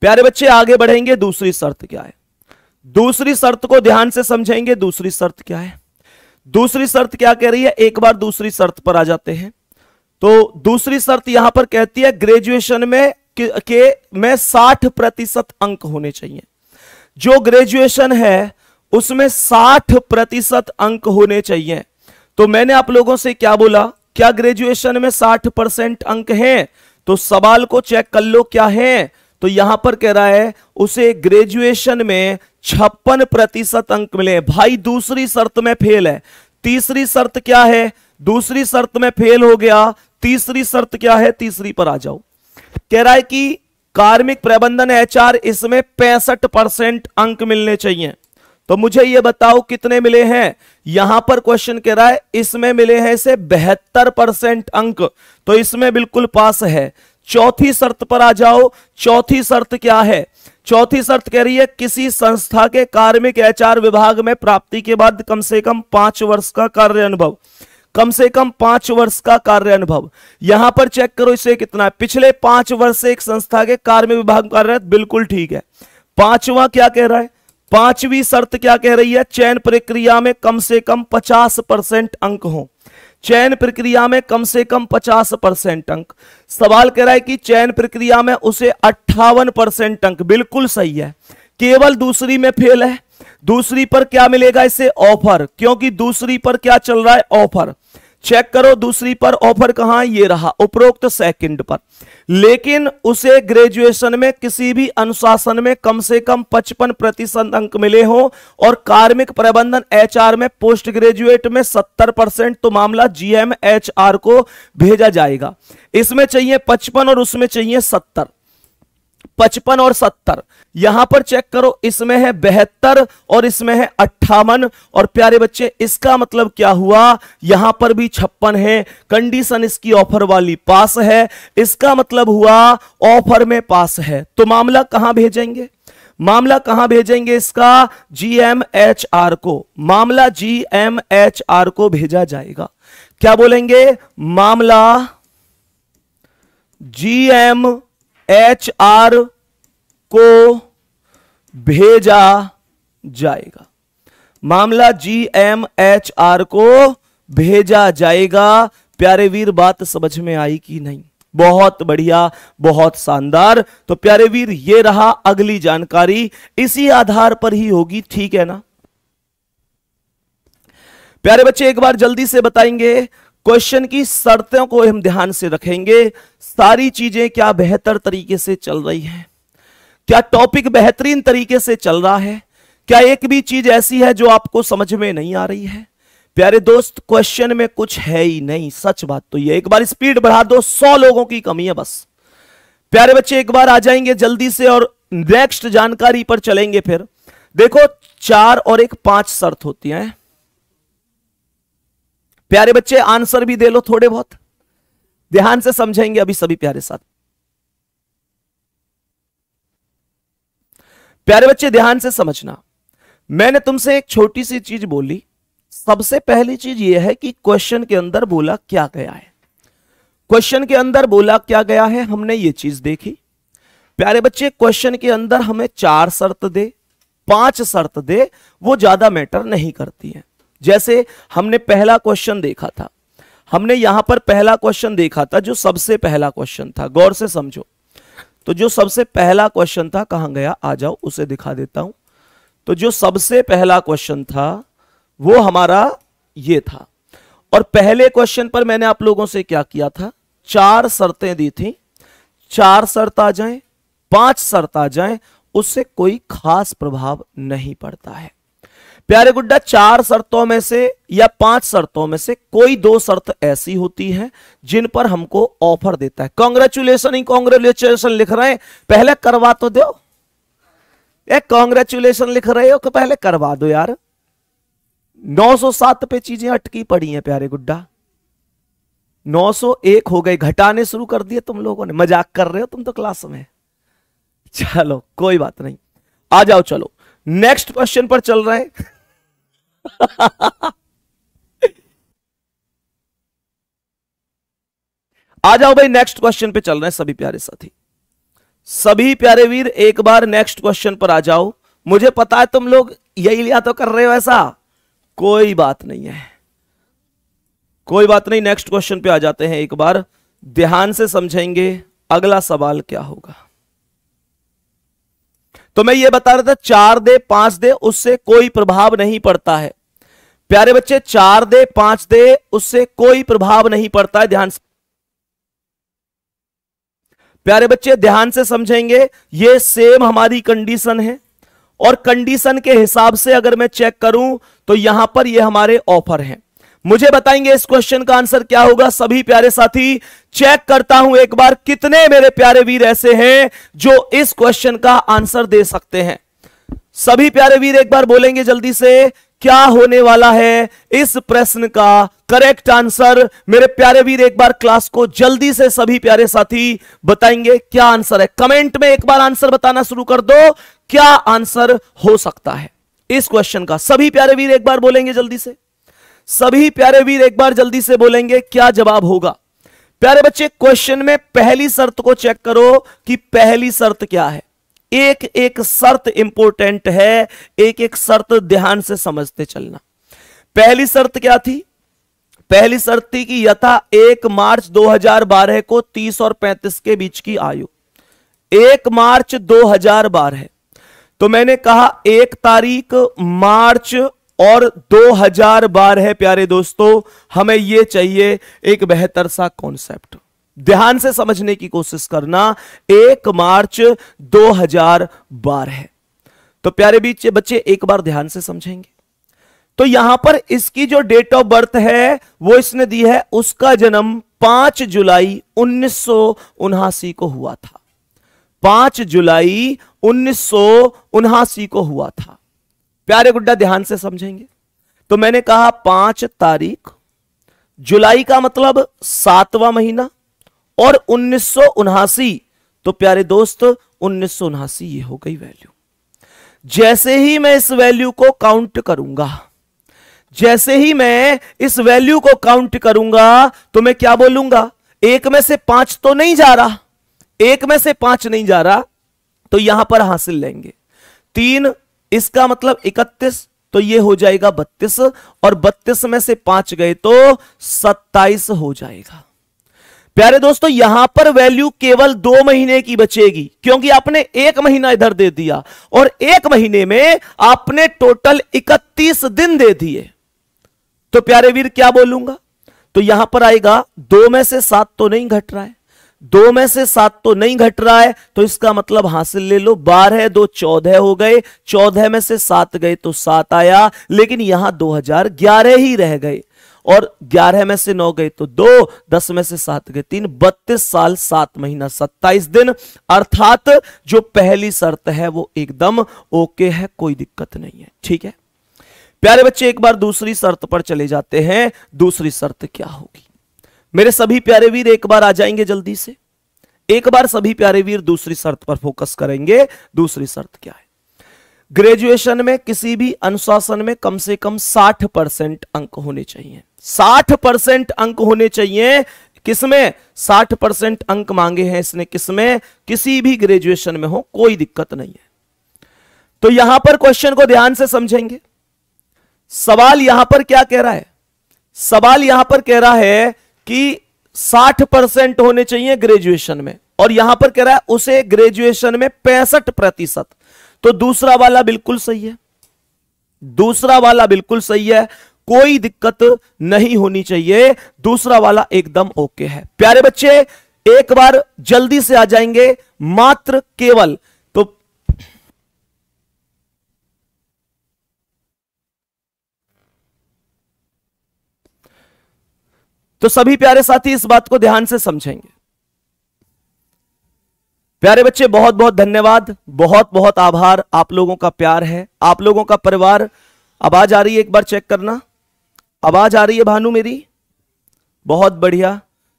A: प्यारे बच्चे आगे बढ़ेंगे दूसरी शर्त क्या है दूसरी शर्त को ध्यान से समझेंगे दूसरी शर्त क्या है दूसरी शर्त क्या कह रही है एक बार दूसरी शर्त पर आ जाते हैं तो दूसरी शर्त यहां पर कहती है ग्रेजुएशन में के, के में साठ प्रतिशत अंक होने चाहिए जो ग्रेजुएशन है उसमें साठ प्रतिशत अंक होने चाहिए तो मैंने आप लोगों से क्या बोला क्या ग्रेजुएशन में साठ परसेंट अंक हैं तो सवाल को चेक कर लो क्या है तो यहां पर कह रहा है उसे ग्रेजुएशन में छप्पन प्रतिशत अंक मिले भाई दूसरी शर्त में फेल है तीसरी शर्त क्या है दूसरी शर्त में फेल हो गया तीसरी शर्त क्या है तीसरी पर आ जाओ कह रहा है कि कार्मिक प्रबंधन एचआर इसमें पैंसठ परसेंट अंक मिलने चाहिए तो मुझे ये बताओ कितने मिले हैं यहां पर क्वेश्चन कह रहा है इसमें मिले हैं इसे बेहतर परसेंट अंक तो इसमें बिल्कुल पास है चौथी शर्त पर आ जाओ चौथी शर्त क्या है चौथी शर्त कह रही है किसी संस्था के कार्मिक एचआर विभाग में प्राप्ति के बाद कम से कम पांच वर्ष का कार्य अनुभव कम से कम पांच वर्ष का कार्य अनुभव यहां पर चेक करो इसे कितना है पिछले पांच वर्ष से एक संस्था के कार्मिक विभाग कार्यरत बिल्कुल ठीक है पांचवा क्या कह रहा है पांचवी शर्त क्या कह रही है चयन प्रक्रिया में कम से कम पचास परसेंट अंक हो चयन प्रक्रिया में कम से कम पचास परसेंट अंक सवाल कह रहा है कि चयन प्रक्रिया में उसे अट्ठावन परसेंट अंक बिल्कुल सही है केवल दूसरी में फेल है दूसरी पर क्या मिलेगा इसे ऑफर क्योंकि दूसरी पर क्या चल रहा है ऑफर चेक करो दूसरी पर ऑफर कहां ये रहा उपरोक्त सेकंड पर लेकिन उसे ग्रेजुएशन में किसी भी अनुशासन में कम से कम 55 प्रतिशत अंक मिले हो और कार्मिक प्रबंधन एचआर में पोस्ट ग्रेजुएट में 70 परसेंट तो मामला जीएम एचआर को भेजा जाएगा इसमें चाहिए 55 और उसमें चाहिए 70 पचपन और सत्तर यहां पर चेक करो इसमें है बेहतर और इसमें है अट्ठावन और प्यारे बच्चे इसका मतलब क्या हुआ यहां पर भी छप्पन है कंडीशन इसकी ऑफर वाली पास है इसका मतलब हुआ ऑफर में पास है तो मामला कहां भेजेंगे मामला कहां भेजेंगे इसका जीएमएचआर को मामला जीएमएचआर को भेजा जाएगा क्या बोलेंगे मामला जीएम एच आर को भेजा जाएगा मामला जी एम एच आर को भेजा जाएगा प्यारे वीर बात समझ में आई कि नहीं बहुत बढ़िया बहुत शानदार तो प्यारे वीर ये रहा अगली जानकारी इसी आधार पर ही होगी ठीक है ना प्यारे बच्चे एक बार जल्दी से बताएंगे क्वेश्चन की शर्तों को हम ध्यान से रखेंगे सारी चीजें क्या बेहतर तरीके से चल रही हैं क्या टॉपिक बेहतरीन तरीके से चल रहा है क्या एक भी चीज ऐसी है जो आपको समझ में नहीं आ रही है प्यारे दोस्त क्वेश्चन में कुछ है ही नहीं सच बात तो ये एक बार स्पीड बढ़ा दो सौ लोगों की कमी है बस प्यारे बच्चे एक बार आ जाएंगे जल्दी से और नेक्स्ट जानकारी पर चलेंगे फिर देखो चार और एक पांच शर्त होती है प्यारे बच्चे आंसर भी दे लो थोड़े बहुत ध्यान से समझेंगे अभी सभी प्यारे साथ प्यारे बच्चे ध्यान से समझना मैंने तुमसे एक छोटी सी चीज बोली सबसे पहली चीज यह है कि क्वेश्चन के अंदर बोला क्या गया है क्वेश्चन के अंदर बोला क्या गया है हमने ये चीज देखी प्यारे बच्चे क्वेश्चन के अंदर हमें चार शर्त दे पांच शर्त दे वो ज्यादा मैटर नहीं करती है जैसे हमने पहला क्वेश्चन देखा था हमने यहां पर पहला क्वेश्चन देखा था जो सबसे पहला क्वेश्चन था गौर से समझो तो जो सबसे पहला क्वेश्चन था कहां गया आ जाओ उसे दिखा देता हूं तो जो सबसे पहला क्वेश्चन था वो हमारा ये था और पहले क्वेश्चन पर मैंने आप लोगों से क्या किया था चार शर्तें दी थी चार शर्त आ जाए पांच शर्त आ जाए उससे कोई खास प्रभाव नहीं पड़ता है प्यारे गुड्डा चार शर्तों में से या पांच शर्तों में से कोई दो शर्त ऐसी होती है जिन पर हमको ऑफर देता है कॉन्ग्रेचुलेशन ही कॉन्ग्रेचुलेशन लिख रहे हैं पहले करवा तो दो कॉन्ग्रेचुलेशन लिख रहे हो कि पहले करवा दो यार 907 पे चीजें अटकी पड़ी हैं प्यारे गुड्डा 901 हो गए घटाने शुरू कर दिए तुम लोगों ने मजाक कर रहे हो तुम तो क्लास में चलो कोई बात नहीं आ जाओ चलो नेक्स्ट क्वेश्चन पर चल रहे हैं आ जाओ भाई नेक्स्ट क्वेश्चन पे चल रहे हैं सभी प्यारे साथी सभी प्यारे वीर एक बार नेक्स्ट क्वेश्चन पर आ जाओ मुझे पता है तुम लोग यही लिया तो कर रहे हो ऐसा कोई बात नहीं है कोई बात नहीं नेक्स्ट क्वेश्चन पे आ जाते हैं एक बार ध्यान से समझेंगे अगला सवाल क्या होगा तो मैं ये बता रहा था चार दे पांच दे उससे कोई प्रभाव नहीं पड़ता है प्यारे बच्चे चार दे पांच दे उससे कोई प्रभाव नहीं पड़ता है ध्यान से प्यारे बच्चे ध्यान से समझेंगे ये सेम हमारी कंडीशन है और कंडीशन के हिसाब से अगर मैं चेक करूं तो यहां पर ये हमारे ऑफर हैं मुझे बताएंगे इस क्वेश्चन का आंसर क्या होगा सभी प्यारे साथी चेक करता हूं एक बार कितने मेरे प्यारे वीर ऐसे हैं जो इस क्वेश्चन का आंसर दे सकते हैं सभी प्यारे वीर एक बार बोलेंगे जल्दी से क्या होने वाला है इस प्रश्न का करेक्ट आंसर मेरे प्यारे वीर एक बार क्लास को जल्दी से सभी प्यारे साथी बताएंगे क्या आंसर है कमेंट में एक बार आंसर बताना शुरू कर दो क्या आंसर हो सकता है इस क्वेश्चन का सभी प्यारे वीर एक बार बोलेंगे जल्दी से सभी प्यारे वीर एक बार जल्दी से बोलेंगे क्या जवाब होगा प्यारे बच्चे क्वेश्चन में पहली शर्त को चेक करो कि पहली शर्त क्या है एक एक शर्त इंपॉर्टेंट है एक एक शर्त ध्यान से समझते चलना पहली शर्त क्या थी पहली शर्त थी कि यथा एक मार्च 2012 को 30 और 35 के बीच की आयु एक मार्च 2012 तो मैंने कहा एक तारीख मार्च और हजार बार है प्यारे दोस्तों हमें यह चाहिए एक बेहतर सा कॉन्सेप्ट ध्यान से समझने की कोशिश करना एक मार्च हजार बार है तो प्यारे बीच बच्चे एक बार ध्यान से समझेंगे तो यहां पर इसकी जो डेट ऑफ बर्थ है वो इसने दी है उसका जन्म 5 जुलाई उन्नीस को हुआ था 5 जुलाई उन्नीस को हुआ था प्यारे गुड्डा ध्यान से समझेंगे तो मैंने कहा पांच तारीख जुलाई का मतलब सातवां महीना और उन्नीस तो प्यारे दोस्त उन्नीस ये हो गई वैल्यू जैसे ही मैं इस वैल्यू को काउंट करूंगा जैसे ही मैं इस वैल्यू को काउंट करूंगा तो मैं क्या बोलूंगा एक में से पांच तो नहीं जा रहा एक में से पांच नहीं जा रहा तो यहां पर हासिल लेंगे तीन इसका मतलब इकतीस तो ये हो जाएगा बत्तीस और बत्तीस में से पांच गए तो सत्ताईस हो जाएगा प्यारे दोस्तों यहां पर वैल्यू केवल दो महीने की बचेगी क्योंकि आपने एक महीना इधर दे दिया और एक महीने में आपने टोटल 31 दिन दे दिए तो प्यारे वीर क्या बोलूंगा तो यहां पर आएगा दो में से सात तो नहीं घट रहा है दो में से सात तो नहीं घट रहा है तो इसका मतलब हासिल ले लो बारह दो चौदह हो गए चौदह में से सात गए तो सात आया लेकिन यहां दो हजार ग्यारह ही रह गए और ग्यारह में से नौ गए तो दो दस में से सात गए तीन बत्तीस साल सात महीना सत्ताईस दिन अर्थात जो पहली शर्त है वो एकदम ओके है कोई दिक्कत नहीं है ठीक है प्यारे बच्चे एक बार दूसरी शर्त पर चले जाते हैं दूसरी शर्त क्या होगी मेरे सभी प्यारे वीर एक बार आ जाएंगे जल्दी से एक बार सभी प्यारे वीर दूसरी शर्त पर फोकस करेंगे दूसरी शर्त क्या है ग्रेजुएशन में किसी भी अनुशासन में कम से कम 60 परसेंट अंक होने चाहिए 60 परसेंट अंक होने चाहिए किसमें 60 परसेंट अंक मांगे हैं इसने किसमें किसी भी ग्रेजुएशन में हो कोई दिक्कत नहीं है तो यहां पर क्वेश्चन को ध्यान से समझेंगे सवाल यहां पर क्या कह रहा है सवाल यहां पर कह रहा है कि 60 परसेंट होने चाहिए ग्रेजुएशन में और यहां पर कह रहा है उसे ग्रेजुएशन में पैंसठ प्रतिशत तो दूसरा वाला बिल्कुल सही है दूसरा वाला बिल्कुल सही है कोई दिक्कत नहीं होनी चाहिए दूसरा वाला एकदम ओके है प्यारे बच्चे एक बार जल्दी से आ जाएंगे मात्र केवल तो सभी प्यारे साथी इस बात को ध्यान से समझेंगे प्यारे बच्चे बहुत बहुत धन्यवाद बहुत बहुत आभार आप लोगों का प्यार है आप लोगों का परिवार आवाज आ रही है एक बार चेक करना आवाज आ रही है भानु मेरी बहुत बढ़िया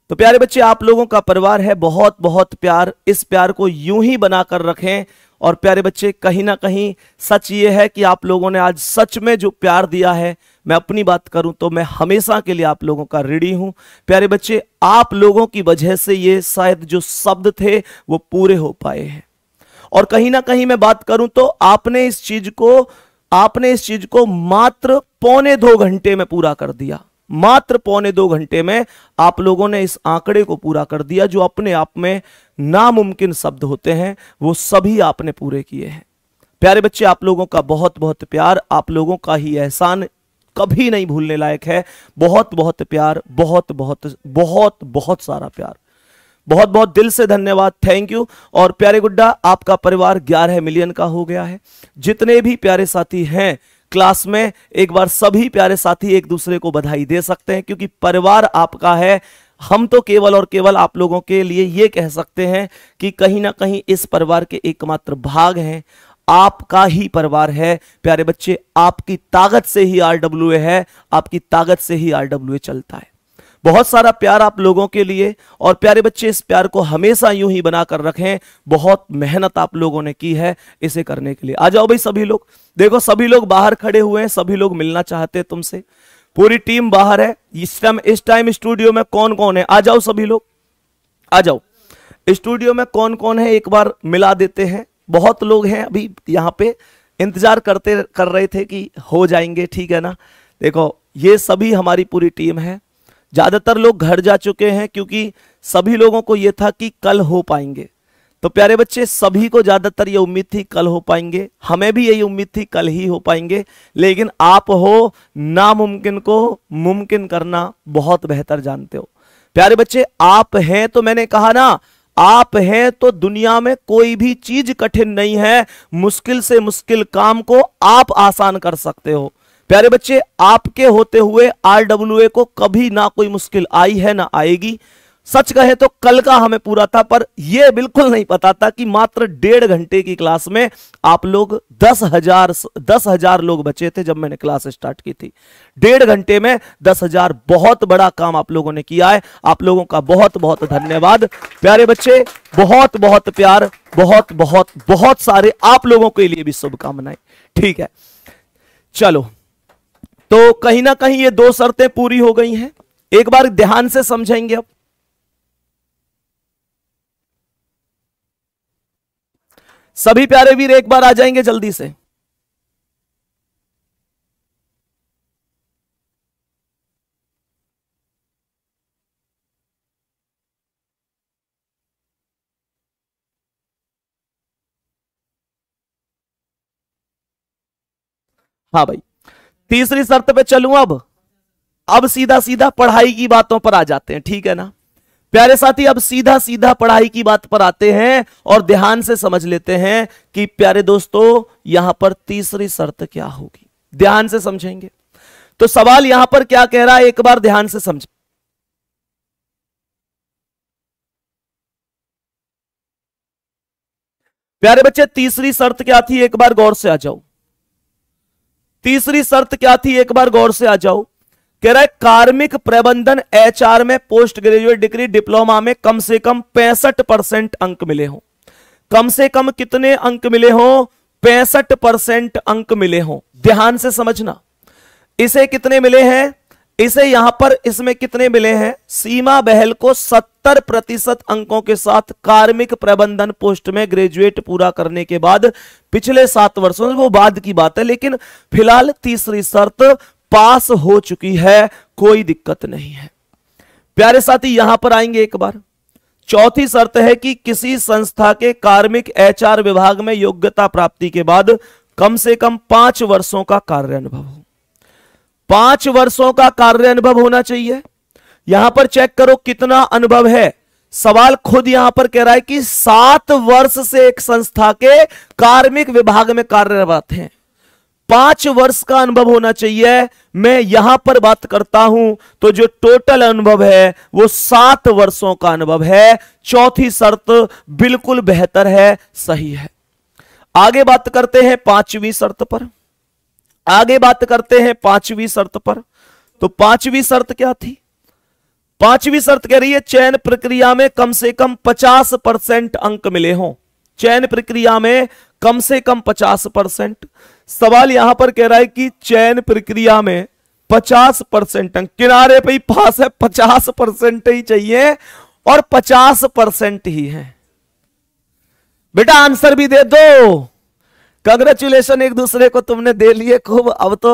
A: तो प्यारे बच्चे आप लोगों का परिवार है बहुत बहुत प्यार इस प्यार को यूं ही बनाकर रखें और प्यारे बच्चे कहीं ना कहीं सच ये है कि आप लोगों ने आज सच में जो प्यार दिया है मैं अपनी बात करूं तो मैं हमेशा के लिए आप लोगों का रेडी हूं प्यारे बच्चे आप लोगों की वजह से ये शायद जो शब्द थे वो पूरे हो पाए हैं और कहीं ना कहीं मैं बात करूं तो आपने इस चीज को आपने इस चीज को मात्र पौने दो घंटे में पूरा कर दिया मात्र पौने दो घंटे में आप लोगों ने इस आंकड़े को पूरा कर दिया जो अपने आप में नामुमकिन शब्द होते हैं वो सभी आपने पूरे किए हैं प्यारे बच्चे आप लोगों का बहुत बहुत प्यार आप लोगों का ही एहसान कभी नहीं भूलने लायक है बहुत बहुत प्यार बहुत बहुत बहुत बहुत सारा प्यार बहुत बहुत दिल से धन्यवाद थैंक यू और प्यारे गुड्डा आपका परिवार ग्यारह मिलियन का हो गया है जितने भी प्यारे साथी हैं क्लास में एक बार सभी प्यारे साथी एक दूसरे को बधाई दे सकते हैं क्योंकि परिवार आपका है हम तो केवल और केवल आप लोगों के लिए ये कह सकते हैं कि कहीं ना कहीं इस परिवार के एकमात्र भाग हैं आपका ही परिवार है प्यारे बच्चे आपकी ताकत से ही आर है आपकी ताकत से ही आर चलता है बहुत सारा प्यार आप लोगों के लिए और प्यारे बच्चे इस प्यार को हमेशा यूं ही बनाकर रखें बहुत मेहनत आप लोगों ने की है इसे करने के लिए आ जाओ भाई सभी लोग देखो सभी लोग बाहर खड़े हुए हैं सभी लोग मिलना चाहते हैं तुमसे पूरी टीम बाहर है इस टाइम इस टाइम स्टूडियो में कौन कौन है आ जाओ सभी लोग आ जाओ स्टूडियो में कौन कौन है एक बार मिला देते हैं बहुत लोग हैं अभी यहाँ पे इंतजार करते कर रहे थे कि हो जाएंगे ठीक है ना देखो ये सभी हमारी पूरी टीम है ज़्यादातर लोग घर जा चुके हैं क्योंकि सभी लोगों को यह था कि कल हो पाएंगे तो प्यारे बच्चे सभी को ज़्यादातर ये उम्मीद थी कल हो पाएंगे हमें भी यही उम्मीद थी कल ही हो पाएंगे लेकिन आप हो नामुमकिन को मुमकिन करना बहुत बेहतर जानते हो प्यारे बच्चे आप हैं तो मैंने कहा ना आप हैं तो दुनिया में कोई भी चीज कठिन नहीं है मुश्किल से मुश्किल काम को आप आसान कर सकते हो प्यारे बच्चे आपके होते हुए आरडब्ल्यूए को कभी ना कोई मुश्किल आई है ना आएगी सच कहे तो कल का हमें पूरा था पर यह बिल्कुल नहीं पता था कि मात्र डेढ़ घंटे की क्लास में आप लोग दस हजार दस हजार लोग बचे थे जब मैंने क्लास स्टार्ट की थी डेढ़ घंटे में दस हजार बहुत बड़ा काम आप लोगों ने किया है आप लोगों का बहुत बहुत धन्यवाद प्यारे बच्चे बहुत बहुत प्यार बहुत बहुत बहुत सारे आप लोगों के लिए भी शुभकामनाएं ठीक है चलो तो कहीं ना कहीं ये दो शर्तें पूरी हो गई हैं एक बार ध्यान से समझेंगे अब सभी प्यारे वीर एक बार आ जाएंगे जल्दी से हाँ भाई तीसरी शर्त पे चलूं अब अब सीधा सीधा पढ़ाई की बातों पर आ जाते हैं ठीक है ना प्यारे साथी अब सीधा सीधा पढ़ाई की बात पर आते हैं और ध्यान से समझ लेते हैं कि प्यारे दोस्तों यहां पर तीसरी शर्त क्या होगी ध्यान से समझेंगे तो सवाल यहां पर क्या कह रहा है एक बार ध्यान से समझ प्यारे बच्चे तीसरी शर्त क्या थी एक बार गौर से आ जाओ तीसरी शर्त क्या थी एक बार गौर से आ जाओ कह रहा है कार्मिक प्रबंधन एचआर में पोस्ट ग्रेजुएट डिग्री डिप्लोमा में कम से कम पैंसठ परसेंट अंक मिले हो कम से कम कितने अंक मिले हो पैंसठ परसेंट अंक मिले हों ध्यान से समझना इसे कितने मिले हैं इसे यहां पर इसमें कितने मिले हैं सीमा बहल को 70 प्रतिशत अंकों के साथ कार्मिक प्रबंधन पोस्ट में ग्रेजुएट पूरा करने के बाद पिछले सात वर्षों वो बाद की बात है लेकिन फिलहाल तीसरी शर्त पास हो चुकी है कोई दिक्कत नहीं है प्यारे साथी यहां पर आएंगे एक बार चौथी शर्त है कि किसी संस्था के कार्मिक एचआर विभाग में योग्यता प्राप्ति के बाद कम से कम पांच वर्षों का कार्य अनुभव हो पांच वर्षों का कार्य अनुभव होना चाहिए यहां पर चेक करो कितना अनुभव है सवाल खुद यहां पर कह रहा है कि सात वर्ष से एक संस्था के कार्मिक विभाग में कार्यरत हैं पांच वर्ष का अनुभव होना चाहिए मैं यहां पर बात करता हूं तो जो टोटल अनुभव है वो सात वर्षों का अनुभव है चौथी शर्त बिल्कुल बेहतर है सही है आगे बात करते हैं पांचवी शर्त पर आगे बात करते हैं पांचवी शर्त पर तो पांचवी शर्त क्या थी पांचवी शर्त कह रही है चयन प्रक्रिया में कम से कम 50 परसेंट अंक मिले हों चयन प्रक्रिया में कम से कम 50 परसेंट सवाल यहां पर कह रहा है कि चयन प्रक्रिया में 50 परसेंट अंक किनारे पे ही पास है 50 परसेंट ही चाहिए और 50 परसेंट ही है बेटा आंसर भी दे दो कंग्रेचुलेशन एक दूसरे को तुमने दे लिए खूब अब तो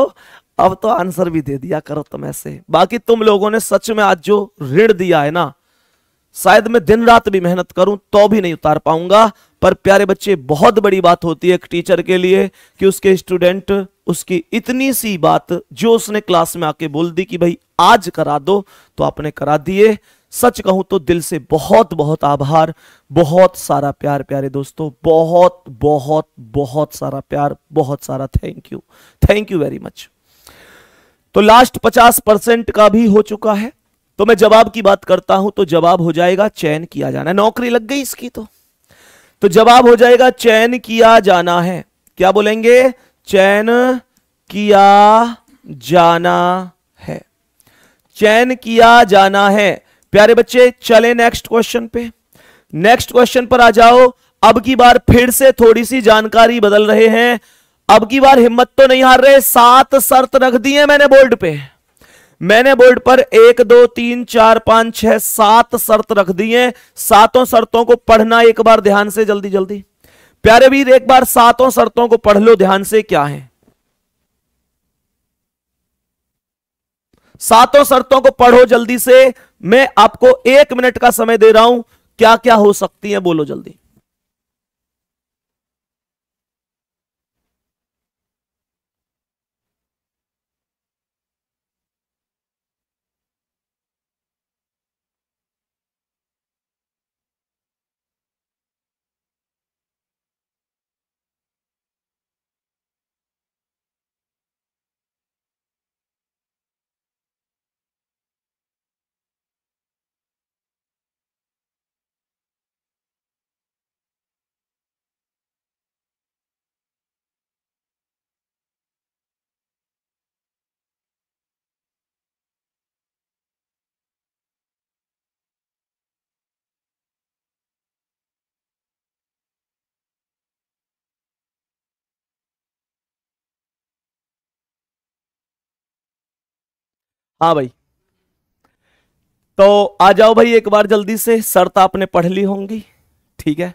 A: अब तो आंसर भी दे दिया करो तुम ऐसे बाकी तुम लोगों ने सच में आज जो ऋण दिया है ना शायद मैं दिन रात भी मेहनत करूं तो भी नहीं उतार पाऊंगा पर प्यारे बच्चे बहुत बड़ी बात होती है एक टीचर के लिए कि उसके स्टूडेंट उसकी इतनी सी बात जो उसने क्लास में आके बोल दी कि भाई आज करा दो तो आपने करा दिए सच कहूं तो दिल से बहुत बहुत आभार बहुत सारा प्यार प्यारे दोस्तों बहुत बहुत बहुत सारा प्यार बहुत सारा thank you thank you very much तो लास्ट पचास परसेंट का भी हो चुका है तो मैं जवाब की बात करता हूं तो जवाब हो जाएगा चयन किया जाना नौकरी लग गई इसकी तो तो जवाब हो जाएगा चयन किया जाना है क्या बोलेंगे चयन किया जाना है चयन किया जाना है प्यारे बच्चे चले नेक्स्ट क्वेश्चन पे नेक्स्ट क्वेश्चन पर आ जाओ अब की बार फिर से थोड़ी सी जानकारी बदल रहे हैं अब की बार हिम्मत तो नहीं हार रहे सात शर्त रख दी है मैंने बोर्ड पे मैंने बोर्ड पर एक दो तीन चार पांच छह सात शर्त रख दी है सातों शर्तों को पढ़ना एक बार ध्यान से जल्दी जल्दी प्यारे वीर एक बार सातों शर्तों को पढ़ लो ध्यान से क्या है सातों शर्तों को पढ़ो जल्दी से मैं आपको एक मिनट का समय दे रहा हूं क्या क्या हो सकती है बोलो जल्दी हाँ भाई तो आ जाओ भाई एक बार जल्दी से शर्त आपने पढ़ ली होंगी ठीक है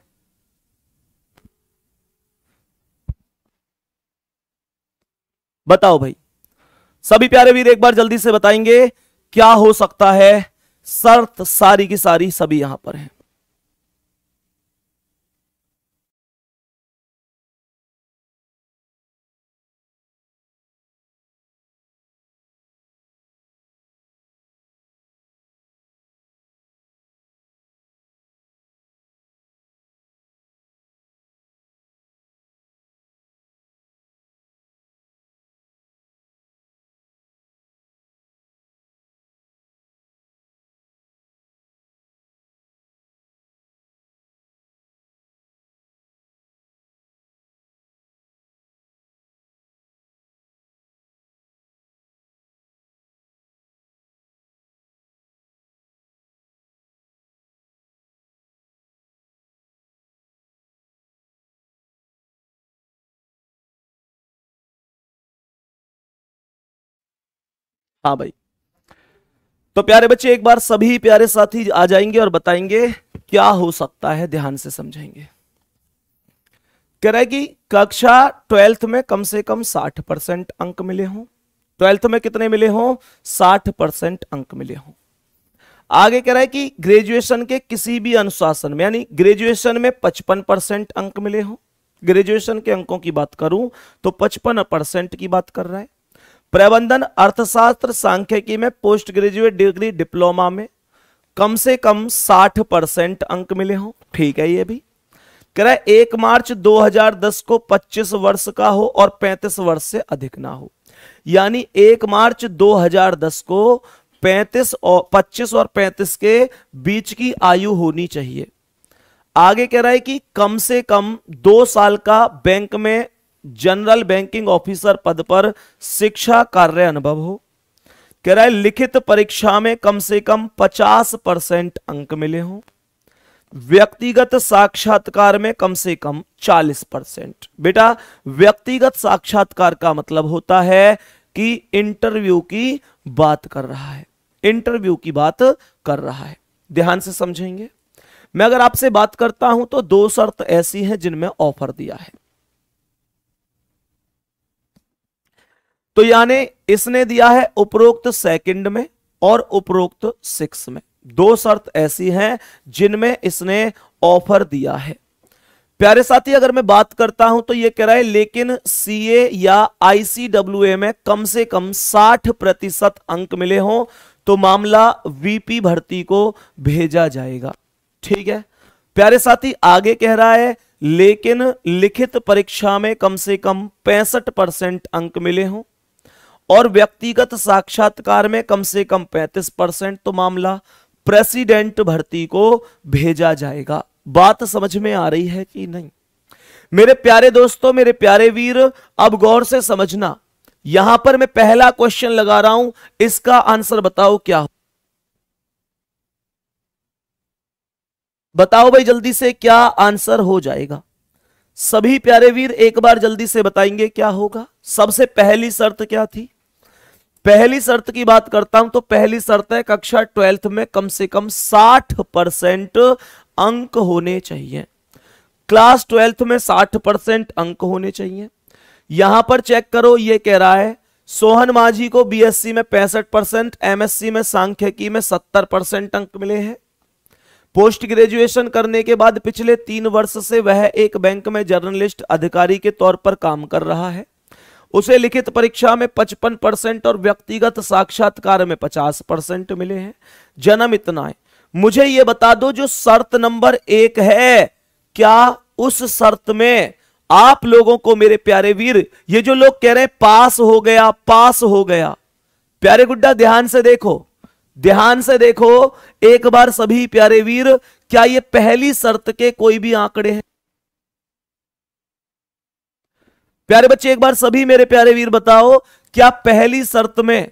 A: बताओ भाई सभी प्यारे वीर एक बार जल्दी से बताएंगे क्या हो सकता है शर्त सारी की सारी सभी यहां पर है हाँ भाई तो प्यारे बच्चे एक बार सभी प्यारे साथी आ जाएंगे और बताएंगे क्या हो सकता है ध्यान से समझेंगे कह रहा है कि कक्षा ट्वेल्थ में कम से कम साठ परसेंट अंक मिले हों ट्वेल्थ में कितने मिले हों साठ परसेंट अंक मिले हों आगे कह रहा है कि ग्रेजुएशन के किसी भी अनुशासन में यानी ग्रेजुएशन में पचपन परसेंट अंक मिले हों ग्रेजुएशन के अंकों की बात करूं तो पचपन परसेंट की बात कर रहा है प्रबंधन अर्थशास्त्र सांख्यिकी में पोस्ट ग्रेजुएट डिग्री डिप्लोमा में कम से कम 60 परसेंट अंक मिले हों ठीक है ये भी क्रय एक मार्च 2010 को 25 वर्ष का हो और 35 वर्ष से अधिक ना हो यानी एक मार्च 2010 को 35 और 25 और 35 के बीच की आयु होनी चाहिए आगे कह रहा है कि कम से कम दो साल का बैंक में जनरल बैंकिंग ऑफिसर पद पर शिक्षा कार्य अनुभव हो कह रहा है लिखित परीक्षा में कम से कम 50 परसेंट अंक मिले हों व्यक्तिगत साक्षात्कार में कम से कम 40 परसेंट बेटा व्यक्तिगत साक्षात्कार का मतलब होता है कि इंटरव्यू की बात कर रहा है इंटरव्यू की बात कर रहा है ध्यान से समझेंगे मैं अगर आपसे बात करता हूं तो दो शर्त ऐसी हैं जिनमें ऑफर दिया है तो यानी इसने दिया है उपरोक्त सेकंड में और उपरोक्त सिक्स में दो शर्त ऐसी हैं जिनमें इसने ऑफर दिया है प्यारे साथी अगर मैं बात करता हूं तो यह कह रहा है लेकिन सीए या आईसीडब्ल्यूए में कम से कम 60 प्रतिशत अंक मिले हों तो मामला वीपी भर्ती को भेजा जाएगा ठीक है प्यारे साथी आगे कह रहा है लेकिन लिखित परीक्षा में कम से कम पैंसठ परसेंट अंक मिले हों और व्यक्तिगत साक्षात्कार में कम से कम 35 परसेंट तो मामला प्रेसिडेंट भर्ती को भेजा जाएगा बात समझ में आ रही है कि नहीं मेरे प्यारे दोस्तों मेरे प्यारे वीर अब गौर से समझना यहां पर मैं पहला क्वेश्चन लगा रहा हूं इसका आंसर बताओ क्या हो? बताओ भाई जल्दी से क्या आंसर हो जाएगा सभी प्यारे वीर एक बार जल्दी से बताएंगे क्या होगा सबसे पहली शर्त क्या थी पहली शर्त की बात करता हूं तो पहली शर्त है कक्षा ट्वेल्थ में कम से कम साठ परसेंट अंक होने चाहिए क्लास ट्वेल्थ में साठ परसेंट अंक होने चाहिए यहां पर चेक करो ये कह रहा है सोहन माझी को बीएससी में पैंसठ परसेंट एमएससी में सांख्यिकी में सत्तर परसेंट अंक मिले हैं पोस्ट ग्रेजुएशन करने के बाद पिछले तीन वर्ष से वह एक बैंक में जर्नलिस्ट अधिकारी के तौर पर काम कर रहा है उसे लिखित परीक्षा में 55 परसेंट और व्यक्तिगत साक्षात्कार में 50 परसेंट मिले हैं जन्म इतना है मुझे यह बता दो जो शर्त नंबर एक है क्या उस शर्त में आप लोगों को मेरे प्यारे वीर ये जो लोग कह रहे हैं पास हो गया पास हो गया प्यारे गुड्डा ध्यान से देखो ध्यान से देखो एक बार सभी प्यारे वीर क्या ये पहली शर्त के कोई भी आंकड़े हैं प्यारे बच्चे एक बार सभी मेरे प्यारे वीर बताओ क्या पहली शर्त में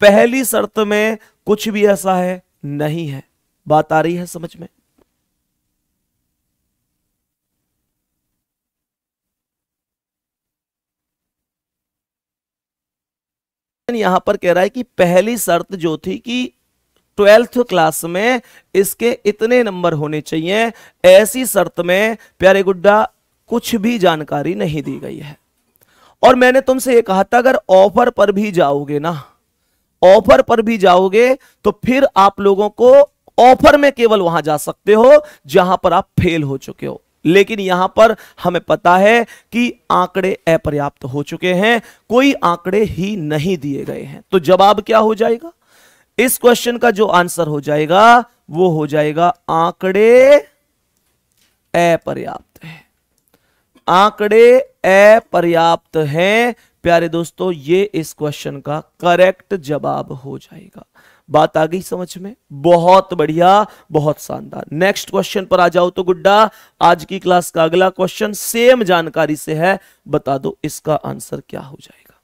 A: पहली शर्त में कुछ भी ऐसा है नहीं है बात आ रही है समझ में यहां पर कह रहा है कि पहली शर्त जो थी कि ट्वेल्थ क्लास में इसके इतने नंबर होने चाहिए ऐसी शर्त में प्यारे गुड्डा कुछ भी जानकारी नहीं दी गई है और मैंने तुमसे ये कहा था अगर ऑफर पर भी जाओगे ना ऑफर पर भी जाओगे तो फिर आप लोगों को ऑफर में केवल वहां जा सकते हो जहां पर आप फेल हो चुके हो लेकिन यहां पर हमें पता है कि आंकड़े अपर्याप्त हो चुके हैं कोई आंकड़े ही नहीं दिए गए हैं तो जवाब क्या हो जाएगा इस क्वेश्चन का जो आंसर हो जाएगा वो हो जाएगा आंकड़े अपर्याप्त है आंकड़े अपर्याप्त है प्यारे दोस्तों ये इस क्वेश्चन का करेक्ट जवाब हो जाएगा बात आ गई समझ में बहुत बढ़िया बहुत शानदार नेक्स्ट क्वेश्चन पर आ जाओ तो गुड्डा आज की क्लास का अगला क्वेश्चन सेम जानकारी से है बता दो इसका आंसर क्या हो जाएगा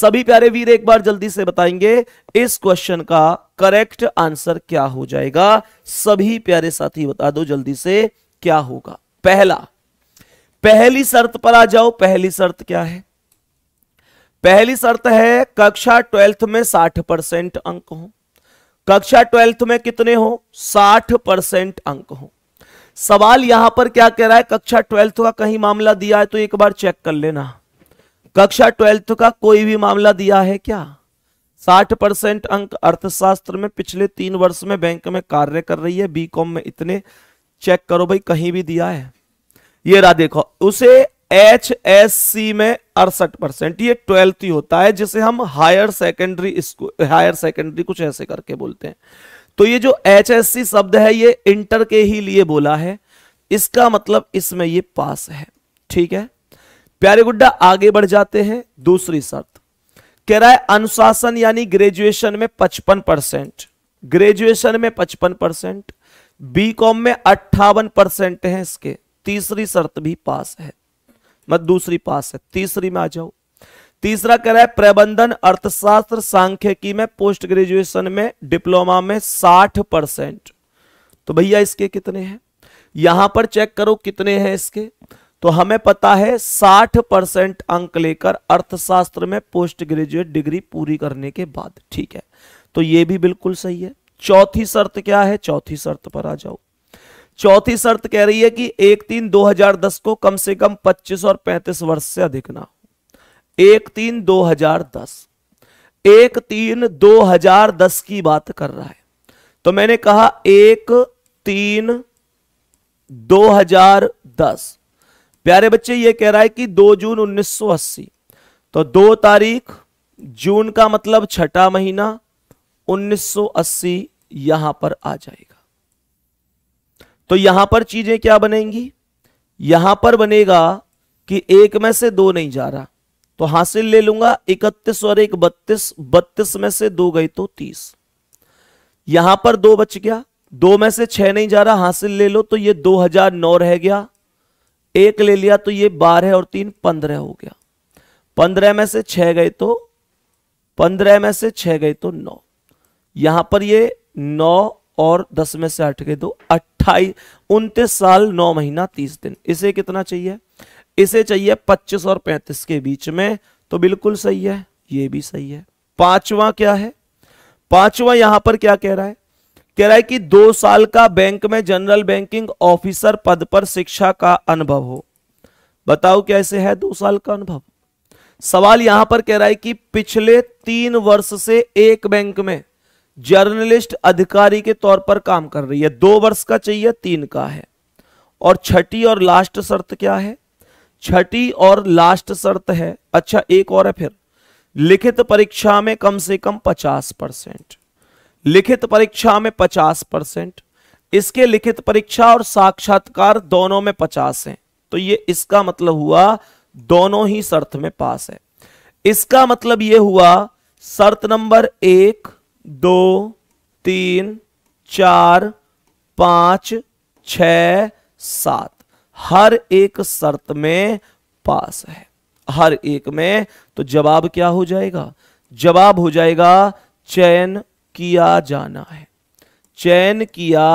A: सभी प्यारे वीर एक बार जल्दी से बताएंगे इस क्वेश्चन का करेक्ट आंसर क्या हो जाएगा सभी प्यारे साथी बता दो जल्दी से क्या होगा पहला पहली शर्त पर आ जाओ पहली शर्त क्या है पहली शर्त है कक्षा ट्वेल्थ में साठ परसेंट अंक हो कक्षा ट्वेल्थ में कितने हो साठ परसेंट अंक हो सवाल यहां पर क्या कह रहा है कक्षा ट्वेल्थ का कहीं मामला दिया है तो एक बार चेक कर लेना कक्षा ट्वेल्थ का कोई भी मामला दिया है क्या साठ परसेंट अंक अर्थशास्त्र में पिछले तीन वर्ष में बैंक में कार्य कर रही है बीकॉम में इतने चेक करो भाई कहीं भी दिया है ये रहा देखो उसे एच एस सी में अड़सठ परसेंट ये ट्वेल्थ ही होता है जिसे हम higher secondary school higher secondary कुछ ऐसे करके बोलते हैं तो ये जो एच एस सी शब्द है ये इंटर के ही लिए बोला है इसका मतलब इसमें ये पास है ठीक है प्यारे गुड्डा आगे बढ़ जाते हैं दूसरी शर्त कह रहा है अनुशासन यानी ग्रेजुएशन में पचपन परसेंट ग्रेजुएशन में पचपन परसेंट बी कॉम में अट्ठावन परसेंट है इसके तीसरी शर्त भी पास है मत दूसरी पास है तीसरी में आ जाओ तीसरा कह रहा है प्रबंधन अर्थशास्त्र सांख्यिकी में पोस्ट ग्रेजुएशन में डिप्लोमा में साठ परसेंट तो भैया इसके कितने हैं यहां पर चेक करो कितने हैं इसके तो हमें पता है साठ परसेंट अंक लेकर अर्थशास्त्र में पोस्ट ग्रेजुएट डिग्री पूरी करने के बाद ठीक है तो यह भी बिल्कुल सही है चौथी शर्त क्या है चौथी शर्त पर आ जाओ चौथी शर्त कह रही है कि एक तीन 2010 को कम से कम 25 और 35 वर्ष से अधिक ना हो एक तीन 2010 एक तीन 2010 की बात कर रहा है तो मैंने कहा एक तीन 2010 प्यारे बच्चे ये कह रहा है कि 2 जून 1980 तो दो तारीख जून का मतलब छठा महीना 1980 यहां पर आ जाएगा तो यहां पर चीजें क्या बनेंगी यहां पर बनेगा कि एक में से दो नहीं जा रहा तो हासिल ले लूंगा इकतीस और एक बत्तीस बत्तीस में से दो गई तो तीस यहां पर दो बच गया दो में से छह नहीं जा रहा हासिल ले लो तो ये दो हजार नौ रह गया एक ले लिया तो ये बारह और तीन पंद्रह हो गया पंद्रह में से छह गए तो पंद्रह में से छह गए तो नौ यहां पर ये नौ और दस में से हट के दो अट्ठाईस उनतीस साल नौ महीना तीस दिन इसे कितना चाहिए इसे चाहिए पच्चीस और पैंतीस के बीच में तो बिल्कुल सही है ये भी सही है पांचवा क्या है पांचवा यहां पर क्या कह रहा है कह रहा है कि दो साल का बैंक में जनरल बैंकिंग ऑफिसर पद पर शिक्षा का अनुभव हो बताओ कैसे है दो साल का अनुभव सवाल यहां पर कह रहा है कि पिछले तीन वर्ष से एक बैंक में जर्नलिस्ट अधिकारी के तौर पर काम कर रही है दो वर्ष का चाहिए तीन का है और छठी और लास्ट शर्त क्या है छठी और लास्ट शर्त है अच्छा एक और है फिर लिखित परीक्षा में कम से कम पचास परसेंट लिखित परीक्षा में पचास परसेंट इसके लिखित परीक्षा और साक्षात्कार दोनों में पचास है तो ये इसका मतलब हुआ दोनों ही शर्त में पास है इसका मतलब यह हुआ शर्त नंबर एक दो तीन चार पाँच छ सात हर एक शर्त में पास है हर एक में तो जवाब क्या हो जाएगा जवाब हो जाएगा चयन किया जाना है चयन किया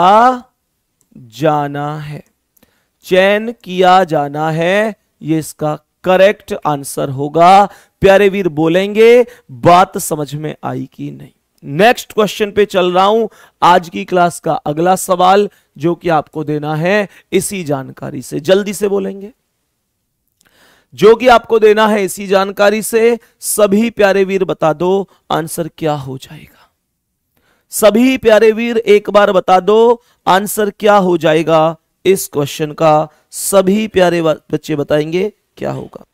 A: जाना है चयन किया जाना है ये इसका करेक्ट आंसर होगा प्यारे वीर बोलेंगे बात समझ में आई कि नहीं नेक्स्ट क्वेश्चन पे चल रहा हूं आज की क्लास का अगला सवाल जो कि आपको देना है इसी जानकारी से जल्दी से बोलेंगे जो कि आपको देना है इसी जानकारी से सभी प्यारे वीर बता दो आंसर क्या हो जाएगा सभी प्यारे वीर एक बार बता दो आंसर क्या हो जाएगा इस क्वेश्चन का सभी प्यारे बच्चे बताएंगे क्या होगा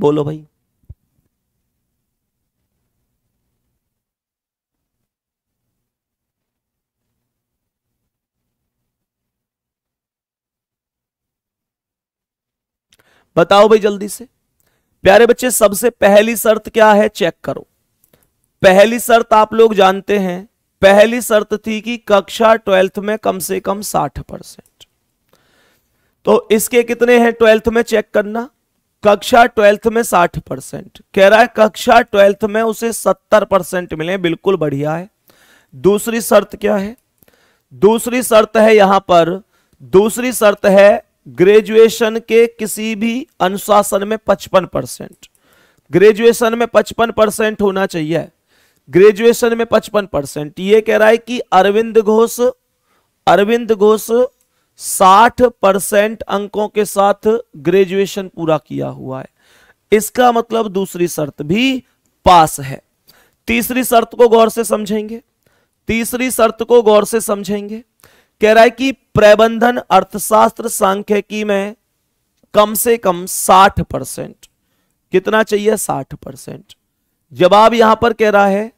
A: बोलो भाई बताओ भाई जल्दी से प्यारे बच्चे सबसे पहली शर्त क्या है चेक करो पहली शर्त आप लोग जानते हैं पहली शर्त थी कि कक्षा ट्वेल्थ में कम से कम साठ परसेंट तो इसके कितने हैं ट्वेल्थ में चेक करना कक्षा ट्वेल्थ में साठ परसेंट कह रहा है कक्षा ट्वेल्थ में उसे सत्तर परसेंट मिले बिल्कुल बढ़िया है दूसरी शर्त क्या है दूसरी शर्त है यहां पर दूसरी शर्त है ग्रेजुएशन के किसी भी अनुशासन में पचपन परसेंट ग्रेजुएशन में पचपन परसेंट होना चाहिए ग्रेजुएशन में पचपन परसेंट ये कह रहा है कि अरविंद घोष अरविंद घोष साठ परसेंट अंकों के साथ ग्रेजुएशन पूरा किया हुआ है इसका मतलब दूसरी शर्त भी पास है तीसरी शर्त को गौर से समझेंगे तीसरी शर्त को गौर से समझेंगे कह रहा है कि प्रबंधन अर्थशास्त्र सांख्यिकी में कम से कम 60 परसेंट कितना चाहिए 60 परसेंट जवाब यहां पर कह रहा है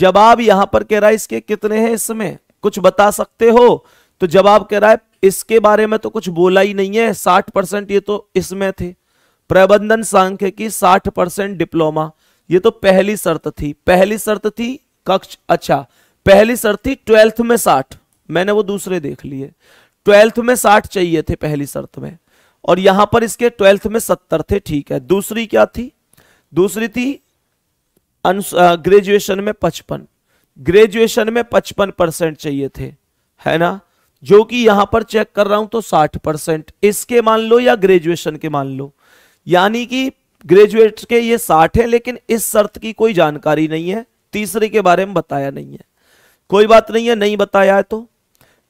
A: जवाब यहां पर कह रहा है इसके कितने हैं इसमें कुछ बता सकते हो तो जवाब कह रहा है इसके बारे में तो कुछ बोला ही नहीं है 60 परसेंट ये तो इसमें थे प्रबंधन सांख्यिकी 60 परसेंट डिप्लोमा ये तो पहली शर्त थी पहली शर्त थी कक्ष अच्छा पहली शर्त थी ट्वेल्थ में साठ मैंने वो दूसरे देख लिए ट्वेल्थ में साठ चाहिए थे पहली शर्त में और यहां पर इसके ट्वेल्थ में सत्तर थे ठीक है दूसरी क्या थी दूसरी थी ग्रेजुएशन में पचपन ग्रेजुएशन में पचपन परसेंट चाहिए थे है ना जो कि यहां पर चेक कर रहा हूं तो साठ परसेंट इसके मान लो या ग्रेजुएशन के मान लो यानी कि ग्रेजुएट के ये साठ है लेकिन इस शर्त की कोई जानकारी नहीं है तीसरे के बारे में बताया नहीं है कोई बात नहीं है नहीं बताया है तो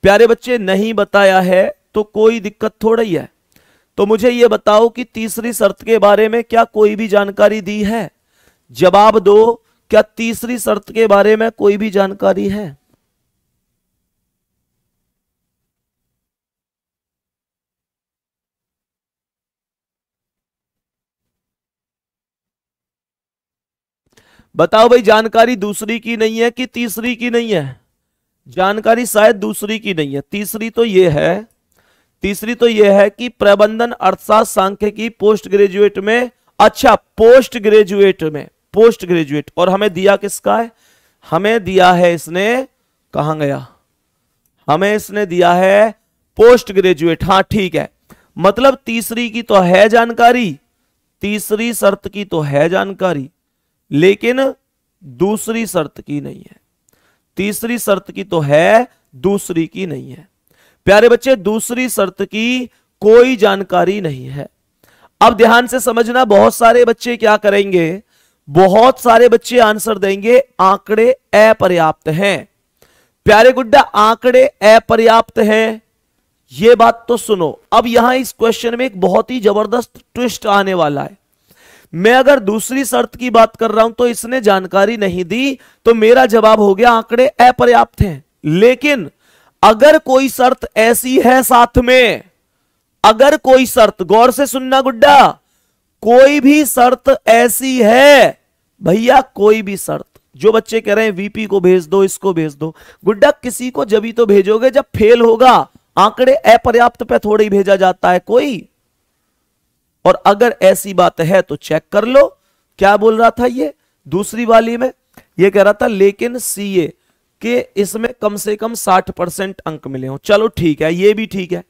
A: प्यारे बच्चे नहीं बताया है तो कोई दिक्कत थोड़ी है तो मुझे यह बताओ कि तीसरी शर्त के बारे में क्या कोई भी जानकारी दी है जवाब दो क्या तीसरी शर्त के बारे में कोई भी जानकारी है बताओ भाई जानकारी दूसरी की नहीं है कि तीसरी की नहीं है जानकारी शायद दूसरी की नहीं है तीसरी तो यह है तीसरी तो यह है कि प्रबंधन अर्थशास्त्र सांख्यिकी पोस्ट ग्रेजुएट में अच्छा पोस्ट ग्रेजुएट में पोस्ट ग्रेजुएट और हमें दिया किसका है हमें दिया है इसने कहा गया हमें इसने दिया है पोस्ट ग्रेजुएट हाँ ठीक है मतलब तीसरी की तो है जानकारी तीसरी शर्त की तो है जानकारी लेकिन दूसरी शर्त की नहीं है तीसरी शर्त की तो है दूसरी की नहीं है प्यारे बच्चे दूसरी शर्त की कोई जानकारी नहीं है अब ध्यान से समझना बहुत सारे बच्चे क्या करेंगे बहुत सारे बच्चे आंसर देंगे आंकड़े अपर्याप्त हैं प्यारे गुड्डा आंकड़े अपर्याप्त हैं यह बात तो सुनो अब यहां इस क्वेश्चन में एक बहुत ही जबरदस्त ट्विस्ट आने वाला है मैं अगर दूसरी शर्त की बात कर रहा हूं तो इसने जानकारी नहीं दी तो मेरा जवाब हो गया आंकड़े अपर्याप्त हैं लेकिन अगर कोई शर्त ऐसी है साथ में अगर कोई शर्त गौर से सुनना गुड्डा कोई भी शर्त ऐसी है भैया कोई भी शर्त जो बच्चे कह रहे हैं वीपी को भेज दो इसको भेज दो गुड्डा किसी को जब तो भेजोगे जब फेल होगा आंकड़े अपर्याप्त पे थोड़ी भेजा जाता है कोई और अगर ऐसी बात है तो चेक कर लो क्या बोल रहा था ये दूसरी वाली में ये कह रहा था लेकिन सीए के इसमें कम से कम 60 परसेंट अंक मिले हो चलो ठीक है ये भी ठीक है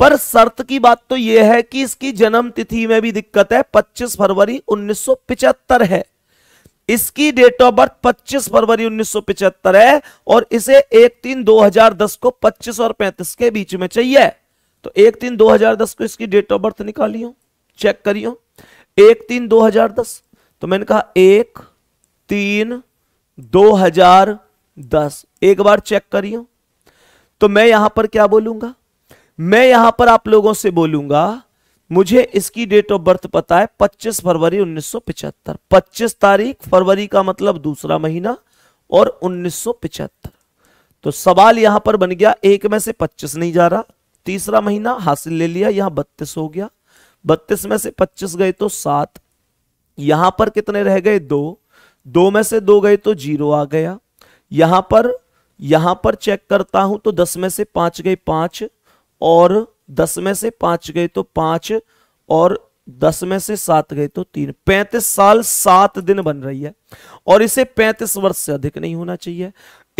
A: पर शर्त की बात तो यह है कि इसकी जन्म तिथि में भी दिक्कत है 25 फरवरी 1975 है इसकी डेट ऑफ बर्थ 25 फरवरी 1975 है और इसे एक तीन 2010 को 25 और 35 के बीच में चाहिए तो एक तीन 2010 को इसकी डेट ऑफ बर्थ निकाली हूं चेक करियो एक तीन दो हजार दस तो मैंने कहा एक तीन दो हजार दस एक बार चेक करियो तो मैं यहां पर क्या बोलूंगा मैं यहां पर आप लोगों से बोलूंगा मुझे इसकी डेट ऑफ बर्थ पता है 25 फरवरी 1975 25 तारीख फरवरी का मतलब दूसरा महीना और 1975 तो सवाल यहां पर बन गया एक में से 25 नहीं जा रहा तीसरा महीना हासिल ले लिया यहां बत्तीस हो गया बत्तीस में से पच्चीस गए तो सात यहां पर कितने रह गए दो दो में से दो गए तो जीरो आ गया यहां पर यहां पर चेक करता हूं तो दस में से पांच गए पांच और दस में से पांच गए तो पांच और दस में से सात गए तो तीन पैंतीस साल सात दिन बन रही है और इसे पैंतीस वर्ष से अधिक नहीं होना चाहिए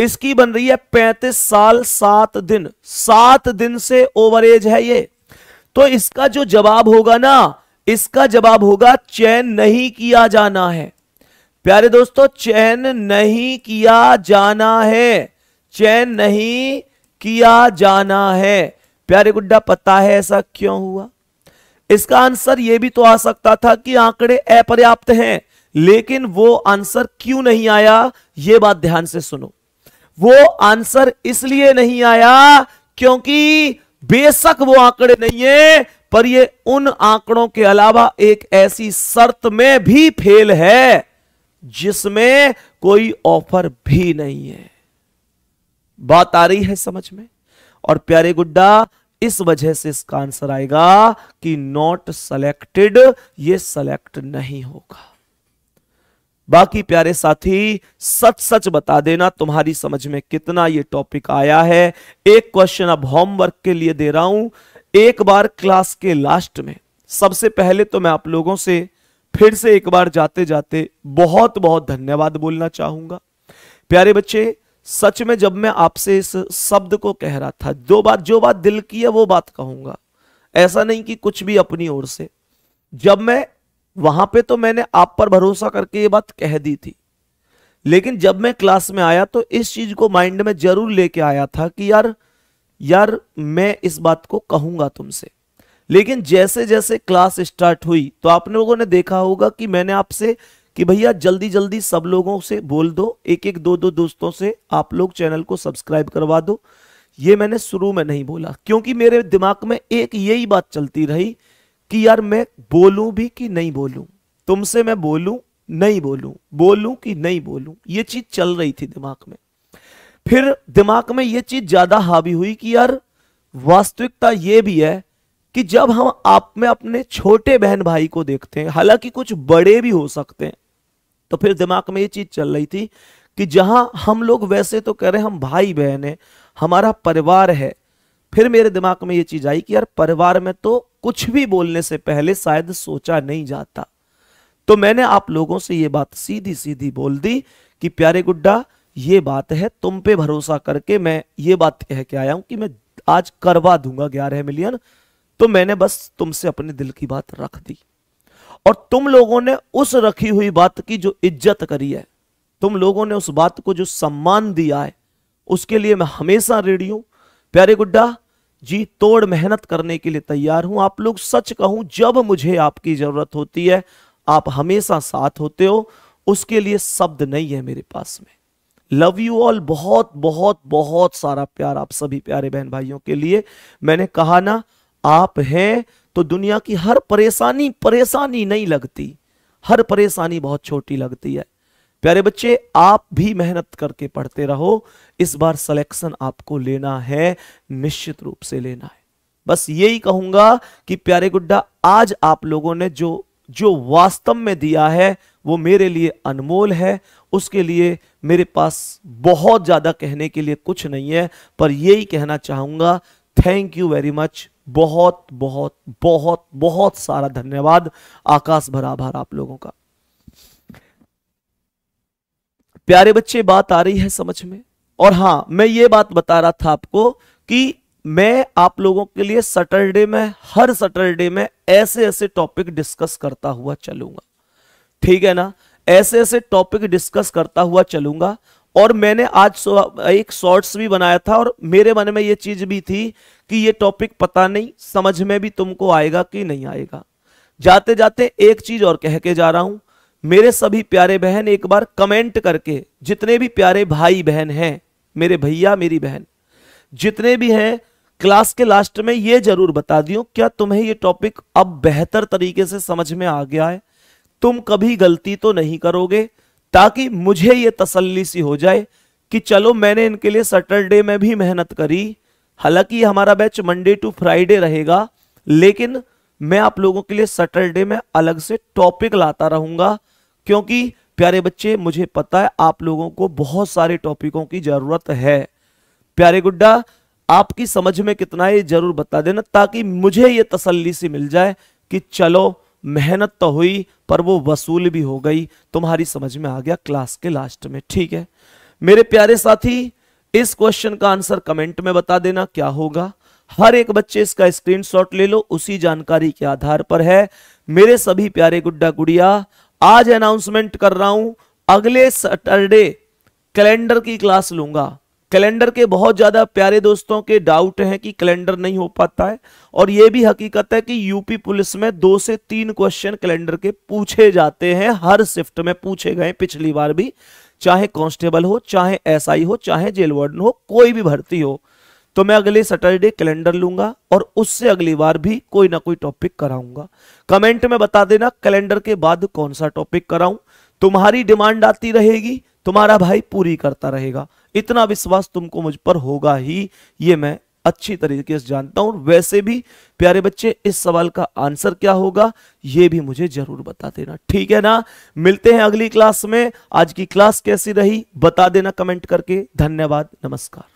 A: इसकी बन रही है पैंतीस साल सात दिन सात दिन से ओवर एज है ये तो इसका जो जवाब होगा ना इसका जवाब होगा चयन नहीं किया जाना है प्यारे दोस्तों चयन नहीं किया जाना है चयन नहीं किया जाना है प्यारे गुड्डा पता है ऐसा क्यों हुआ इसका आंसर यह भी तो आ सकता था कि आंकड़े अपर्याप्त हैं लेकिन वो आंसर क्यों नहीं आया ये बात ध्यान से सुनो वो आंसर इसलिए नहीं आया क्योंकि बेशक वो आंकड़े नहीं है पर ये उन आंकड़ों के अलावा एक ऐसी शर्त में भी फेल है जिसमें कोई ऑफर भी नहीं है बात आ रही है समझ में और प्यारे गुड्डा इस वजह से इसका आंसर आएगा कि नॉट सेलेक्टेड ये सेलेक्ट नहीं होगा बाकी प्यारे साथी सच सच बता देना तुम्हारी समझ में कितना ये टॉपिक आया है एक क्वेश्चन अब होमवर्क के लिए दे रहा हूं एक बार क्लास के लास्ट में सबसे पहले तो मैं आप लोगों से फिर से एक बार जाते जाते बहुत बहुत धन्यवाद बोलना चाहूंगा प्यारे बच्चे सच में जब मैं आपसे इस शब्द को कह रहा था जो बात जो बात दिल की है वो बात कहूंगा ऐसा नहीं कि कुछ भी अपनी ओर से जब मैं वहां पे तो मैंने आप पर भरोसा करके ये बात कह दी थी लेकिन जब मैं क्लास में आया तो इस चीज को माइंड में जरूर लेके आया था कि यार यार मैं इस बात को कहूंगा तुमसे लेकिन जैसे जैसे क्लास स्टार्ट हुई तो आप लोगों ने देखा होगा कि मैंने आपसे कि भैया जल्दी जल्दी सब लोगों से बोल दो एक एक दो दो दोस्तों से आप लोग चैनल को सब्सक्राइब करवा दो ये मैंने शुरू में नहीं बोला क्योंकि मेरे दिमाग में एक यही बात चलती रही कि यार मैं बोलूं भी कि नहीं बोलूं तुमसे मैं बोलूं नहीं बोलूं बोलूं कि नहीं बोलूं ये चीज चल रही थी दिमाग में फिर दिमाग में ये चीज ज्यादा हावी हुई कि यार वास्तविकता ये भी है कि जब हम आप में अपने छोटे बहन भाई को देखते हैं हालांकि कुछ बड़े भी हो सकते हैं तो फिर दिमाग में ये चीज चल रही थी कि जहां हम लोग वैसे तो कह रहे हैं हम भाई बहन है हमारा परिवार है फिर मेरे दिमाग में ये चीज आई कि यार परिवार में तो कुछ भी बोलने से पहले शायद सोचा नहीं जाता तो मैंने आप लोगों से ये बात सीधी सीधी बोल दी कि प्यारे गुड्डा ये बात है तुम पे भरोसा करके मैं ये बात कह के आया हूं कि मैं आज करवा दूंगा ग्यारह मिलियन तो मैंने बस तुमसे अपने दिल की बात रख दी और तुम लोगों ने उस रखी हुई बात की जो इज्जत करी है तुम लोगों ने उस बात को जो सम्मान दिया है उसके लिए मैं हमेशा रेडी हूं प्यारे गुड्डा जी तोड़ मेहनत करने के लिए तैयार हूं आप लोग सच कहूं जब मुझे आपकी जरूरत होती है आप हमेशा साथ होते हो उसके लिए शब्द नहीं है मेरे पास में लव यू ऑल बहुत बहुत बहुत सारा प्यार आप सभी प्यारे बहन भाइयों के लिए मैंने कहा ना आप हैं तो दुनिया की हर परेशानी परेशानी नहीं लगती हर परेशानी बहुत छोटी लगती है प्यारे बच्चे आप भी मेहनत करके पढ़ते रहो इस बार सिलेक्शन आपको लेना है निश्चित रूप से लेना है बस यही कहूंगा कि प्यारे गुड्डा आज आप लोगों ने जो जो वास्तव में दिया है वो मेरे लिए अनमोल है उसके लिए मेरे पास बहुत ज़्यादा कहने के लिए कुछ नहीं है पर यही कहना चाहूंगा थैंक यू वेरी मच बहुत बहुत बहुत बहुत सारा धन्यवाद आकाश भर आप लोगों का प्यारे बच्चे बात आ रही है समझ में और हां मैं ये बात बता रहा था आपको कि मैं आप लोगों के लिए सैटरडे में हर सैटरडे में ऐसे ऐसे टॉपिक डिस्कस करता हुआ चलूंगा ठीक है ना ऐसे ऐसे टॉपिक डिस्कस करता हुआ चलूंगा और मैंने आज एक शॉर्ट्स भी बनाया था और मेरे मन में ये चीज भी थी कि ये टॉपिक पता नहीं समझ में भी तुमको आएगा कि नहीं आएगा जाते जाते एक चीज और कह के जा रहा हूं मेरे सभी प्यारे बहन एक बार कमेंट करके जितने भी प्यारे भाई बहन हैं मेरे भैया मेरी बहन जितने भी हैं क्लास के लास्ट में ये जरूर बता दियो क्या तुम्हें ये टॉपिक अब बेहतर तरीके से समझ में आ गया है तुम कभी गलती तो नहीं करोगे ताकि मुझे ये तसल्ली सी हो जाए कि चलो मैंने इनके लिए सैटरडे में भी मेहनत करी हालांकि हमारा बैच मंडे टू फ्राइडे रहेगा लेकिन मैं आप लोगों के लिए सैटरडे में अलग से टॉपिक लाता रहूंगा क्योंकि प्यारे बच्चे मुझे पता है आप लोगों को बहुत सारे टॉपिकों की जरूरत है प्यारे गुड्डा आपकी समझ में कितना है जरूर बता देना ताकि मुझे ये तसल्ली सी मिल जाए कि चलो मेहनत तो हुई पर वो वसूल भी हो गई तुम्हारी समझ में आ गया क्लास के लास्ट में ठीक है मेरे प्यारे साथी इस क्वेश्चन का आंसर कमेंट में बता देना क्या होगा हर एक बच्चे इसका स्क्रीनशॉट ले लो उसी जानकारी के आधार पर है मेरे सभी प्यारे गुड्डा गुड़िया आज अनाउंसमेंट कर रहा हूं अगले सैटरडे कैलेंडर की क्लास लूंगा कैलेंडर के बहुत ज़्यादा प्यारे दोस्तों के डाउट हैं कि कैलेंडर नहीं हो पाता है और यह भी हकीकत है कि यूपी पुलिस में दो से तीन क्वेश्चन कैलेंडर के पूछे जाते हैं हर शिफ्ट में पूछे गए पिछली बार भी चाहे कांस्टेबल हो चाहे एसआई हो चाहे जेल वार्डन हो कोई भी भर्ती हो तो मैं अगले सैटरडे कैलेंडर लूंगा और उससे अगली बार भी कोई ना कोई टॉपिक कराऊंगा कमेंट में बता देना कैलेंडर के बाद कौन सा टॉपिक कराऊं तुम्हारी डिमांड आती रहेगी तुम्हारा भाई पूरी करता रहेगा इतना विश्वास तुमको मुझ पर होगा ही ये मैं अच्छी तरीके से जानता हूं वैसे भी प्यारे बच्चे इस सवाल का आंसर क्या होगा ये भी मुझे जरूर बता देना ठीक है ना मिलते हैं अगली क्लास में आज की क्लास कैसी रही बता देना कमेंट करके धन्यवाद नमस्कार